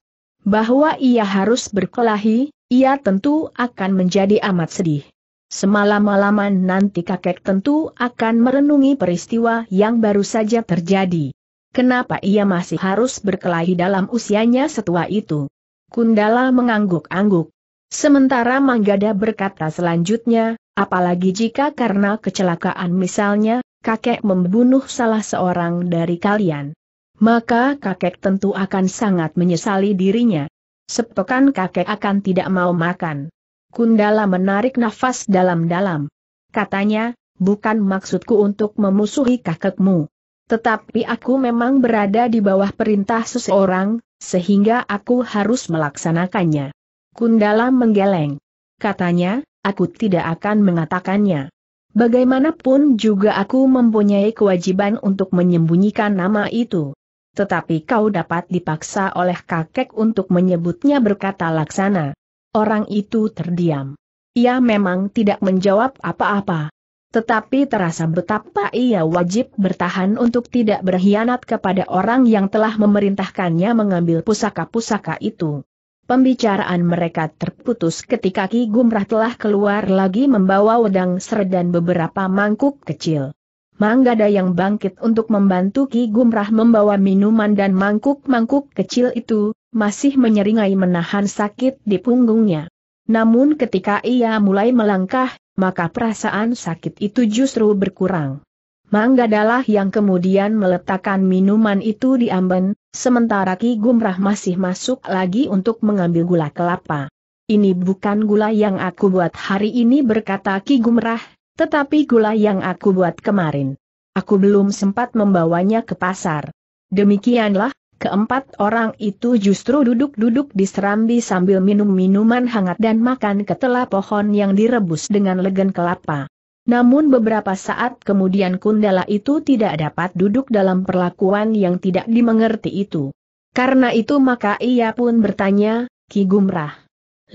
Bahwa ia harus berkelahi, ia tentu akan menjadi amat sedih. Semalam-malaman nanti kakek tentu akan merenungi peristiwa yang baru saja terjadi. Kenapa ia masih harus berkelahi dalam usianya setua itu? Kundala mengangguk-angguk. Sementara Manggada berkata selanjutnya, apalagi jika karena kecelakaan misalnya, kakek membunuh salah seorang dari kalian. Maka kakek tentu akan sangat menyesali dirinya. Sepekan kakek akan tidak mau makan. Kundala menarik nafas dalam-dalam. Katanya, bukan maksudku untuk memusuhi kakekmu. Tetapi aku memang berada di bawah perintah seseorang, sehingga aku harus melaksanakannya. Kundala menggeleng. Katanya, aku tidak akan mengatakannya. Bagaimanapun juga aku mempunyai kewajiban untuk menyembunyikan nama itu. Tetapi kau dapat dipaksa oleh kakek untuk menyebutnya berkata laksana. Orang itu terdiam. Ia memang tidak menjawab apa-apa. Tetapi terasa betapa ia wajib bertahan untuk tidak berkhianat kepada orang yang telah memerintahkannya mengambil pusaka-pusaka itu. Pembicaraan mereka terputus ketika Ki Gumrah telah keluar lagi membawa wedang seret dan beberapa mangkuk kecil. Manggada yang bangkit untuk membantu Ki Gumrah membawa minuman dan mangkuk-mangkuk kecil itu, masih menyeringai menahan sakit di punggungnya. Namun ketika ia mulai melangkah, maka perasaan sakit itu justru berkurang. Manggadalah yang kemudian meletakkan minuman itu di amben, Sementara Ki Gumrah masih masuk lagi untuk mengambil gula kelapa. Ini bukan gula yang aku buat hari ini berkata Ki Gumrah, tetapi gula yang aku buat kemarin. Aku belum sempat membawanya ke pasar. Demikianlah, keempat orang itu justru duduk-duduk di serambi sambil minum minuman hangat dan makan ketela pohon yang direbus dengan legen kelapa. Namun beberapa saat kemudian Kundala itu tidak dapat duduk dalam perlakuan yang tidak dimengerti itu. Karena itu maka ia pun bertanya, Ki Gumrah.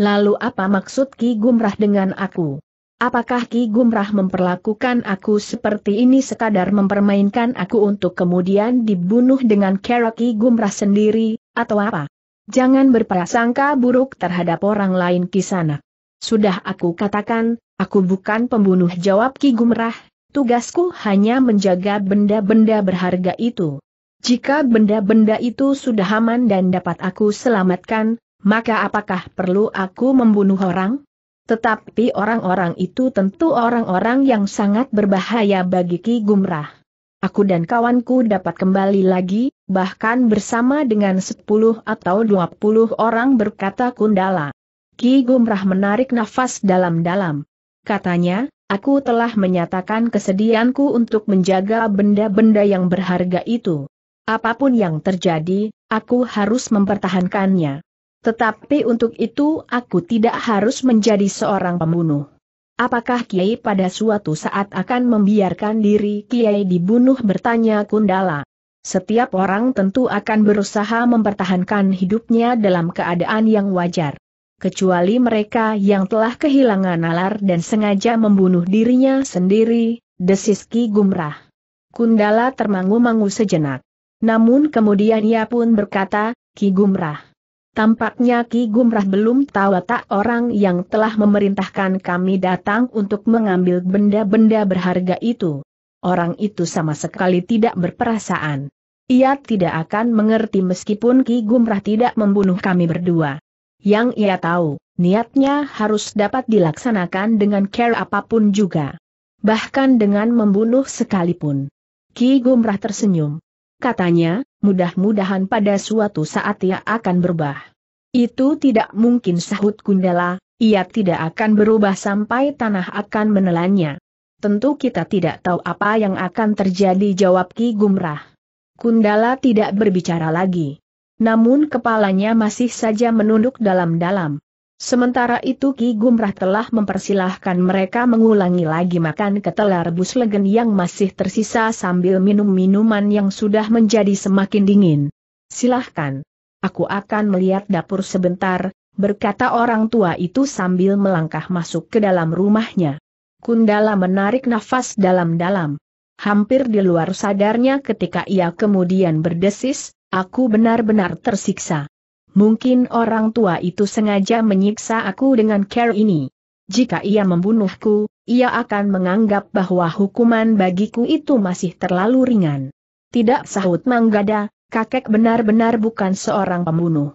Lalu apa maksud Ki Gumrah dengan aku? Apakah Ki Gumrah memperlakukan aku seperti ini sekadar mempermainkan aku untuk kemudian dibunuh dengan cara Ki Gumrah sendiri, atau apa? Jangan berprasangka buruk terhadap orang lain Kisana. Sudah aku katakan, Aku bukan pembunuh jawab Ki Gumrah. tugasku hanya menjaga benda-benda berharga itu. Jika benda-benda itu sudah aman dan dapat aku selamatkan, maka apakah perlu aku membunuh orang? Tetapi orang-orang itu tentu orang-orang yang sangat berbahaya bagi Ki Gumrah. Aku dan kawanku dapat kembali lagi, bahkan bersama dengan 10 atau 20 orang berkata Kundala. Ki Gumrah menarik nafas dalam-dalam. Katanya, aku telah menyatakan kesedianku untuk menjaga benda-benda yang berharga itu. Apapun yang terjadi, aku harus mempertahankannya. Tetapi untuk itu aku tidak harus menjadi seorang pembunuh. Apakah Kiai pada suatu saat akan membiarkan diri Kiai dibunuh bertanya Kundala. Setiap orang tentu akan berusaha mempertahankan hidupnya dalam keadaan yang wajar kecuali mereka yang telah kehilangan nalar dan sengaja membunuh dirinya sendiri, desis Ki Gumrah. Kundala termangu-mangu sejenak. Namun kemudian ia pun berkata, Ki Gumrah. Tampaknya Ki Gumrah belum tahu tak orang yang telah memerintahkan kami datang untuk mengambil benda-benda berharga itu. Orang itu sama sekali tidak berperasaan. Ia tidak akan mengerti meskipun Ki Gumrah tidak membunuh kami berdua. Yang ia tahu, niatnya harus dapat dilaksanakan dengan care apapun juga. Bahkan dengan membunuh sekalipun. Ki Gumrah tersenyum. Katanya, mudah-mudahan pada suatu saat ia akan berubah. Itu tidak mungkin sahut Kundala, ia tidak akan berubah sampai tanah akan menelannya. Tentu kita tidak tahu apa yang akan terjadi jawab Ki Gumrah. Kundala tidak berbicara lagi. Namun kepalanya masih saja menunduk dalam-dalam. Sementara itu Ki Gumrah telah mempersilahkan mereka mengulangi lagi makan ketela rebus legen yang masih tersisa sambil minum minuman yang sudah menjadi semakin dingin. Silahkan. Aku akan melihat dapur sebentar, berkata orang tua itu sambil melangkah masuk ke dalam rumahnya. Kundala menarik nafas dalam-dalam. Hampir di luar sadarnya ketika ia kemudian berdesis, Aku benar-benar tersiksa. Mungkin orang tua itu sengaja menyiksa aku dengan care ini. Jika ia membunuhku, ia akan menganggap bahwa hukuman bagiku itu masih terlalu ringan. Tidak sahut Manggada, kakek benar-benar bukan seorang pembunuh.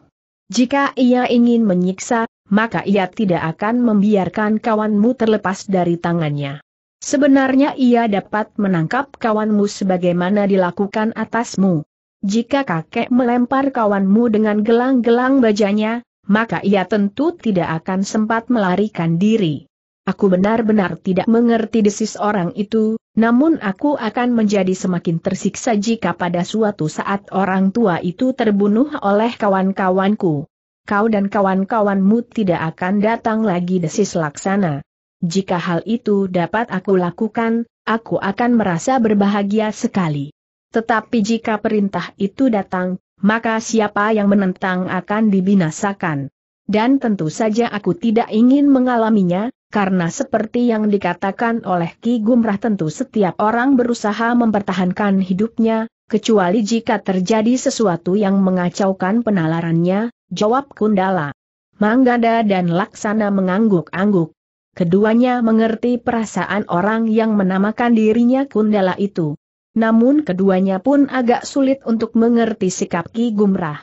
Jika ia ingin menyiksa, maka ia tidak akan membiarkan kawanmu terlepas dari tangannya. Sebenarnya ia dapat menangkap kawanmu sebagaimana dilakukan atasmu. Jika kakek melempar kawanmu dengan gelang-gelang bajanya, maka ia tentu tidak akan sempat melarikan diri. Aku benar-benar tidak mengerti desis orang itu, namun aku akan menjadi semakin tersiksa jika pada suatu saat orang tua itu terbunuh oleh kawan-kawanku. Kau dan kawan-kawanmu tidak akan datang lagi desis laksana. Jika hal itu dapat aku lakukan, aku akan merasa berbahagia sekali. Tetapi jika perintah itu datang, maka siapa yang menentang akan dibinasakan. Dan tentu saja aku tidak ingin mengalaminya, karena seperti yang dikatakan oleh Ki Gumrah tentu setiap orang berusaha mempertahankan hidupnya, kecuali jika terjadi sesuatu yang mengacaukan penalarannya, jawab Kundala. Manggada dan Laksana mengangguk-angguk. Keduanya mengerti perasaan orang yang menamakan dirinya Kundala itu namun keduanya pun agak sulit untuk mengerti sikap Ki Gumrah.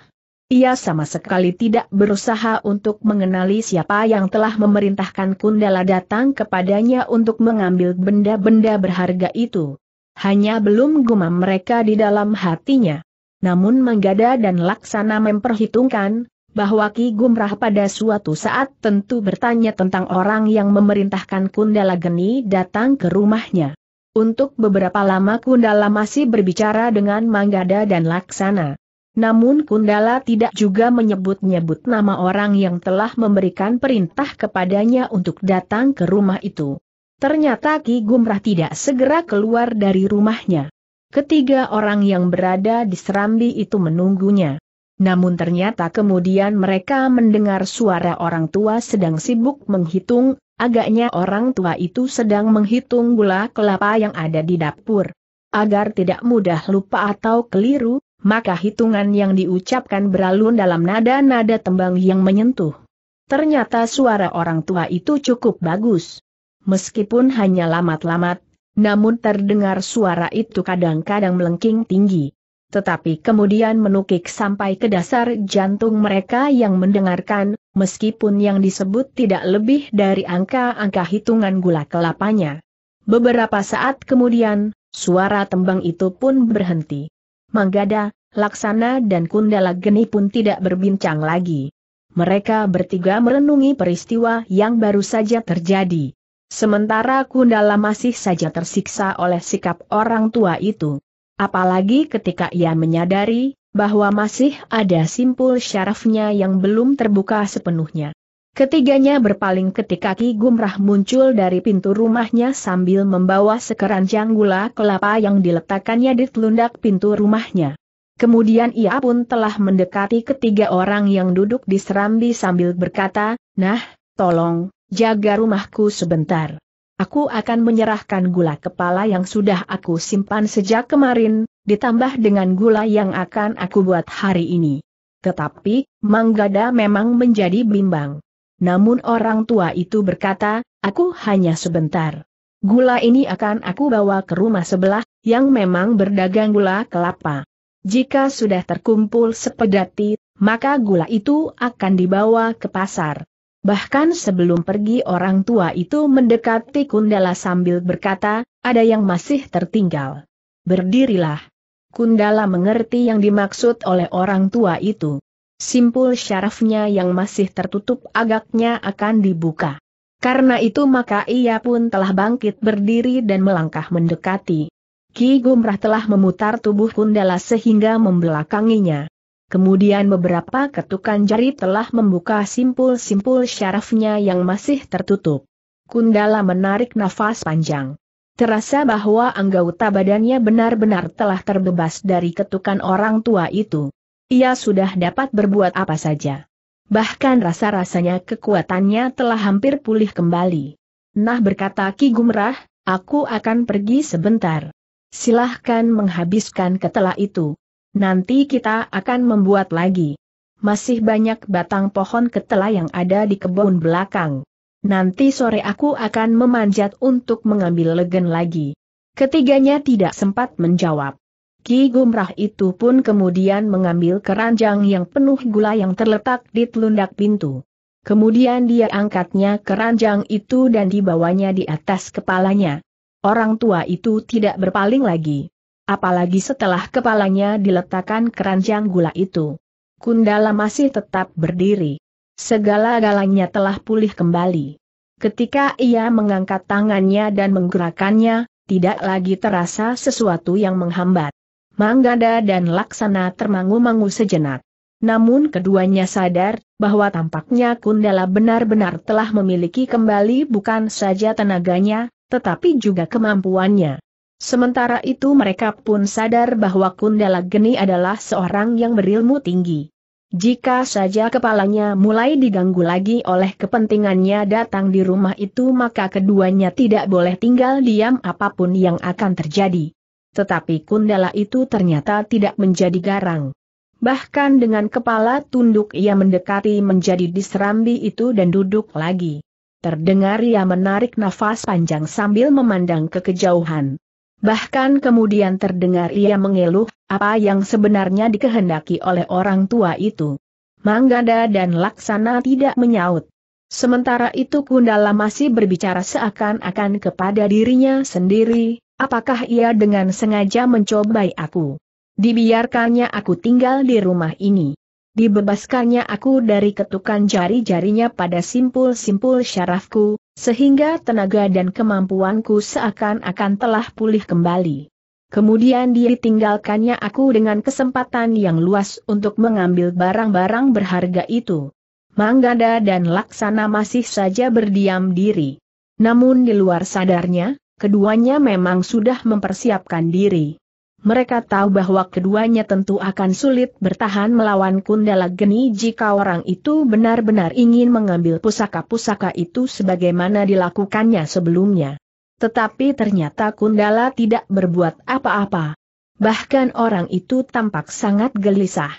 Ia sama sekali tidak berusaha untuk mengenali siapa yang telah memerintahkan Kundala datang kepadanya untuk mengambil benda-benda berharga itu. Hanya belum gumam mereka di dalam hatinya. Namun Manggada dan Laksana memperhitungkan, bahwa Ki Gumrah pada suatu saat tentu bertanya tentang orang yang memerintahkan Kundala Geni datang ke rumahnya. Untuk beberapa lama Kundala masih berbicara dengan Manggada dan Laksana. Namun Kundala tidak juga menyebut-nyebut nama orang yang telah memberikan perintah kepadanya untuk datang ke rumah itu. Ternyata Ki Gumrah tidak segera keluar dari rumahnya. Ketiga orang yang berada di Serambi itu menunggunya. Namun ternyata kemudian mereka mendengar suara orang tua sedang sibuk menghitung Agaknya orang tua itu sedang menghitung gula kelapa yang ada di dapur. Agar tidak mudah lupa atau keliru, maka hitungan yang diucapkan beralun dalam nada-nada tembang yang menyentuh. Ternyata suara orang tua itu cukup bagus. Meskipun hanya lamat-lamat, namun terdengar suara itu kadang-kadang melengking tinggi tetapi kemudian menukik sampai ke dasar jantung mereka yang mendengarkan, meskipun yang disebut tidak lebih dari angka-angka hitungan gula kelapanya. Beberapa saat kemudian, suara tembang itu pun berhenti. Manggada, Laksana dan Kundala Geni pun tidak berbincang lagi. Mereka bertiga merenungi peristiwa yang baru saja terjadi. Sementara Kundala masih saja tersiksa oleh sikap orang tua itu. Apalagi ketika ia menyadari bahwa masih ada simpul syarafnya yang belum terbuka sepenuhnya. Ketiganya berpaling ketika Ki Gumrah muncul dari pintu rumahnya sambil membawa sekeranjang gula kelapa yang diletakkannya di telundak pintu rumahnya. Kemudian ia pun telah mendekati ketiga orang yang duduk di serambi sambil berkata, Nah, tolong, jaga rumahku sebentar. Aku akan menyerahkan gula kepala yang sudah aku simpan sejak kemarin, ditambah dengan gula yang akan aku buat hari ini. Tetapi, Manggada memang menjadi bimbang. Namun orang tua itu berkata, aku hanya sebentar. Gula ini akan aku bawa ke rumah sebelah, yang memang berdagang gula kelapa. Jika sudah terkumpul sepedati, maka gula itu akan dibawa ke pasar. Bahkan sebelum pergi orang tua itu mendekati Kundala sambil berkata, ada yang masih tertinggal. Berdirilah. Kundala mengerti yang dimaksud oleh orang tua itu. Simpul syarafnya yang masih tertutup agaknya akan dibuka. Karena itu maka ia pun telah bangkit berdiri dan melangkah mendekati. Ki Gumrah telah memutar tubuh Kundala sehingga membelakanginya. Kemudian beberapa ketukan jari telah membuka simpul-simpul syarafnya yang masih tertutup. Kundala menarik nafas panjang. Terasa bahwa anggota badannya benar-benar telah terbebas dari ketukan orang tua itu. Ia sudah dapat berbuat apa saja. Bahkan rasa-rasanya kekuatannya telah hampir pulih kembali. Nah berkata Ki Gumrah, aku akan pergi sebentar. Silahkan menghabiskan ketela itu. Nanti kita akan membuat lagi. Masih banyak batang pohon ketela yang ada di kebun belakang. Nanti sore aku akan memanjat untuk mengambil legen lagi. Ketiganya tidak sempat menjawab. Ki Gumrah itu pun kemudian mengambil keranjang yang penuh gula yang terletak di telundak pintu. Kemudian dia angkatnya keranjang itu dan dibawanya di atas kepalanya. Orang tua itu tidak berpaling lagi apalagi setelah kepalanya diletakkan keranjang gula itu. Kundala masih tetap berdiri. Segala-galanya telah pulih kembali. Ketika ia mengangkat tangannya dan menggerakkannya, tidak lagi terasa sesuatu yang menghambat. Manggada dan Laksana termangu-mangu sejenak. Namun keduanya sadar bahwa tampaknya Kundala benar-benar telah memiliki kembali bukan saja tenaganya, tetapi juga kemampuannya. Sementara itu mereka pun sadar bahwa Kundala Geni adalah seorang yang berilmu tinggi. Jika saja kepalanya mulai diganggu lagi oleh kepentingannya datang di rumah itu maka keduanya tidak boleh tinggal diam apapun yang akan terjadi. Tetapi Kundala itu ternyata tidak menjadi garang. Bahkan dengan kepala tunduk ia mendekati menjadi diserambi itu dan duduk lagi. Terdengar ia menarik nafas panjang sambil memandang ke kejauhan. Bahkan kemudian terdengar ia mengeluh, apa yang sebenarnya dikehendaki oleh orang tua itu. Manggada dan Laksana tidak menyaut. Sementara itu Kundala masih berbicara seakan-akan kepada dirinya sendiri, apakah ia dengan sengaja mencobai aku? Dibiarkannya aku tinggal di rumah ini. Dibebaskannya aku dari ketukan jari-jarinya pada simpul-simpul syarafku, sehingga tenaga dan kemampuanku seakan-akan telah pulih kembali. Kemudian dia tinggalkannya aku dengan kesempatan yang luas untuk mengambil barang-barang berharga itu. Manggada dan Laksana masih saja berdiam diri. Namun di luar sadarnya, keduanya memang sudah mempersiapkan diri. Mereka tahu bahwa keduanya tentu akan sulit bertahan melawan Kundala Geni jika orang itu benar-benar ingin mengambil pusaka-pusaka itu sebagaimana dilakukannya sebelumnya. Tetapi ternyata Kundala tidak berbuat apa-apa. Bahkan orang itu tampak sangat gelisah.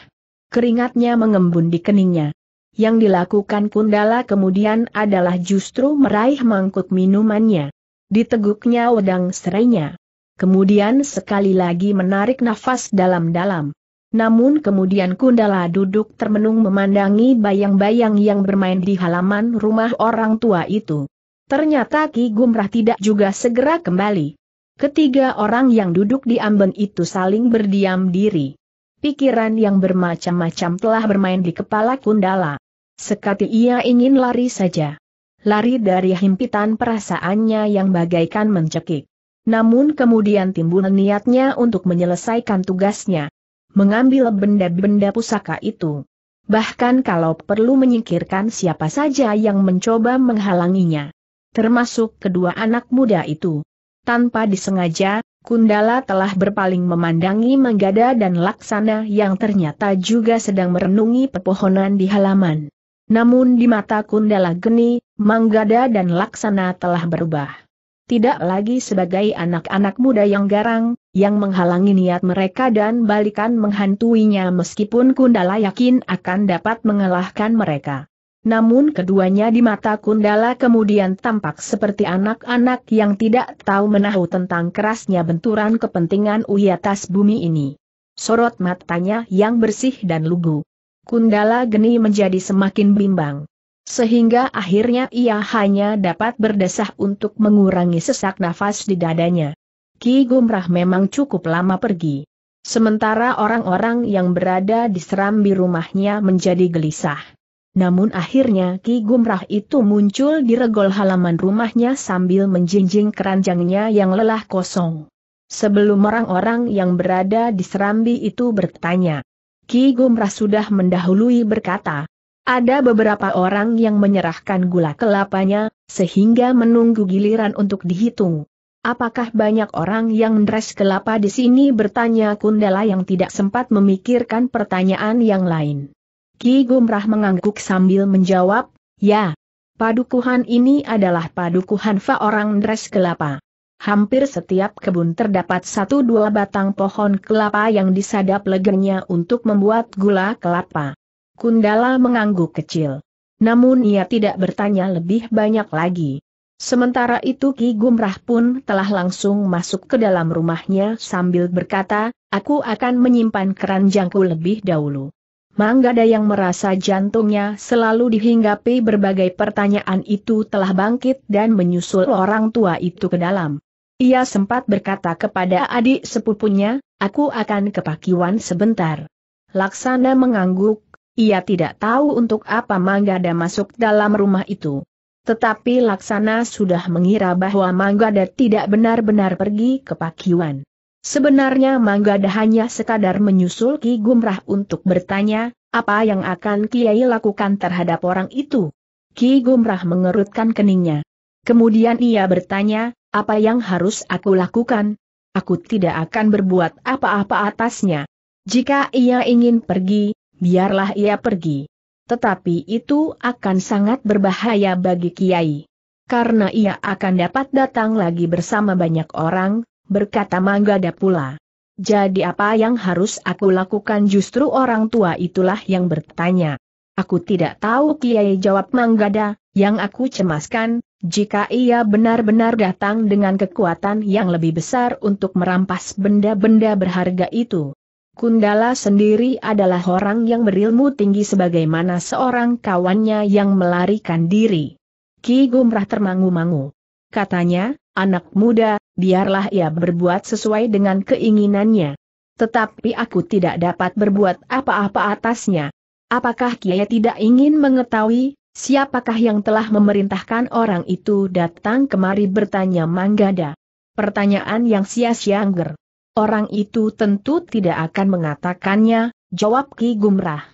Keringatnya mengembun di keningnya. Yang dilakukan Kundala kemudian adalah justru meraih mangkuk minumannya. Diteguknya wedang serainya. Kemudian sekali lagi menarik nafas dalam-dalam. Namun kemudian Kundala duduk termenung memandangi bayang-bayang yang bermain di halaman rumah orang tua itu. Ternyata Ki Gumrah tidak juga segera kembali. Ketiga orang yang duduk di amben itu saling berdiam diri. Pikiran yang bermacam-macam telah bermain di kepala Kundala. Sekati ia ingin lari saja. Lari dari himpitan perasaannya yang bagaikan mencekik. Namun kemudian timbul niatnya untuk menyelesaikan tugasnya. Mengambil benda-benda pusaka itu. Bahkan kalau perlu menyingkirkan siapa saja yang mencoba menghalanginya. Termasuk kedua anak muda itu. Tanpa disengaja, Kundala telah berpaling memandangi Manggada dan Laksana yang ternyata juga sedang merenungi pepohonan di halaman. Namun di mata Kundala geni, Manggada dan Laksana telah berubah tidak lagi sebagai anak-anak muda yang garang, yang menghalangi niat mereka dan balikan menghantuinya meskipun Kundala yakin akan dapat mengalahkan mereka. Namun keduanya di mata Kundala kemudian tampak seperti anak-anak yang tidak tahu menahu tentang kerasnya benturan kepentingan uyatas bumi ini. Sorot matanya yang bersih dan lugu. Kundala geni menjadi semakin bimbang sehingga akhirnya ia hanya dapat berdesah untuk mengurangi sesak nafas di dadanya. Ki Gumrah memang cukup lama pergi. Sementara orang-orang yang berada di serambi rumahnya menjadi gelisah. Namun akhirnya Ki Gumrah itu muncul di regol halaman rumahnya sambil menjinjing keranjangnya yang lelah kosong. Sebelum orang-orang yang berada di serambi itu bertanya, Ki Gumrah sudah mendahului berkata, ada beberapa orang yang menyerahkan gula kelapanya, sehingga menunggu giliran untuk dihitung. Apakah banyak orang yang dress kelapa di sini bertanya Kundala yang tidak sempat memikirkan pertanyaan yang lain. Ki Gumrah mengangguk sambil menjawab, ya. Padukuhan ini adalah padukuhan fa orang dress kelapa. Hampir setiap kebun terdapat satu dua batang pohon kelapa yang disadap legernya untuk membuat gula kelapa. Kundala mengangguk kecil. Namun ia tidak bertanya lebih banyak lagi. Sementara itu Ki Gumrah pun telah langsung masuk ke dalam rumahnya sambil berkata, aku akan menyimpan keranjangku lebih dahulu. Manggada yang merasa jantungnya selalu dihinggapi berbagai pertanyaan itu telah bangkit dan menyusul orang tua itu ke dalam. Ia sempat berkata kepada adik sepupunya, aku akan ke Pakiwan sebentar. Laksana mengangguk, ia tidak tahu untuk apa Manggada masuk dalam rumah itu. Tetapi Laksana sudah mengira bahwa Manggada tidak benar-benar pergi ke Pakiwan. Sebenarnya Manggada hanya sekadar menyusul Ki Gumrah untuk bertanya, apa yang akan Kiai lakukan terhadap orang itu? Ki Gumrah mengerutkan keningnya. Kemudian ia bertanya, apa yang harus aku lakukan? Aku tidak akan berbuat apa-apa atasnya. Jika ia ingin pergi, biarlah ia pergi. Tetapi itu akan sangat berbahaya bagi Kiai. Karena ia akan dapat datang lagi bersama banyak orang, berkata Manggada pula. Jadi apa yang harus aku lakukan justru orang tua itulah yang bertanya. Aku tidak tahu Kiai jawab Manggada, yang aku cemaskan, jika ia benar-benar datang dengan kekuatan yang lebih besar untuk merampas benda-benda berharga itu. Kundala sendiri adalah orang yang berilmu tinggi sebagaimana seorang kawannya yang melarikan diri. Ki Gumrah termangu-mangu. Katanya, anak muda, biarlah ia berbuat sesuai dengan keinginannya. Tetapi aku tidak dapat berbuat apa-apa atasnya. Apakah Kiai tidak ingin mengetahui, siapakah yang telah memerintahkan orang itu datang kemari bertanya Manggada? Pertanyaan yang sia-sia angger. Orang itu tentu tidak akan mengatakannya, jawab Ki Gumrah.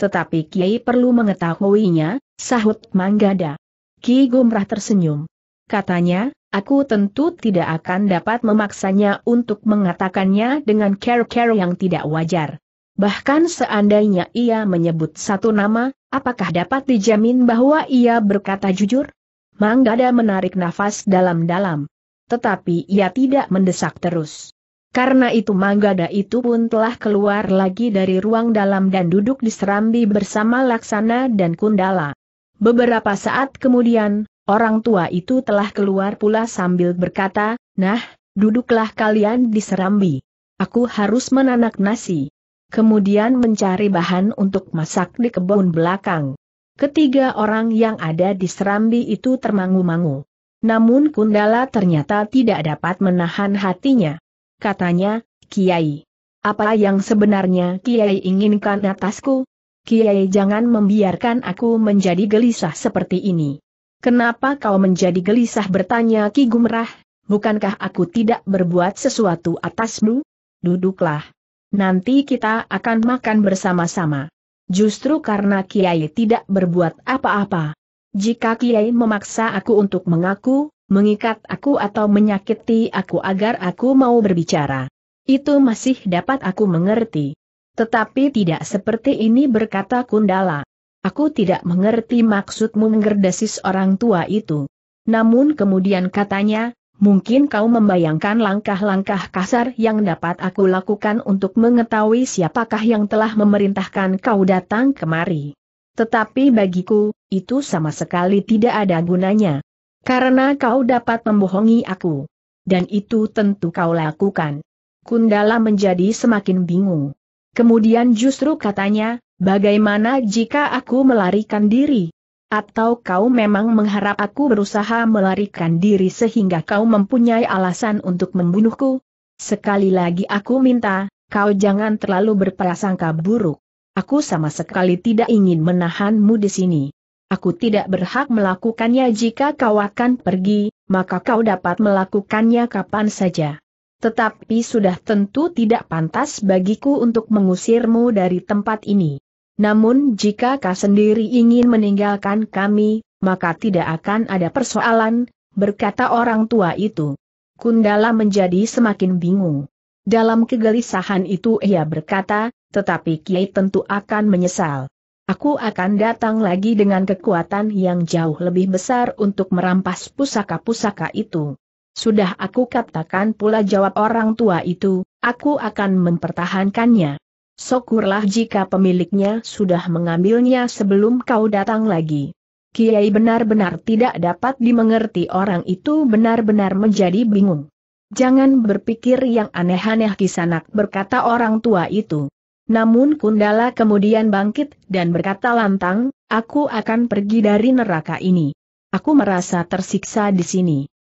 Tetapi Kiai perlu mengetahuinya, sahut Manggada. Ki Gumrah tersenyum. Katanya, aku tentu tidak akan dapat memaksanya untuk mengatakannya dengan care-care yang tidak wajar. Bahkan seandainya ia menyebut satu nama, apakah dapat dijamin bahwa ia berkata jujur? Manggada menarik nafas dalam-dalam. Tetapi ia tidak mendesak terus. Karena itu Manggada itu pun telah keluar lagi dari ruang dalam dan duduk di serambi bersama Laksana dan Kundala. Beberapa saat kemudian, orang tua itu telah keluar pula sambil berkata, Nah, duduklah kalian di serambi. Aku harus menanak nasi. Kemudian mencari bahan untuk masak di kebun belakang. Ketiga orang yang ada di serambi itu termangu-mangu. Namun Kundala ternyata tidak dapat menahan hatinya katanya, Kiai. Apa yang sebenarnya Kiai inginkan atasku? Kiai jangan membiarkan aku menjadi gelisah seperti ini. Kenapa kau menjadi gelisah bertanya Ki Gumrah, bukankah aku tidak berbuat sesuatu atasmu? Duduklah. Nanti kita akan makan bersama-sama. Justru karena Kiai tidak berbuat apa-apa. Jika Kiai memaksa aku untuk mengaku, mengikat aku atau menyakiti aku agar aku mau berbicara. Itu masih dapat aku mengerti. Tetapi tidak seperti ini berkata Kundala. Aku tidak mengerti maksudmu menggerdasis orang tua itu. Namun kemudian katanya, Mungkin kau membayangkan langkah-langkah kasar yang dapat aku lakukan untuk mengetahui siapakah yang telah memerintahkan kau datang kemari. Tetapi bagiku, itu sama sekali tidak ada gunanya. Karena kau dapat membohongi aku. Dan itu tentu kau lakukan. Kundala menjadi semakin bingung. Kemudian justru katanya, bagaimana jika aku melarikan diri? Atau kau memang mengharap aku berusaha melarikan diri sehingga kau mempunyai alasan untuk membunuhku? Sekali lagi aku minta, kau jangan terlalu berprasangka buruk. Aku sama sekali tidak ingin menahanmu di sini. Aku tidak berhak melakukannya jika kau akan pergi, maka kau dapat melakukannya kapan saja. Tetapi sudah tentu tidak pantas bagiku untuk mengusirmu dari tempat ini. Namun jika kau sendiri ingin meninggalkan kami, maka tidak akan ada persoalan, berkata orang tua itu. Kundala menjadi semakin bingung. Dalam kegelisahan itu ia berkata, tetapi Kiai tentu akan menyesal aku akan datang lagi dengan kekuatan yang jauh lebih besar untuk merampas pusaka-pusaka itu. Sudah aku katakan pula jawab orang tua itu, aku akan mempertahankannya. Syukurlah jika pemiliknya sudah mengambilnya sebelum kau datang lagi. Kiai benar-benar tidak dapat dimengerti orang itu benar-benar menjadi bingung. Jangan berpikir yang aneh-aneh kisanak berkata orang tua itu. Namun Kundala kemudian bangkit dan berkata lantang, aku akan pergi dari neraka ini. Aku merasa tersiksa di sini.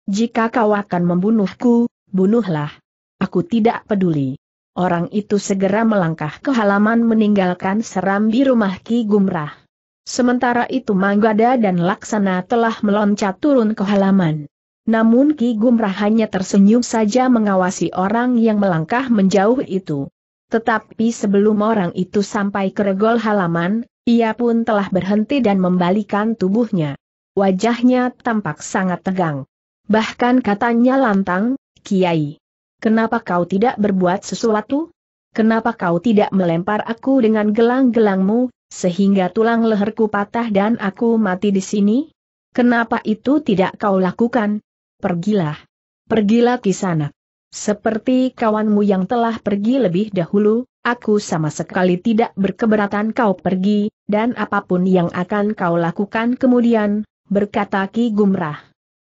Jika kau akan membunuhku, bunuhlah. Aku tidak peduli. Orang itu segera melangkah ke halaman meninggalkan serambi rumah Ki Gumrah. Sementara itu Manggada dan Laksana telah meloncat turun ke halaman. Namun Ki Gumrah hanya tersenyum saja mengawasi orang yang melangkah menjauh itu. Tetapi sebelum orang itu sampai ke regol halaman, ia pun telah berhenti dan membalikan tubuhnya. Wajahnya tampak sangat tegang. Bahkan katanya lantang, Kiai. Kenapa kau tidak berbuat sesuatu? Kenapa kau tidak melempar aku dengan gelang-gelangmu, sehingga tulang leherku patah dan aku mati di sini? Kenapa itu tidak kau lakukan? Pergilah. Pergilah sana. Seperti kawanmu yang telah pergi lebih dahulu, aku sama sekali tidak berkeberatan kau pergi, dan apapun yang akan kau lakukan kemudian, berkata Ki Gumrah.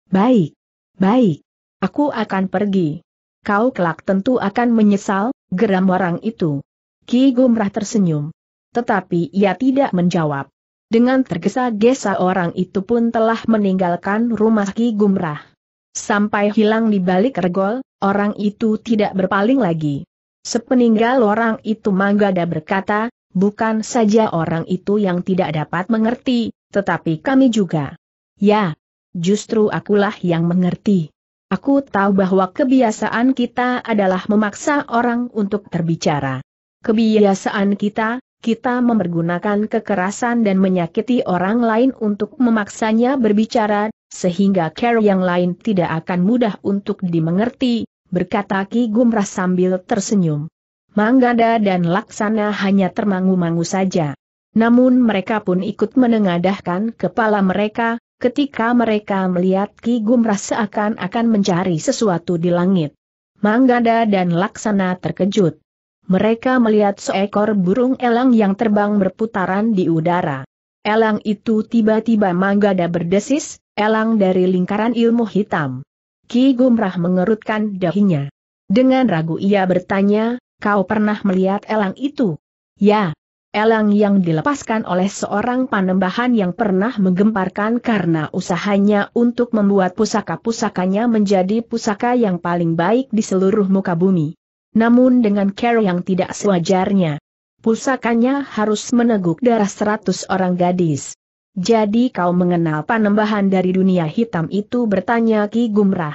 Baik, baik, aku akan pergi. Kau kelak tentu akan menyesal, geram orang itu. Ki Gumrah tersenyum. Tetapi ia tidak menjawab. Dengan tergesa-gesa orang itu pun telah meninggalkan rumah Ki Gumrah. Sampai hilang di balik regol, orang itu tidak berpaling lagi. Sepeninggal orang itu Manggada berkata, bukan saja orang itu yang tidak dapat mengerti, tetapi kami juga. Ya, justru akulah yang mengerti. Aku tahu bahwa kebiasaan kita adalah memaksa orang untuk berbicara. Kebiasaan kita, kita mempergunakan kekerasan dan menyakiti orang lain untuk memaksanya berbicara, sehingga Carol yang lain tidak akan mudah untuk dimengerti, berkata Ki Gumrah sambil tersenyum. Manggada dan Laksana hanya termangu-mangu saja. Namun mereka pun ikut menengadahkan kepala mereka, ketika mereka melihat Ki Gumrah seakan-akan mencari sesuatu di langit. Manggada dan Laksana terkejut. Mereka melihat seekor burung elang yang terbang berputaran di udara. Elang itu tiba-tiba Manggada berdesis, elang dari lingkaran ilmu hitam. Ki Gumrah mengerutkan dahinya. Dengan ragu ia bertanya, kau pernah melihat elang itu? Ya, elang yang dilepaskan oleh seorang panembahan yang pernah menggemparkan karena usahanya untuk membuat pusaka-pusakanya menjadi pusaka yang paling baik di seluruh muka bumi. Namun dengan care yang tidak sewajarnya, pusakanya harus meneguk darah seratus orang gadis. Jadi kau mengenal panembahan dari dunia hitam itu bertanya Ki Gumrah.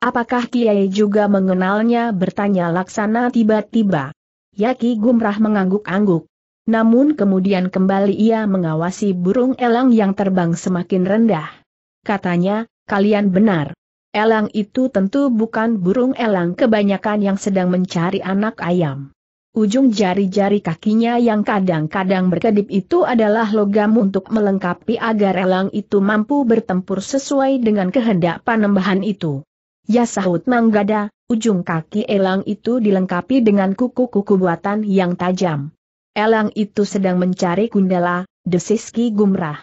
Apakah Kiai juga mengenalnya bertanya Laksana tiba-tiba. Ya Ki Gumrah mengangguk-angguk. Namun kemudian kembali ia mengawasi burung elang yang terbang semakin rendah. Katanya, kalian benar. Elang itu tentu bukan burung elang kebanyakan yang sedang mencari anak ayam. Ujung jari-jari kakinya yang kadang-kadang berkedip itu adalah logam untuk melengkapi agar elang itu mampu bertempur sesuai dengan kehendak panembahan itu. Ya sahut Manggada, ujung kaki elang itu dilengkapi dengan kuku-kuku buatan yang tajam. Elang itu sedang mencari kundala, desiski Gumrah.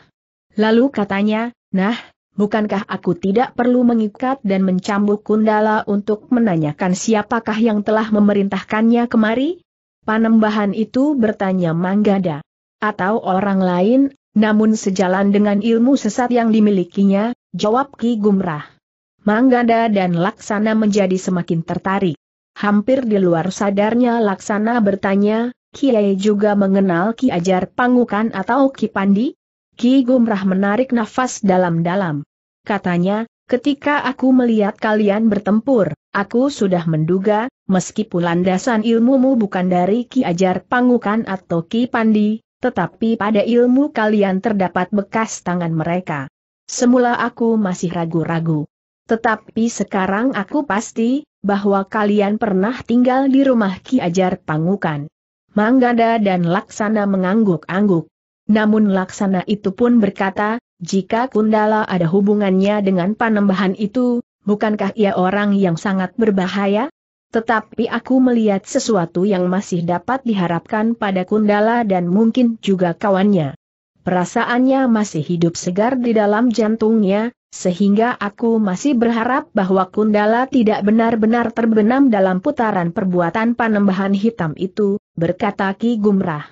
Lalu katanya, nah, bukankah aku tidak perlu mengikat dan mencambuk kundala untuk menanyakan siapakah yang telah memerintahkannya kemari? Panembahan itu bertanya Manggada. Atau orang lain, namun sejalan dengan ilmu sesat yang dimilikinya, jawab Ki Gumrah. Manggada dan Laksana menjadi semakin tertarik. Hampir di luar sadarnya Laksana bertanya, Kiai juga mengenal Ki Ajar Pangukan atau Ki Pandi? Ki Gumrah menarik nafas dalam-dalam. Katanya, Ketika aku melihat kalian bertempur, aku sudah menduga, meskipun landasan ilmumu bukan dari Ki Ajar Pangukan atau Ki Pandi, tetapi pada ilmu kalian terdapat bekas tangan mereka. Semula aku masih ragu-ragu. Tetapi sekarang aku pasti, bahwa kalian pernah tinggal di rumah Ki Ajar Pangukan. Manggada dan Laksana mengangguk-angguk. Namun Laksana itu pun berkata, jika Kundala ada hubungannya dengan panembahan itu, bukankah ia orang yang sangat berbahaya? Tetapi aku melihat sesuatu yang masih dapat diharapkan pada Kundala dan mungkin juga kawannya. Perasaannya masih hidup segar di dalam jantungnya, sehingga aku masih berharap bahwa Kundala tidak benar-benar terbenam dalam putaran perbuatan panembahan hitam itu, berkata Ki Gumrah.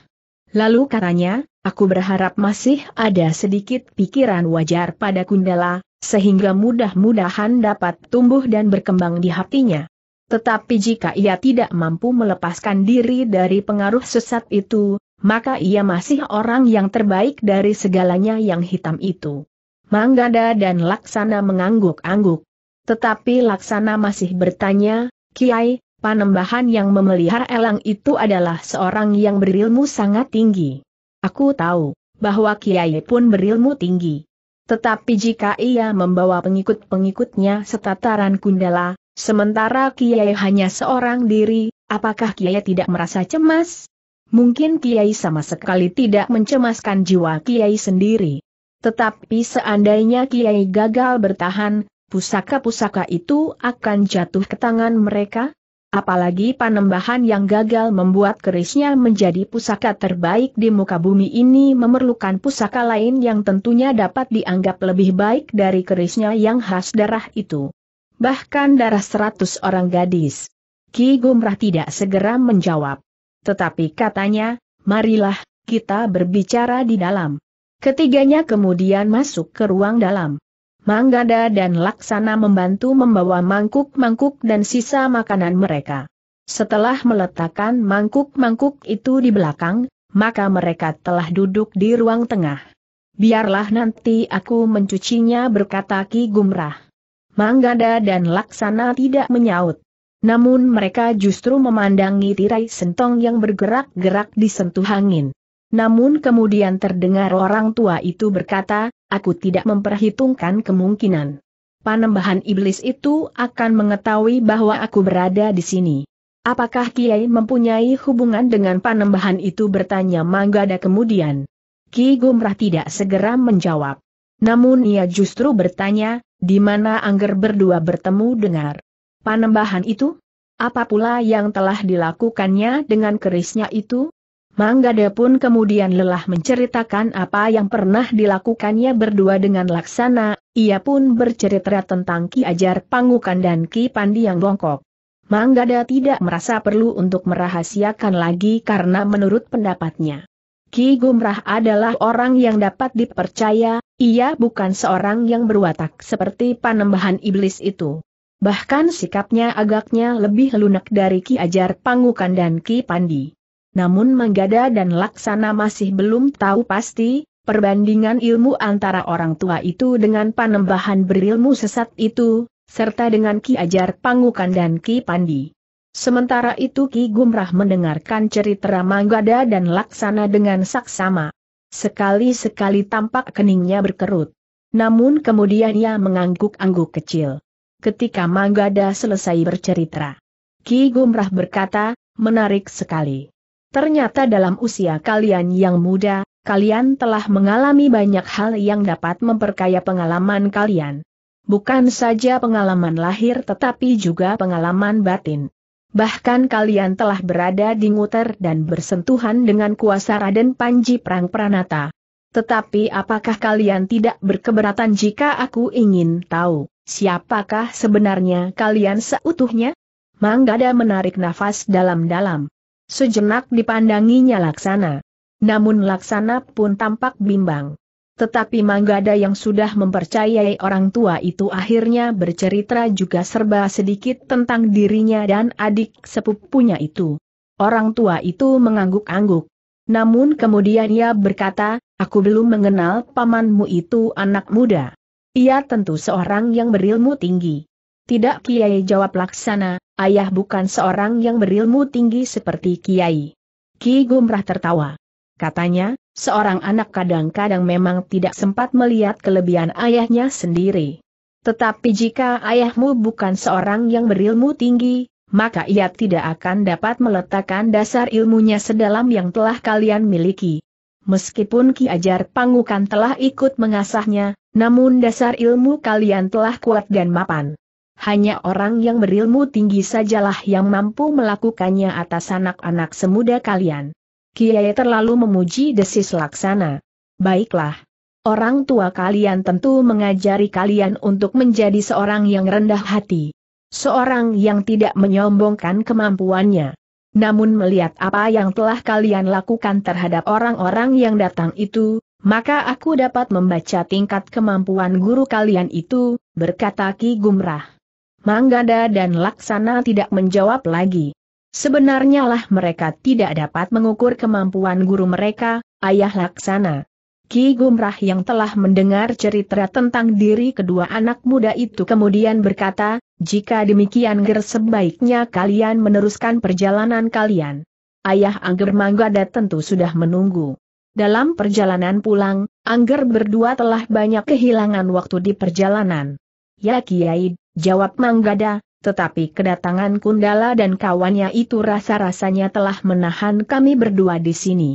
Lalu katanya, Aku berharap masih ada sedikit pikiran wajar pada Kundala, sehingga mudah-mudahan dapat tumbuh dan berkembang di hatinya. Tetapi jika ia tidak mampu melepaskan diri dari pengaruh sesat itu, maka ia masih orang yang terbaik dari segalanya yang hitam itu. Manggada dan Laksana mengangguk-angguk. Tetapi Laksana masih bertanya, Kiai, panembahan yang memelihara elang itu adalah seorang yang berilmu sangat tinggi. Aku tahu bahwa Kiai pun berilmu tinggi. Tetapi jika ia membawa pengikut-pengikutnya setataran kundala, sementara Kiai hanya seorang diri, apakah Kiai tidak merasa cemas? Mungkin Kiai sama sekali tidak mencemaskan jiwa Kiai sendiri. Tetapi seandainya Kiai gagal bertahan, pusaka-pusaka itu akan jatuh ke tangan mereka? Apalagi panembahan yang gagal membuat kerisnya menjadi pusaka terbaik di muka bumi ini memerlukan pusaka lain yang tentunya dapat dianggap lebih baik dari kerisnya yang khas darah itu. Bahkan darah seratus orang gadis. Ki Gumrah tidak segera menjawab. Tetapi katanya, marilah, kita berbicara di dalam. Ketiganya kemudian masuk ke ruang dalam. Manggada dan Laksana membantu membawa mangkuk-mangkuk dan sisa makanan mereka. Setelah meletakkan mangkuk-mangkuk itu di belakang, maka mereka telah duduk di ruang tengah. Biarlah nanti aku mencucinya berkata Ki Gumrah. Manggada dan Laksana tidak menyaut. Namun mereka justru memandangi tirai sentong yang bergerak-gerak di sentuh angin. Namun kemudian terdengar orang tua itu berkata, aku tidak memperhitungkan kemungkinan. Panembahan iblis itu akan mengetahui bahwa aku berada di sini. Apakah Kiai mempunyai hubungan dengan panembahan itu bertanya Manggada kemudian. Ki Gumrah tidak segera menjawab. Namun ia justru bertanya, di mana Angger berdua bertemu dengar. Panembahan itu? Apa pula yang telah dilakukannya dengan kerisnya itu? Manggade pun kemudian lelah menceritakan apa yang pernah dilakukannya berdua dengan Laksana, ia pun bercerita tentang Ki Ajar Pangukan dan Ki Pandi yang bongkok. Manggada tidak merasa perlu untuk merahasiakan lagi karena menurut pendapatnya. Ki Gumrah adalah orang yang dapat dipercaya, ia bukan seorang yang berwatak seperti panembahan iblis itu. Bahkan sikapnya agaknya lebih lunak dari Ki Ajar Pangukan dan Ki Pandi namun Manggada dan Laksana masih belum tahu pasti, perbandingan ilmu antara orang tua itu dengan panembahan berilmu sesat itu, serta dengan Ki Ajar Pangukan dan Ki Pandi. Sementara itu Ki Gumrah mendengarkan cerita Manggada dan Laksana dengan saksama. Sekali-sekali tampak keningnya berkerut. Namun kemudian ia mengangguk-angguk kecil. Ketika Manggada selesai bercerita, Ki Gumrah berkata, menarik sekali. Ternyata dalam usia kalian yang muda, kalian telah mengalami banyak hal yang dapat memperkaya pengalaman kalian. Bukan saja pengalaman lahir tetapi juga pengalaman batin. Bahkan kalian telah berada di nguter dan bersentuhan dengan kuasa Raden Panji Prang Pranata. Tetapi apakah kalian tidak berkeberatan jika aku ingin tahu, siapakah sebenarnya kalian seutuhnya? Manggada menarik nafas dalam-dalam. Sejenak dipandanginya Laksana. Namun Laksana pun tampak bimbang. Tetapi Manggada yang sudah mempercayai orang tua itu akhirnya bercerita juga serba sedikit tentang dirinya dan adik sepupunya itu. Orang tua itu mengangguk-angguk. Namun kemudian ia berkata, aku belum mengenal pamanmu itu anak muda. Ia tentu seorang yang berilmu tinggi. Tidak kiai jawab laksana, Ayah bukan seorang yang berilmu tinggi seperti Kiai. Ki Gumrah tertawa. Katanya, seorang anak kadang-kadang memang tidak sempat melihat kelebihan ayahnya sendiri. Tetapi jika ayahmu bukan seorang yang berilmu tinggi, maka ia tidak akan dapat meletakkan dasar ilmunya sedalam yang telah kalian miliki. Meskipun Ki Ajar Pangukan telah ikut mengasahnya, namun dasar ilmu kalian telah kuat dan mapan hanya orang yang berilmu tinggi sajalah yang mampu melakukannya atas anak-anak semuda kalian. Kiai terlalu memuji desis laksana. Baiklah. Orang tua kalian tentu mengajari kalian untuk menjadi seorang yang rendah hati. Seorang yang tidak menyombongkan kemampuannya. Namun melihat apa yang telah kalian lakukan terhadap orang-orang yang datang itu, maka aku dapat membaca tingkat kemampuan guru kalian itu, berkata Ki Gumrah. Manggada dan Laksana tidak menjawab lagi. Sebenarnya lah mereka tidak dapat mengukur kemampuan guru mereka, ayah Laksana. Ki Gumrah yang telah mendengar cerita tentang diri kedua anak muda itu kemudian berkata, jika demikian ger sebaiknya kalian meneruskan perjalanan kalian. Ayah Angger Manggada tentu sudah menunggu. Dalam perjalanan pulang, Angger berdua telah banyak kehilangan waktu di perjalanan. Ya Kiai, Jawab Manggada, tetapi kedatangan Kundala dan kawannya itu rasa-rasanya telah menahan kami berdua di sini.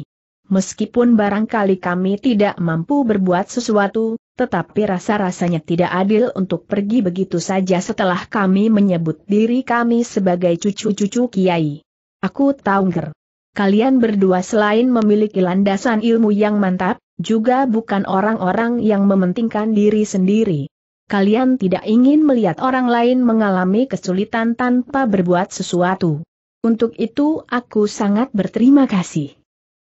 Meskipun barangkali kami tidak mampu berbuat sesuatu, tetapi rasa-rasanya tidak adil untuk pergi begitu saja setelah kami menyebut diri kami sebagai cucu-cucu kiai. Aku tahu nger. Kalian berdua selain memiliki landasan ilmu yang mantap, juga bukan orang-orang yang mementingkan diri sendiri kalian tidak ingin melihat orang lain mengalami kesulitan tanpa berbuat sesuatu. Untuk itu aku sangat berterima kasih.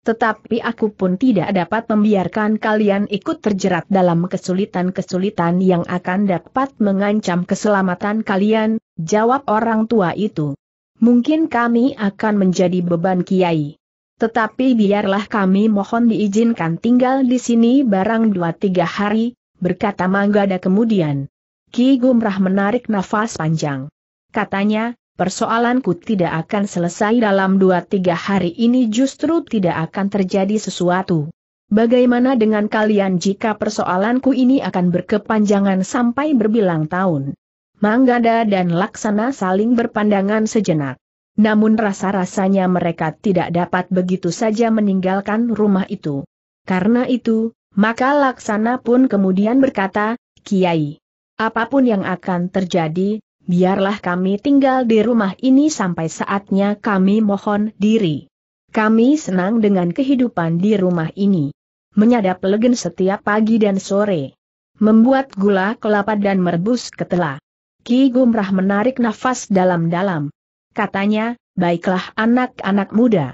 Tetapi aku pun tidak dapat membiarkan kalian ikut terjerat dalam kesulitan-kesulitan yang akan dapat mengancam keselamatan kalian, jawab orang tua itu. Mungkin kami akan menjadi beban kiai. Tetapi biarlah kami mohon diizinkan tinggal di sini barang dua tiga hari, berkata Manggada kemudian. Ki Gumrah menarik nafas panjang. Katanya, persoalanku tidak akan selesai dalam dua tiga hari ini justru tidak akan terjadi sesuatu. Bagaimana dengan kalian jika persoalanku ini akan berkepanjangan sampai berbilang tahun? Manggada dan Laksana saling berpandangan sejenak. Namun rasa-rasanya mereka tidak dapat begitu saja meninggalkan rumah itu. Karena itu, maka Laksana pun kemudian berkata, Kiai, apapun yang akan terjadi, biarlah kami tinggal di rumah ini sampai saatnya kami mohon diri. Kami senang dengan kehidupan di rumah ini. Menyadap legen setiap pagi dan sore. Membuat gula kelapa dan merebus ketela. Ki Gumrah menarik nafas dalam-dalam. Katanya, baiklah anak-anak muda.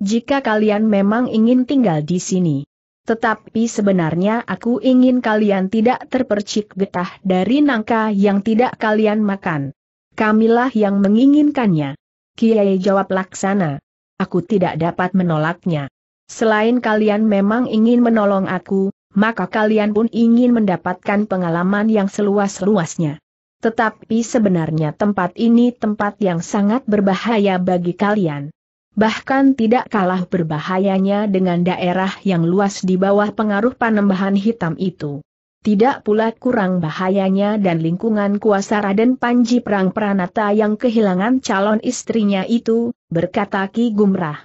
Jika kalian memang ingin tinggal di sini, tetapi sebenarnya aku ingin kalian tidak terpercik getah dari nangka yang tidak kalian makan. Kamilah yang menginginkannya. Kiai jawab laksana. Aku tidak dapat menolaknya. Selain kalian memang ingin menolong aku, maka kalian pun ingin mendapatkan pengalaman yang seluas-luasnya. Tetapi sebenarnya tempat ini tempat yang sangat berbahaya bagi kalian bahkan tidak kalah berbahayanya dengan daerah yang luas di bawah pengaruh panembahan hitam itu. Tidak pula kurang bahayanya dan lingkungan kuasa Raden Panji Perang Pranata yang kehilangan calon istrinya itu, berkata Ki Gumrah.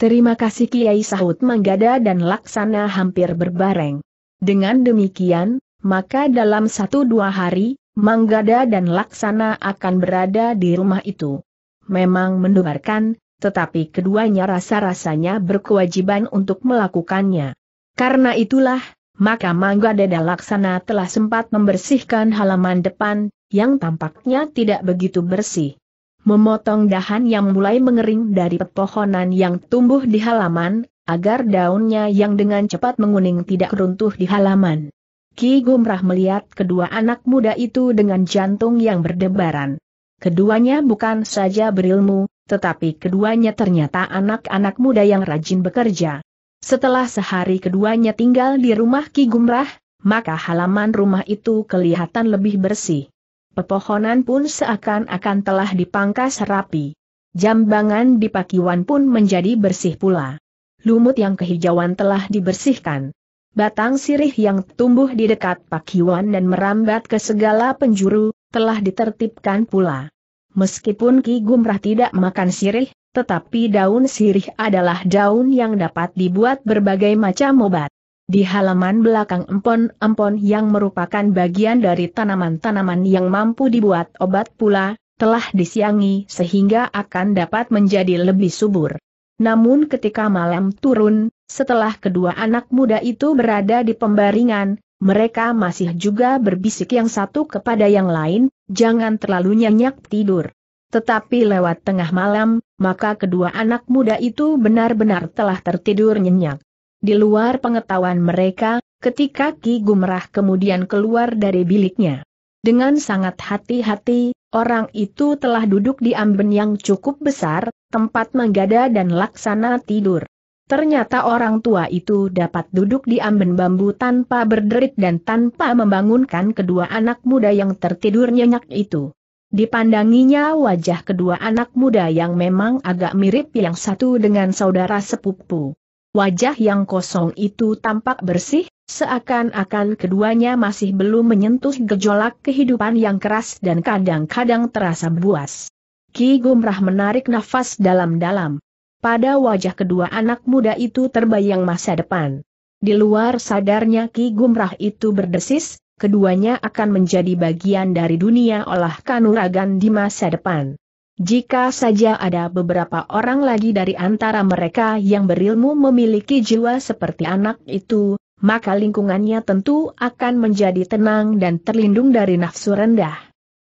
Terima kasih Kiai Sahut Manggada dan Laksana hampir berbareng. Dengan demikian, maka dalam satu dua hari, Manggada dan Laksana akan berada di rumah itu. Memang mendebarkan tetapi keduanya rasa-rasanya berkewajiban untuk melakukannya. Karena itulah, maka Deda Laksana telah sempat membersihkan halaman depan, yang tampaknya tidak begitu bersih. Memotong dahan yang mulai mengering dari pepohonan yang tumbuh di halaman, agar daunnya yang dengan cepat menguning tidak runtuh di halaman. Ki Gumrah melihat kedua anak muda itu dengan jantung yang berdebaran. Keduanya bukan saja berilmu, tetapi keduanya ternyata anak-anak muda yang rajin bekerja. Setelah sehari keduanya tinggal di rumah Ki Gumrah, maka halaman rumah itu kelihatan lebih bersih. Pepohonan pun seakan-akan telah dipangkas rapi. Jambangan di pakiwan pun menjadi bersih pula. Lumut yang kehijauan telah dibersihkan. Batang sirih yang tumbuh di dekat pakiwan dan merambat ke segala penjuru, telah ditertibkan pula. Meskipun Ki Gumrah tidak makan sirih, tetapi daun sirih adalah daun yang dapat dibuat berbagai macam obat. Di halaman belakang empon-empon yang merupakan bagian dari tanaman-tanaman yang mampu dibuat obat pula, telah disiangi sehingga akan dapat menjadi lebih subur. Namun ketika malam turun, setelah kedua anak muda itu berada di pembaringan, mereka masih juga berbisik yang satu kepada yang lain, jangan terlalu nyenyak tidur. Tetapi lewat tengah malam, maka kedua anak muda itu benar-benar telah tertidur nyenyak. Di luar pengetahuan mereka, ketika Ki Gumrah kemudian keluar dari biliknya. Dengan sangat hati-hati, orang itu telah duduk di amben yang cukup besar, tempat menggada dan laksana tidur. Ternyata orang tua itu dapat duduk di amben bambu tanpa berderit dan tanpa membangunkan kedua anak muda yang tertidur nyenyak itu. Dipandanginya wajah kedua anak muda yang memang agak mirip yang satu dengan saudara sepupu. Wajah yang kosong itu tampak bersih, seakan-akan keduanya masih belum menyentuh gejolak kehidupan yang keras dan kadang-kadang terasa buas. Ki Gumrah menarik nafas dalam-dalam. Pada wajah kedua anak muda itu terbayang masa depan. Di luar sadarnya Ki Gumrah itu berdesis, keduanya akan menjadi bagian dari dunia olah kanuragan di masa depan. Jika saja ada beberapa orang lagi dari antara mereka yang berilmu memiliki jiwa seperti anak itu, maka lingkungannya tentu akan menjadi tenang dan terlindung dari nafsu rendah.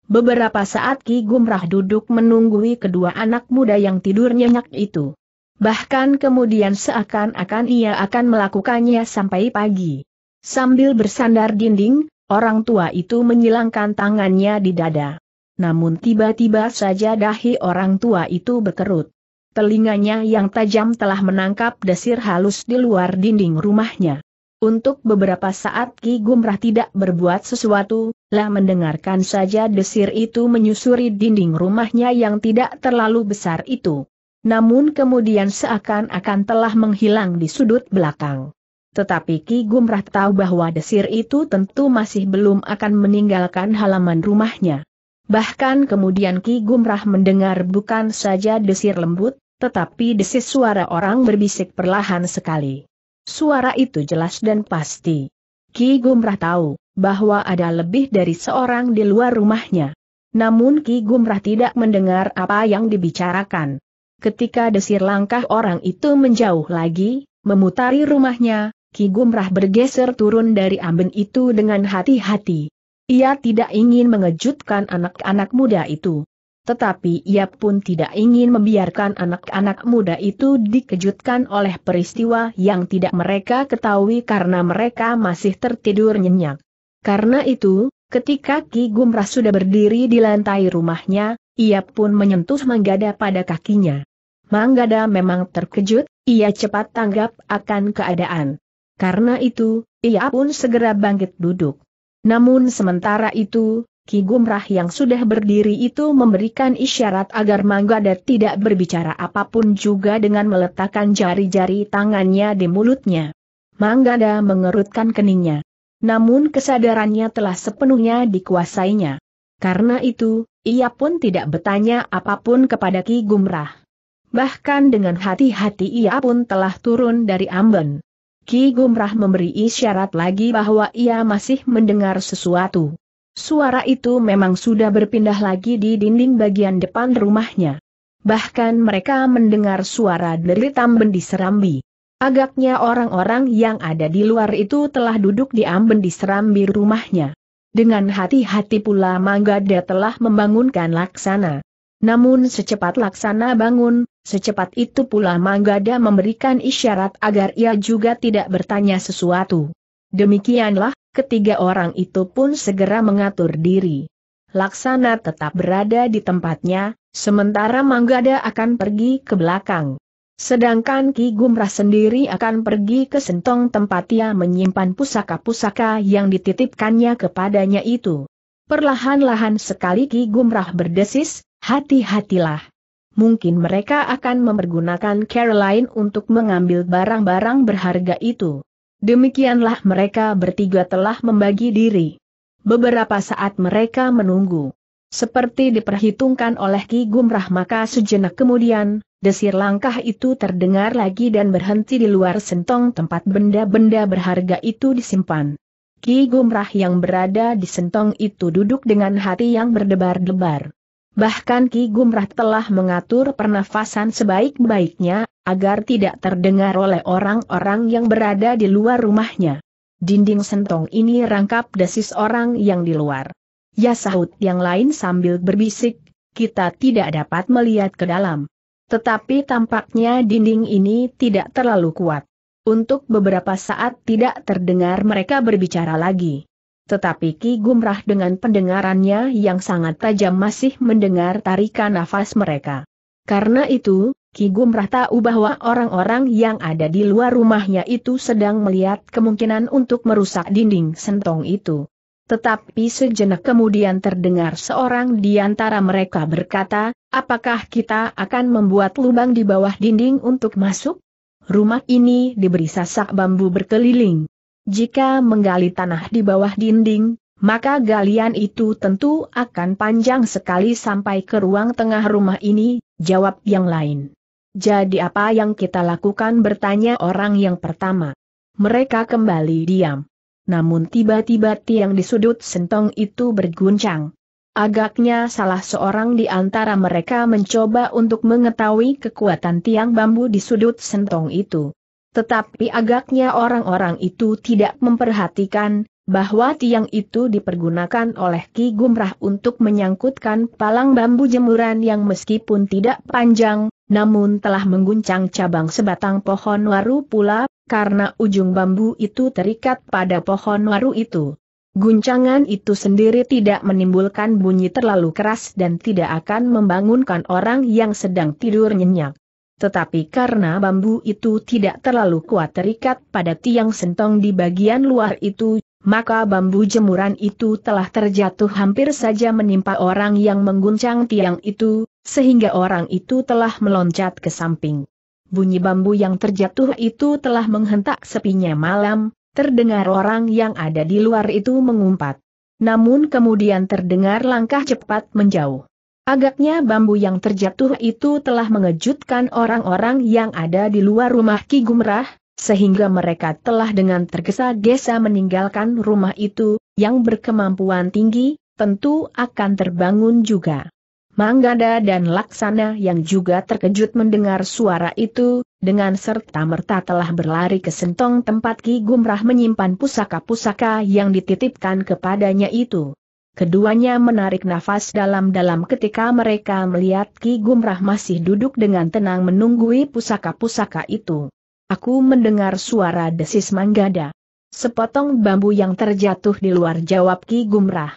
Beberapa saat Ki Gumrah duduk menunggui kedua anak muda yang tidur nyenyak itu. Bahkan kemudian seakan-akan ia akan melakukannya sampai pagi. Sambil bersandar dinding, orang tua itu menyilangkan tangannya di dada. Namun tiba-tiba saja dahi orang tua itu berkerut. Telinganya yang tajam telah menangkap desir halus di luar dinding rumahnya. Untuk beberapa saat Ki Gumrah tidak berbuat sesuatu, lah mendengarkan saja desir itu menyusuri dinding rumahnya yang tidak terlalu besar itu namun kemudian seakan-akan telah menghilang di sudut belakang. Tetapi Ki Gumrah tahu bahwa desir itu tentu masih belum akan meninggalkan halaman rumahnya. Bahkan kemudian Ki Gumrah mendengar bukan saja desir lembut, tetapi desis suara orang berbisik perlahan sekali. Suara itu jelas dan pasti. Ki Gumrah tahu bahwa ada lebih dari seorang di luar rumahnya. Namun Ki Gumrah tidak mendengar apa yang dibicarakan. Ketika desir langkah orang itu menjauh lagi, memutari rumahnya, Ki Gumrah bergeser turun dari amben itu dengan hati-hati. Ia tidak ingin mengejutkan anak-anak muda itu. Tetapi ia pun tidak ingin membiarkan anak-anak muda itu dikejutkan oleh peristiwa yang tidak mereka ketahui karena mereka masih tertidur nyenyak. Karena itu, ketika Ki Gumrah sudah berdiri di lantai rumahnya, ia pun menyentuh Manggada pada kakinya. Manggada memang terkejut, ia cepat tanggap akan keadaan. Karena itu, ia pun segera bangkit duduk. Namun sementara itu, Ki Gumrah yang sudah berdiri itu memberikan isyarat agar Manggada tidak berbicara apapun juga dengan meletakkan jari-jari tangannya di mulutnya. Manggada mengerutkan keningnya. Namun kesadarannya telah sepenuhnya dikuasainya. Karena itu, ia pun tidak bertanya apapun kepada Ki Gumrah. Bahkan dengan hati-hati ia pun telah turun dari amben. Ki Gumrah memberi isyarat lagi bahwa ia masih mendengar sesuatu. Suara itu memang sudah berpindah lagi di dinding bagian depan rumahnya. Bahkan mereka mendengar suara deritam bendi serambi. Agaknya orang-orang yang ada di luar itu telah duduk di amben di serambi rumahnya. Dengan hati-hati pula Manggada telah membangunkan Laksana. Namun secepat Laksana bangun, secepat itu pula Manggada memberikan isyarat agar ia juga tidak bertanya sesuatu. Demikianlah, ketiga orang itu pun segera mengatur diri. Laksana tetap berada di tempatnya, sementara Manggada akan pergi ke belakang. Sedangkan Ki Gumrah sendiri akan pergi ke Sentong tempat ia menyimpan pusaka-pusaka yang dititipkannya kepadanya itu. Perlahan-lahan sekali Ki Gumrah berdesis, hati-hatilah. Mungkin mereka akan mempergunakan Caroline untuk mengambil barang-barang berharga itu. Demikianlah mereka bertiga telah membagi diri. Beberapa saat mereka menunggu. Seperti diperhitungkan oleh Ki Gumrah maka sejenak kemudian, desir langkah itu terdengar lagi dan berhenti di luar sentong tempat benda-benda berharga itu disimpan. Ki Gumrah yang berada di sentong itu duduk dengan hati yang berdebar-debar. Bahkan Ki Gumrah telah mengatur pernafasan sebaik-baiknya, agar tidak terdengar oleh orang-orang yang berada di luar rumahnya. Dinding sentong ini rangkap desis orang yang di luar. Ya sahut yang lain sambil berbisik, kita tidak dapat melihat ke dalam. Tetapi tampaknya dinding ini tidak terlalu kuat. Untuk beberapa saat tidak terdengar mereka berbicara lagi. Tetapi Ki Gumrah dengan pendengarannya yang sangat tajam masih mendengar tarikan nafas mereka. Karena itu, Ki Gumrah tahu bahwa orang-orang yang ada di luar rumahnya itu sedang melihat kemungkinan untuk merusak dinding sentong itu. Tetapi sejenak kemudian terdengar seorang di antara mereka berkata, apakah kita akan membuat lubang di bawah dinding untuk masuk? Rumah ini diberi sasak bambu berkeliling. Jika menggali tanah di bawah dinding, maka galian itu tentu akan panjang sekali sampai ke ruang tengah rumah ini, jawab yang lain. Jadi apa yang kita lakukan bertanya orang yang pertama. Mereka kembali diam namun tiba-tiba tiang di sudut sentong itu berguncang. Agaknya salah seorang di antara mereka mencoba untuk mengetahui kekuatan tiang bambu di sudut sentong itu. Tetapi agaknya orang-orang itu tidak memperhatikan bahwa tiang itu dipergunakan oleh Ki Gumrah untuk menyangkutkan palang bambu jemuran yang meskipun tidak panjang, namun telah mengguncang cabang sebatang pohon waru pula, karena ujung bambu itu terikat pada pohon waru itu. Guncangan itu sendiri tidak menimbulkan bunyi terlalu keras dan tidak akan membangunkan orang yang sedang tidur nyenyak. Tetapi karena bambu itu tidak terlalu kuat terikat pada tiang sentong di bagian luar itu, maka bambu jemuran itu telah terjatuh hampir saja menimpa orang yang mengguncang tiang itu, sehingga orang itu telah meloncat ke samping. Bunyi bambu yang terjatuh itu telah menghentak sepinya malam, terdengar orang yang ada di luar itu mengumpat. Namun kemudian terdengar langkah cepat menjauh. Agaknya bambu yang terjatuh itu telah mengejutkan orang-orang yang ada di luar rumah Ki Gumrah, sehingga mereka telah dengan tergesa-gesa meninggalkan rumah itu, yang berkemampuan tinggi, tentu akan terbangun juga. Manggada dan Laksana yang juga terkejut mendengar suara itu, dengan serta-merta telah berlari ke sentong tempat Ki Gumrah menyimpan pusaka-pusaka yang dititipkan kepadanya itu. Keduanya menarik nafas dalam-dalam ketika mereka melihat Ki Gumrah masih duduk dengan tenang menunggui pusaka-pusaka itu. Aku mendengar suara desis manggada. Sepotong bambu yang terjatuh di luar jawab Ki Gumrah.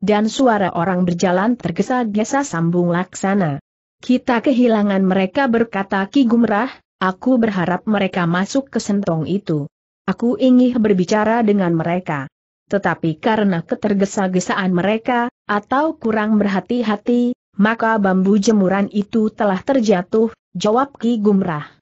Dan suara orang berjalan tergesa-gesa sambung laksana. Kita kehilangan mereka berkata Ki Gumrah, aku berharap mereka masuk ke sentong itu. Aku ingin berbicara dengan mereka. Tetapi karena ketergesa-gesaan mereka, atau kurang berhati-hati, maka bambu jemuran itu telah terjatuh, jawab Ki Gumrah.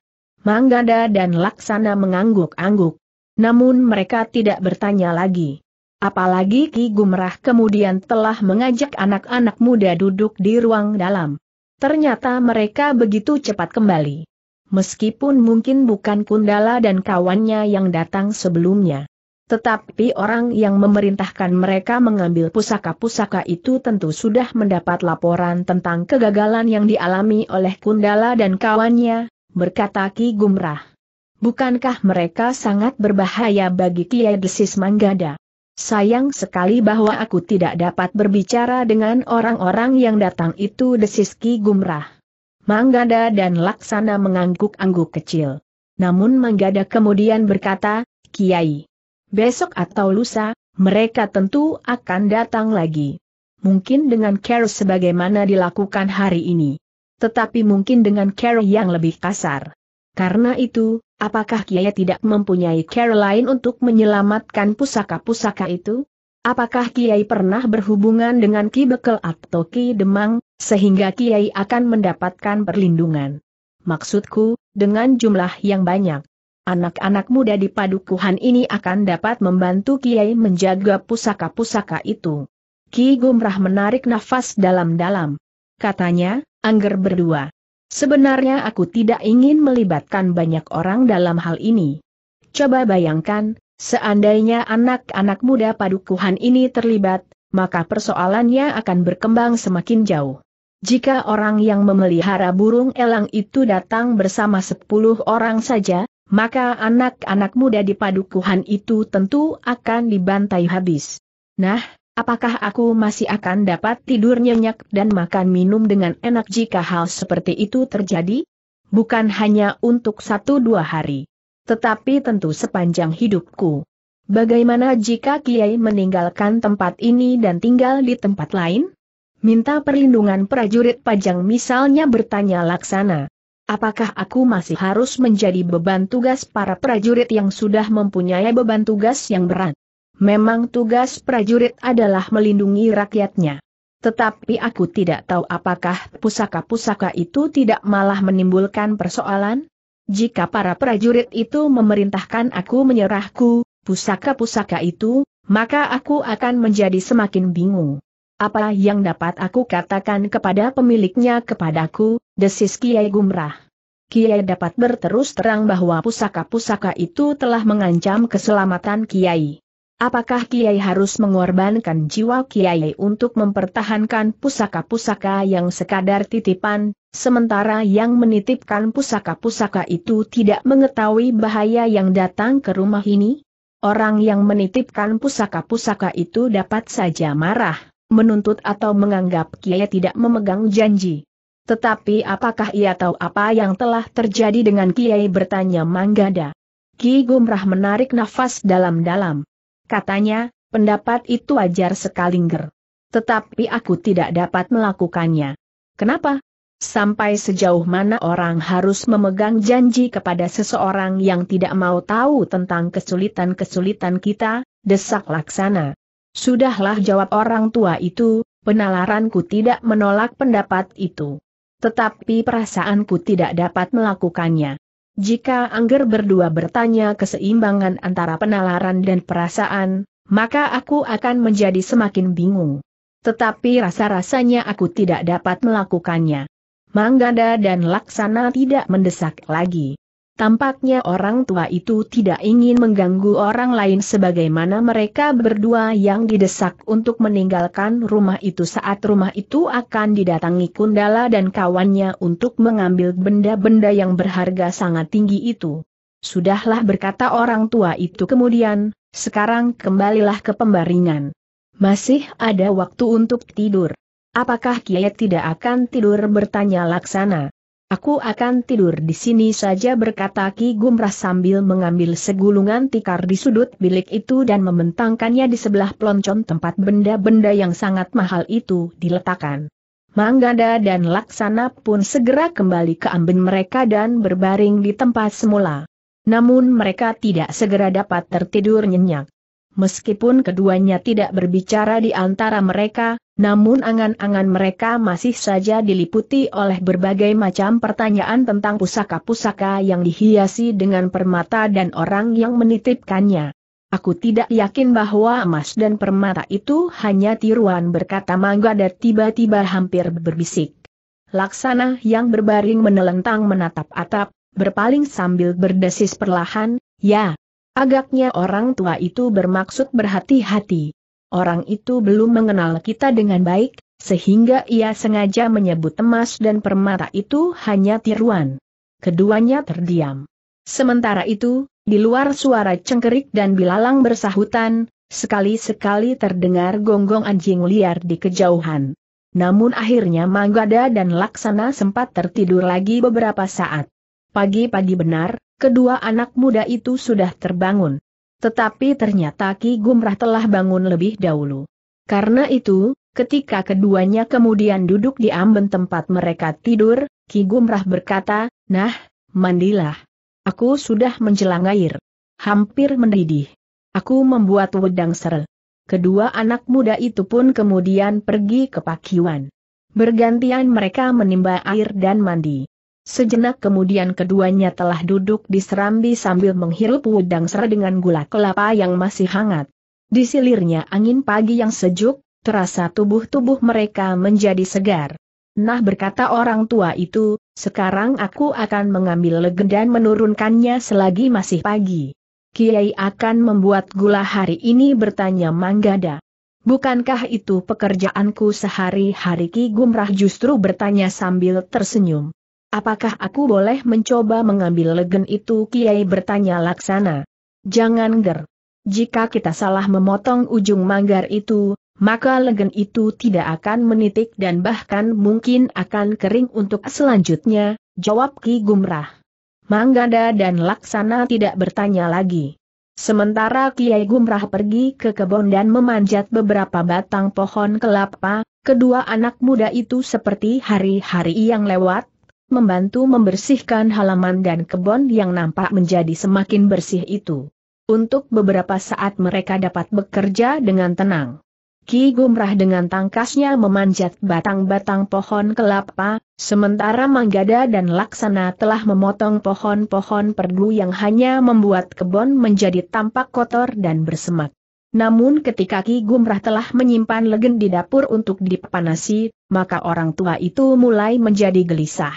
Manggada dan Laksana mengangguk-angguk. Namun mereka tidak bertanya lagi. Apalagi Ki Gumrah kemudian telah mengajak anak-anak muda duduk di ruang dalam. Ternyata mereka begitu cepat kembali. Meskipun mungkin bukan Kundala dan kawannya yang datang sebelumnya. Tetapi orang yang memerintahkan mereka mengambil pusaka-pusaka itu tentu sudah mendapat laporan tentang kegagalan yang dialami oleh Kundala dan kawannya, berkata Ki Gumrah. Bukankah mereka sangat berbahaya bagi Kiai Desis Manggada? Sayang sekali bahwa aku tidak dapat berbicara dengan orang-orang yang datang itu Desis Ki Gumrah. Manggada dan Laksana mengangguk-angguk kecil. Namun Manggada kemudian berkata, Kiai, besok atau lusa, mereka tentu akan datang lagi. Mungkin dengan care sebagaimana dilakukan hari ini tetapi mungkin dengan cara yang lebih kasar. Karena itu, apakah Kiai tidak mempunyai cara lain untuk menyelamatkan pusaka-pusaka itu? Apakah Kiai pernah berhubungan dengan Ki Bekel atau Ki Demang, sehingga Kiai akan mendapatkan perlindungan? Maksudku, dengan jumlah yang banyak. Anak-anak muda di padukuhan ini akan dapat membantu Kiai menjaga pusaka-pusaka itu. Ki Gumrah menarik nafas dalam-dalam. Katanya, Angger berdua. Sebenarnya aku tidak ingin melibatkan banyak orang dalam hal ini. Coba bayangkan, seandainya anak-anak muda padukuhan ini terlibat, maka persoalannya akan berkembang semakin jauh. Jika orang yang memelihara burung elang itu datang bersama sepuluh orang saja, maka anak-anak muda di padukuhan itu tentu akan dibantai habis. Nah, Apakah aku masih akan dapat tidur nyenyak dan makan minum dengan enak jika hal seperti itu terjadi? Bukan hanya untuk satu dua hari. Tetapi tentu sepanjang hidupku. Bagaimana jika Kiai meninggalkan tempat ini dan tinggal di tempat lain? Minta perlindungan prajurit pajang misalnya bertanya laksana. Apakah aku masih harus menjadi beban tugas para prajurit yang sudah mempunyai beban tugas yang berat? Memang tugas prajurit adalah melindungi rakyatnya. Tetapi aku tidak tahu apakah pusaka-pusaka itu tidak malah menimbulkan persoalan? Jika para prajurit itu memerintahkan aku menyerahku, pusaka-pusaka itu, maka aku akan menjadi semakin bingung. Apa yang dapat aku katakan kepada pemiliknya kepadaku, desis Kiai Gumrah. Kiai dapat berterus terang bahwa pusaka-pusaka itu telah mengancam keselamatan Kiai. Apakah Kiai harus mengorbankan jiwa Kiai untuk mempertahankan pusaka-pusaka yang sekadar titipan, sementara yang menitipkan pusaka-pusaka itu tidak mengetahui bahaya yang datang ke rumah ini? Orang yang menitipkan pusaka-pusaka itu dapat saja marah, menuntut atau menganggap Kiai tidak memegang janji. Tetapi apakah ia tahu apa yang telah terjadi dengan Kiai bertanya Manggada? Ki Gumrah menarik nafas dalam-dalam. Katanya, pendapat itu wajar sekali nger. Tetapi aku tidak dapat melakukannya. Kenapa? Sampai sejauh mana orang harus memegang janji kepada seseorang yang tidak mau tahu tentang kesulitan-kesulitan kita, desak laksana. Sudahlah jawab orang tua itu, penalaranku tidak menolak pendapat itu. Tetapi perasaanku tidak dapat melakukannya. Jika Angger berdua bertanya keseimbangan antara penalaran dan perasaan, maka aku akan menjadi semakin bingung. Tetapi rasa-rasanya aku tidak dapat melakukannya. Manggada dan Laksana tidak mendesak lagi. Tampaknya orang tua itu tidak ingin mengganggu orang lain sebagaimana mereka berdua yang didesak untuk meninggalkan rumah itu saat rumah itu akan didatangi Kundala dan kawannya untuk mengambil benda-benda yang berharga sangat tinggi itu. Sudahlah berkata orang tua itu kemudian, sekarang kembalilah ke pembaringan. Masih ada waktu untuk tidur. Apakah Kiai tidak akan tidur bertanya Laksana? Aku akan tidur di sini saja berkata Ki Gumrah sambil mengambil segulungan tikar di sudut bilik itu dan membentangkannya di sebelah peloncon tempat benda-benda yang sangat mahal itu diletakkan. Manggada dan Laksana pun segera kembali ke amben mereka dan berbaring di tempat semula. Namun mereka tidak segera dapat tertidur nyenyak. Meskipun keduanya tidak berbicara di antara mereka, namun angan-angan mereka masih saja diliputi oleh berbagai macam pertanyaan tentang pusaka-pusaka yang dihiasi dengan permata dan orang yang menitipkannya. Aku tidak yakin bahwa emas dan permata itu hanya tiruan berkata Mangga dan tiba-tiba hampir berbisik. Laksana yang berbaring menelentang menatap atap, berpaling sambil berdesis perlahan, ya. Agaknya orang tua itu bermaksud berhati-hati. Orang itu belum mengenal kita dengan baik, sehingga ia sengaja menyebut emas dan permata itu hanya tiruan. Keduanya terdiam. Sementara itu, di luar suara cengkerik dan bilalang bersahutan, sekali-sekali terdengar gonggong anjing liar di kejauhan. Namun akhirnya Manggada dan Laksana sempat tertidur lagi beberapa saat. Pagi-pagi benar, kedua anak muda itu sudah terbangun. Tetapi ternyata Ki Gumrah telah bangun lebih dahulu. Karena itu, ketika keduanya kemudian duduk di amben tempat mereka tidur, Ki Gumrah berkata, Nah, mandilah. Aku sudah menjelang air. Hampir mendidih. Aku membuat wedang serel. Kedua anak muda itu pun kemudian pergi ke pakiwan. Bergantian mereka menimba air dan mandi. Sejenak kemudian keduanya telah duduk di serambi sambil menghirup udang ser dengan gula kelapa yang masih hangat. Disilirnya angin pagi yang sejuk, terasa tubuh-tubuh mereka menjadi segar. Nah berkata orang tua itu, sekarang aku akan mengambil legen dan menurunkannya selagi masih pagi. Kiai akan membuat gula hari ini bertanya Manggada. Bukankah itu pekerjaanku sehari-hari Ki Gumrah justru bertanya sambil tersenyum. Apakah aku boleh mencoba mengambil legen itu Kiai bertanya laksana. Jangan ger. Jika kita salah memotong ujung manggar itu, maka legen itu tidak akan menitik dan bahkan mungkin akan kering untuk selanjutnya, jawab Ki Gumrah. Manggada dan Laksana tidak bertanya lagi. Sementara Kiai Gumrah pergi ke kebun dan memanjat beberapa batang pohon kelapa, kedua anak muda itu seperti hari-hari yang lewat, membantu membersihkan halaman dan kebun yang nampak menjadi semakin bersih itu. Untuk beberapa saat mereka dapat bekerja dengan tenang. Ki Gumrah dengan tangkasnya memanjat batang-batang pohon kelapa, sementara Manggada dan Laksana telah memotong pohon-pohon perdu yang hanya membuat kebun menjadi tampak kotor dan bersemak. Namun ketika Ki Gumrah telah menyimpan legen di dapur untuk dipanasi, maka orang tua itu mulai menjadi gelisah.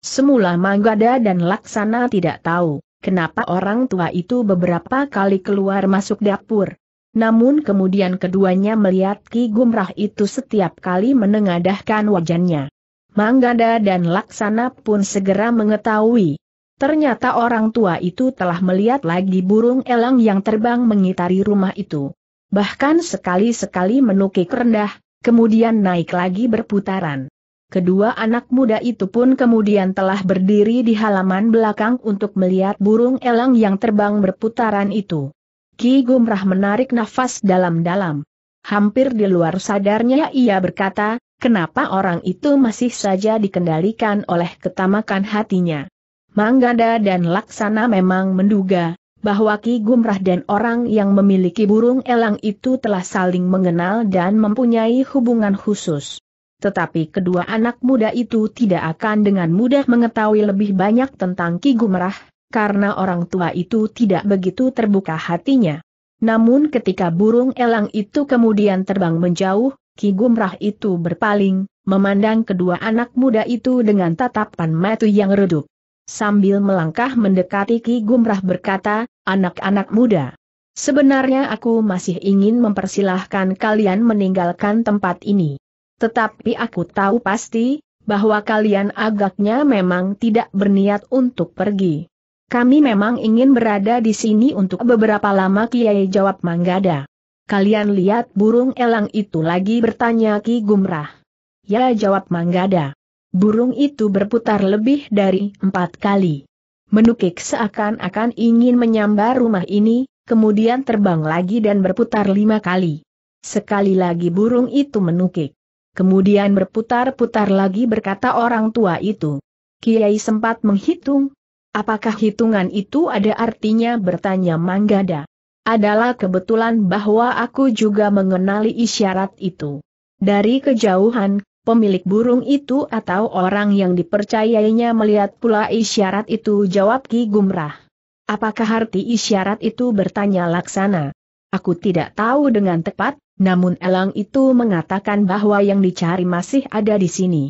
Semula Manggada dan Laksana tidak tahu, kenapa orang tua itu beberapa kali keluar masuk dapur. Namun kemudian keduanya melihat Ki Gumrah itu setiap kali menengadahkan wajannya. Manggada dan Laksana pun segera mengetahui. Ternyata orang tua itu telah melihat lagi burung elang yang terbang mengitari rumah itu. Bahkan sekali-sekali menukik rendah, kemudian naik lagi berputaran. Kedua anak muda itu pun kemudian telah berdiri di halaman belakang untuk melihat burung elang yang terbang berputaran itu. Ki Gumrah menarik nafas dalam-dalam. Hampir di luar sadarnya ia berkata, kenapa orang itu masih saja dikendalikan oleh ketamakan hatinya. Manggada dan Laksana memang menduga, bahwa Ki Gumrah dan orang yang memiliki burung elang itu telah saling mengenal dan mempunyai hubungan khusus tetapi kedua anak muda itu tidak akan dengan mudah mengetahui lebih banyak tentang Ki Gumerah, karena orang tua itu tidak begitu terbuka hatinya. Namun ketika burung elang itu kemudian terbang menjauh, Ki Gumrah itu berpaling, memandang kedua anak muda itu dengan tatapan mata yang redup. Sambil melangkah mendekati Ki Gumrah berkata, anak-anak muda. Sebenarnya aku masih ingin mempersilahkan kalian meninggalkan tempat ini. Tetapi aku tahu pasti, bahwa kalian agaknya memang tidak berniat untuk pergi. Kami memang ingin berada di sini untuk beberapa lama Kiai jawab Manggada. Kalian lihat burung elang itu lagi bertanya Ki Gumrah. Ya jawab Manggada. Burung itu berputar lebih dari empat kali. Menukik seakan-akan ingin menyambar rumah ini, kemudian terbang lagi dan berputar lima kali. Sekali lagi burung itu menukik kemudian berputar-putar lagi berkata orang tua itu. Kiai sempat menghitung. Apakah hitungan itu ada artinya bertanya Manggada? Adalah kebetulan bahwa aku juga mengenali isyarat itu. Dari kejauhan, pemilik burung itu atau orang yang dipercayainya melihat pula isyarat itu jawab Ki Gumrah. Apakah arti isyarat itu bertanya Laksana? Aku tidak tahu dengan tepat, namun elang itu mengatakan bahwa yang dicari masih ada di sini.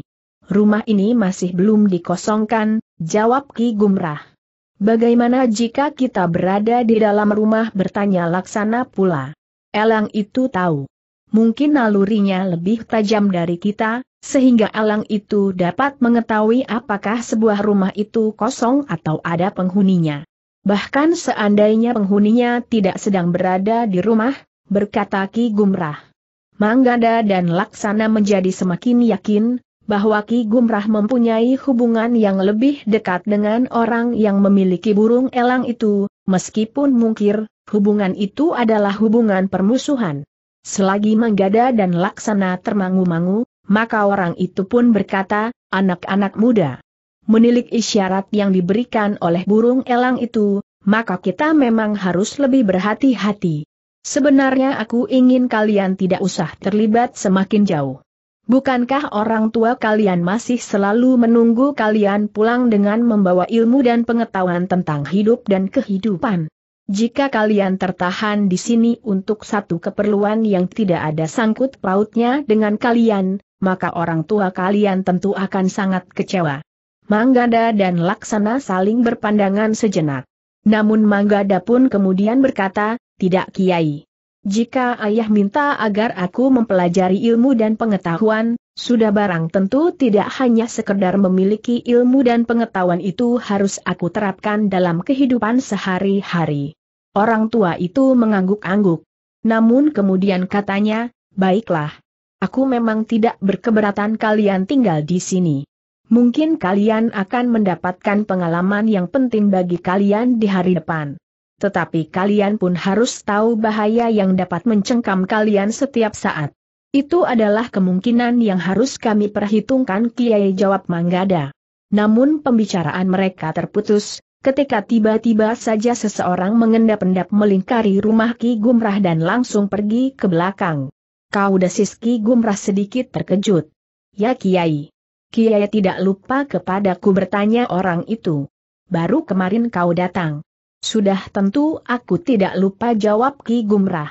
Rumah ini masih belum dikosongkan, jawab Ki Gumrah. Bagaimana jika kita berada di dalam rumah bertanya laksana pula. Elang itu tahu. Mungkin nalurinya lebih tajam dari kita, sehingga elang itu dapat mengetahui apakah sebuah rumah itu kosong atau ada penghuninya. Bahkan seandainya penghuninya tidak sedang berada di rumah, berkata Ki Gumrah. Manggada dan Laksana menjadi semakin yakin, bahwa Ki Gumrah mempunyai hubungan yang lebih dekat dengan orang yang memiliki burung elang itu, meskipun mungkir, hubungan itu adalah hubungan permusuhan. Selagi Manggada dan Laksana termangu-mangu, maka orang itu pun berkata, anak-anak muda menilik isyarat yang diberikan oleh burung elang itu, maka kita memang harus lebih berhati-hati. Sebenarnya aku ingin kalian tidak usah terlibat semakin jauh. Bukankah orang tua kalian masih selalu menunggu kalian pulang dengan membawa ilmu dan pengetahuan tentang hidup dan kehidupan? Jika kalian tertahan di sini untuk satu keperluan yang tidak ada sangkut pautnya dengan kalian, maka orang tua kalian tentu akan sangat kecewa. Manggada dan Laksana saling berpandangan sejenak. Namun Manggada pun kemudian berkata, tidak kiai. Jika ayah minta agar aku mempelajari ilmu dan pengetahuan, sudah barang tentu tidak hanya sekedar memiliki ilmu dan pengetahuan itu harus aku terapkan dalam kehidupan sehari-hari. Orang tua itu mengangguk-angguk. Namun kemudian katanya, baiklah. Aku memang tidak berkeberatan kalian tinggal di sini mungkin kalian akan mendapatkan pengalaman yang penting bagi kalian di hari depan. Tetapi kalian pun harus tahu bahaya yang dapat mencengkam kalian setiap saat. Itu adalah kemungkinan yang harus kami perhitungkan Kiai jawab Manggada. Namun pembicaraan mereka terputus, ketika tiba-tiba saja seseorang mengendap-endap melingkari rumah Ki Gumrah dan langsung pergi ke belakang. Kau desis Ki Gumrah sedikit terkejut. Ya Kiai. Kiai tidak lupa kepadaku bertanya orang itu. Baru kemarin kau datang. Sudah tentu aku tidak lupa jawab Ki Gumrah.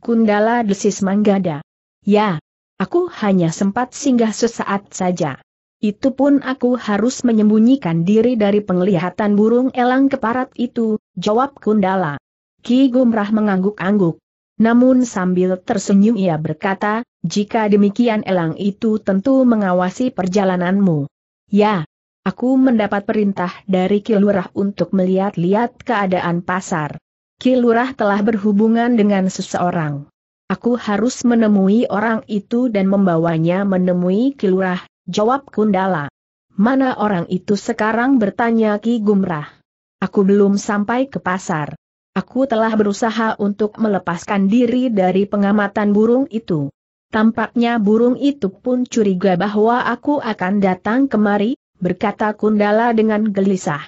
Kundala desis Manggada. Ya, aku hanya sempat singgah sesaat saja. Itu pun aku harus menyembunyikan diri dari penglihatan burung elang keparat itu, jawab Kundala. Ki Gumrah mengangguk-angguk. Namun sambil tersenyum ia berkata, jika demikian elang itu tentu mengawasi perjalananmu. Ya, aku mendapat perintah dari Kilurah untuk melihat-lihat keadaan pasar. Kilurah telah berhubungan dengan seseorang. Aku harus menemui orang itu dan membawanya menemui Kilurah, jawab Kundala. Mana orang itu sekarang bertanya Ki Gumrah. Aku belum sampai ke pasar. Aku telah berusaha untuk melepaskan diri dari pengamatan burung itu. Tampaknya burung itu pun curiga bahwa aku akan datang kemari, berkata Kundala dengan gelisah.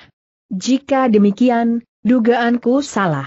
Jika demikian, dugaanku salah.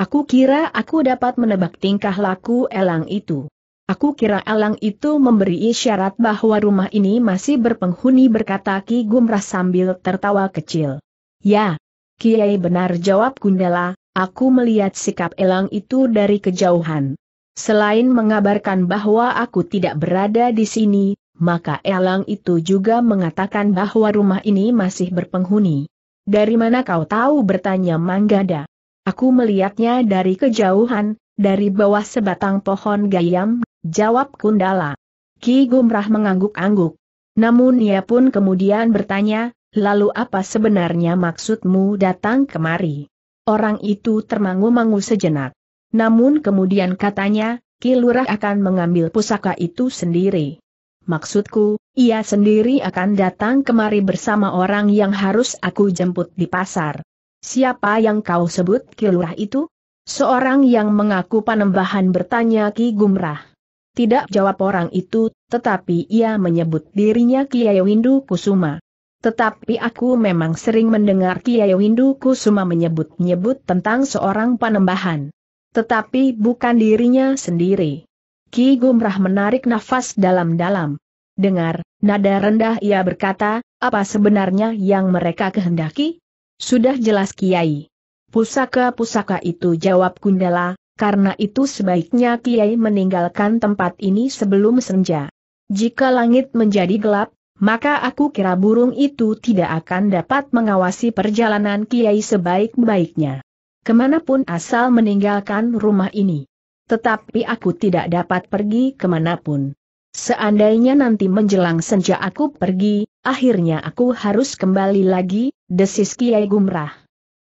Aku kira aku dapat menebak tingkah laku elang itu. Aku kira elang itu memberi isyarat bahwa rumah ini masih berpenghuni berkata Ki Gumrah sambil tertawa kecil. Ya, Kiai benar jawab Kundala, aku melihat sikap elang itu dari kejauhan. Selain mengabarkan bahwa aku tidak berada di sini, maka Elang itu juga mengatakan bahwa rumah ini masih berpenghuni. Dari mana kau tahu bertanya Manggada? Aku melihatnya dari kejauhan, dari bawah sebatang pohon gayam, jawab Kundala. Ki Gumrah mengangguk-angguk. Namun ia pun kemudian bertanya, lalu apa sebenarnya maksudmu datang kemari? Orang itu termangu-mangu sejenak. Namun kemudian katanya, Ki Lurah akan mengambil pusaka itu sendiri. Maksudku, ia sendiri akan datang kemari bersama orang yang harus aku jemput di pasar. Siapa yang kau sebut Ki Lurah itu? Seorang yang mengaku panembahan bertanya Ki Gumrah. Tidak jawab orang itu, tetapi ia menyebut dirinya Kiai Windu Kusuma. Tetapi aku memang sering mendengar Kiai Windu Kusuma menyebut-nyebut tentang seorang panembahan. Tetapi bukan dirinya sendiri. Ki Gumrah menarik nafas dalam-dalam. Dengar, nada rendah ia berkata, apa sebenarnya yang mereka kehendaki? Sudah jelas Kiai. Pusaka-pusaka itu jawab Kundala, karena itu sebaiknya Kiai meninggalkan tempat ini sebelum senja. Jika langit menjadi gelap, maka aku kira burung itu tidak akan dapat mengawasi perjalanan Kiai sebaik-baiknya kemanapun asal meninggalkan rumah ini. Tetapi aku tidak dapat pergi kemanapun. Seandainya nanti menjelang senja aku pergi, akhirnya aku harus kembali lagi, desis Kiai Gumrah.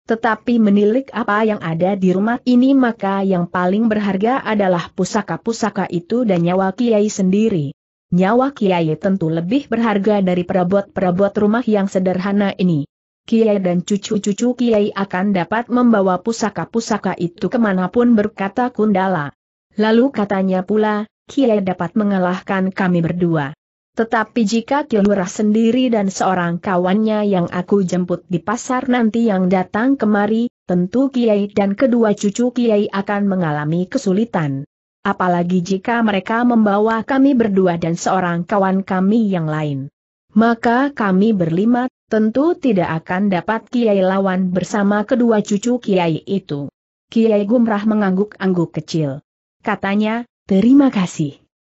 Tetapi menilik apa yang ada di rumah ini maka yang paling berharga adalah pusaka-pusaka itu dan nyawa Kiai sendiri. Nyawa Kiai tentu lebih berharga dari perabot-perabot rumah yang sederhana ini. Kiai dan cucu-cucu Kiai akan dapat membawa pusaka-pusaka itu kemanapun berkata Kundala. Lalu katanya pula, Kiai dapat mengalahkan kami berdua. Tetapi jika Kilurah sendiri dan seorang kawannya yang aku jemput di pasar nanti yang datang kemari, tentu Kiai dan kedua cucu Kiai akan mengalami kesulitan. Apalagi jika mereka membawa kami berdua dan seorang kawan kami yang lain. Maka kami berlima tentu tidak akan dapat Kiai lawan bersama kedua cucu Kiai itu. Kiai Gumrah mengangguk-angguk kecil. Katanya, terima kasih.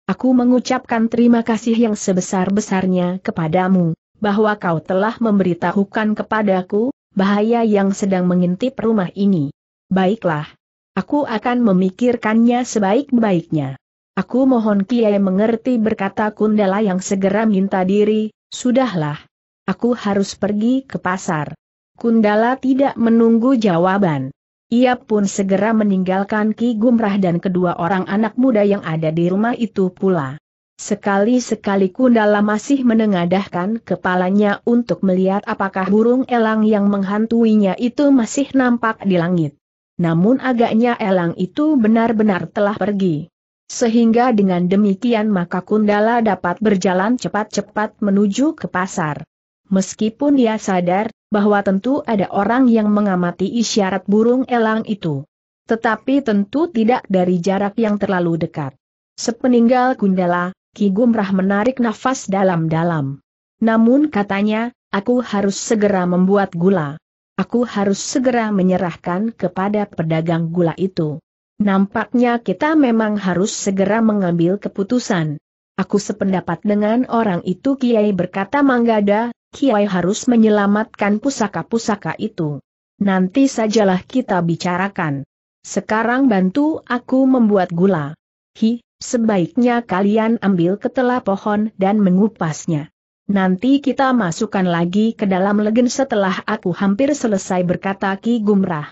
Aku mengucapkan terima kasih yang sebesar-besarnya kepadamu, bahwa kau telah memberitahukan kepadaku, bahaya yang sedang mengintip rumah ini. Baiklah. Aku akan memikirkannya sebaik-baiknya. Aku mohon Kiai mengerti berkata Kundala yang segera minta diri, sudahlah, Aku harus pergi ke pasar. Kundala tidak menunggu jawaban. Ia pun segera meninggalkan Ki Gumrah dan kedua orang anak muda yang ada di rumah itu pula. Sekali-sekali Kundala masih menengadahkan kepalanya untuk melihat apakah burung elang yang menghantuinya itu masih nampak di langit. Namun agaknya elang itu benar-benar telah pergi. Sehingga dengan demikian maka Kundala dapat berjalan cepat-cepat menuju ke pasar meskipun dia sadar bahwa tentu ada orang yang mengamati isyarat burung elang itu. Tetapi tentu tidak dari jarak yang terlalu dekat. Sepeninggal Gundala, Ki Gumrah menarik nafas dalam-dalam. Namun katanya, aku harus segera membuat gula. Aku harus segera menyerahkan kepada pedagang gula itu. Nampaknya kita memang harus segera mengambil keputusan. Aku sependapat dengan orang itu Kiai berkata Manggada, Kiai harus menyelamatkan pusaka-pusaka itu. Nanti sajalah kita bicarakan. Sekarang bantu aku membuat gula. Hi, sebaiknya kalian ambil ketela pohon dan mengupasnya. Nanti kita masukkan lagi ke dalam legen setelah aku hampir selesai berkata Ki Gumrah.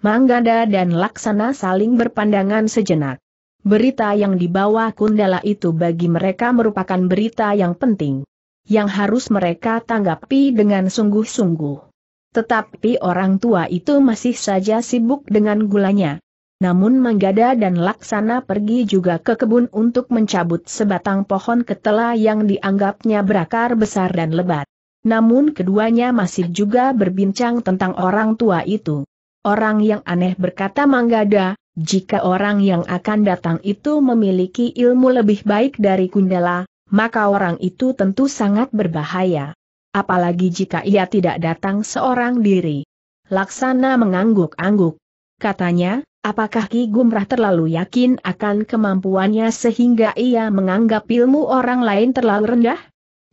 Manggada dan Laksana saling berpandangan sejenak. Berita yang dibawa Kundala itu bagi mereka merupakan berita yang penting yang harus mereka tanggapi dengan sungguh-sungguh. Tetapi orang tua itu masih saja sibuk dengan gulanya. Namun Manggada dan Laksana pergi juga ke kebun untuk mencabut sebatang pohon ketela yang dianggapnya berakar besar dan lebat. Namun keduanya masih juga berbincang tentang orang tua itu. Orang yang aneh berkata Manggada, jika orang yang akan datang itu memiliki ilmu lebih baik dari Kundala, maka orang itu tentu sangat berbahaya. Apalagi jika ia tidak datang seorang diri. Laksana mengangguk-angguk. Katanya, apakah Ki Gumrah terlalu yakin akan kemampuannya sehingga ia menganggap ilmu orang lain terlalu rendah?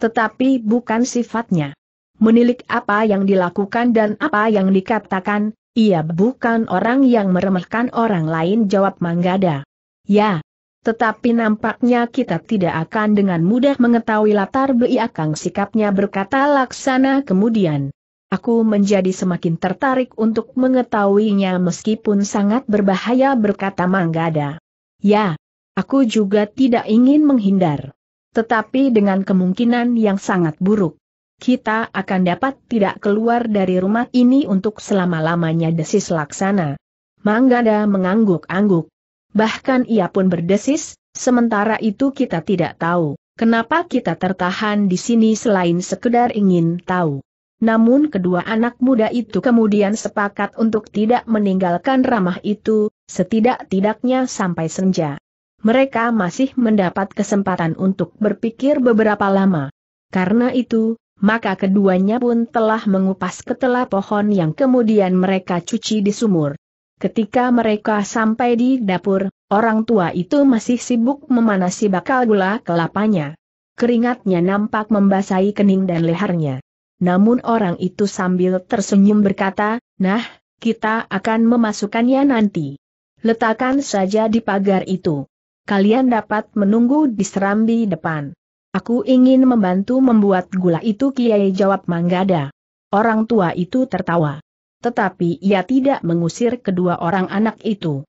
Tetapi bukan sifatnya. Menilik apa yang dilakukan dan apa yang dikatakan, ia bukan orang yang meremehkan orang lain jawab Manggada. Ya, tetapi nampaknya kita tidak akan dengan mudah mengetahui latar belakang sikapnya berkata laksana kemudian. Aku menjadi semakin tertarik untuk mengetahuinya meskipun sangat berbahaya berkata Manggada. Ya, aku juga tidak ingin menghindar. Tetapi dengan kemungkinan yang sangat buruk. Kita akan dapat tidak keluar dari rumah ini untuk selama-lamanya desis laksana. Manggada mengangguk-angguk bahkan ia pun berdesis, sementara itu kita tidak tahu, kenapa kita tertahan di sini selain sekedar ingin tahu. Namun kedua anak muda itu kemudian sepakat untuk tidak meninggalkan ramah itu, setidak-tidaknya sampai senja. Mereka masih mendapat kesempatan untuk berpikir beberapa lama. Karena itu, maka keduanya pun telah mengupas ketela pohon yang kemudian mereka cuci di sumur. Ketika mereka sampai di dapur, orang tua itu masih sibuk memanasi bakal gula kelapanya. Keringatnya nampak membasahi kening dan lehernya. Namun orang itu sambil tersenyum berkata, nah, kita akan memasukkannya nanti. Letakkan saja di pagar itu. Kalian dapat menunggu di serambi depan. Aku ingin membantu membuat gula itu Kiai jawab Manggada. Orang tua itu tertawa tetapi ia tidak mengusir kedua orang anak itu.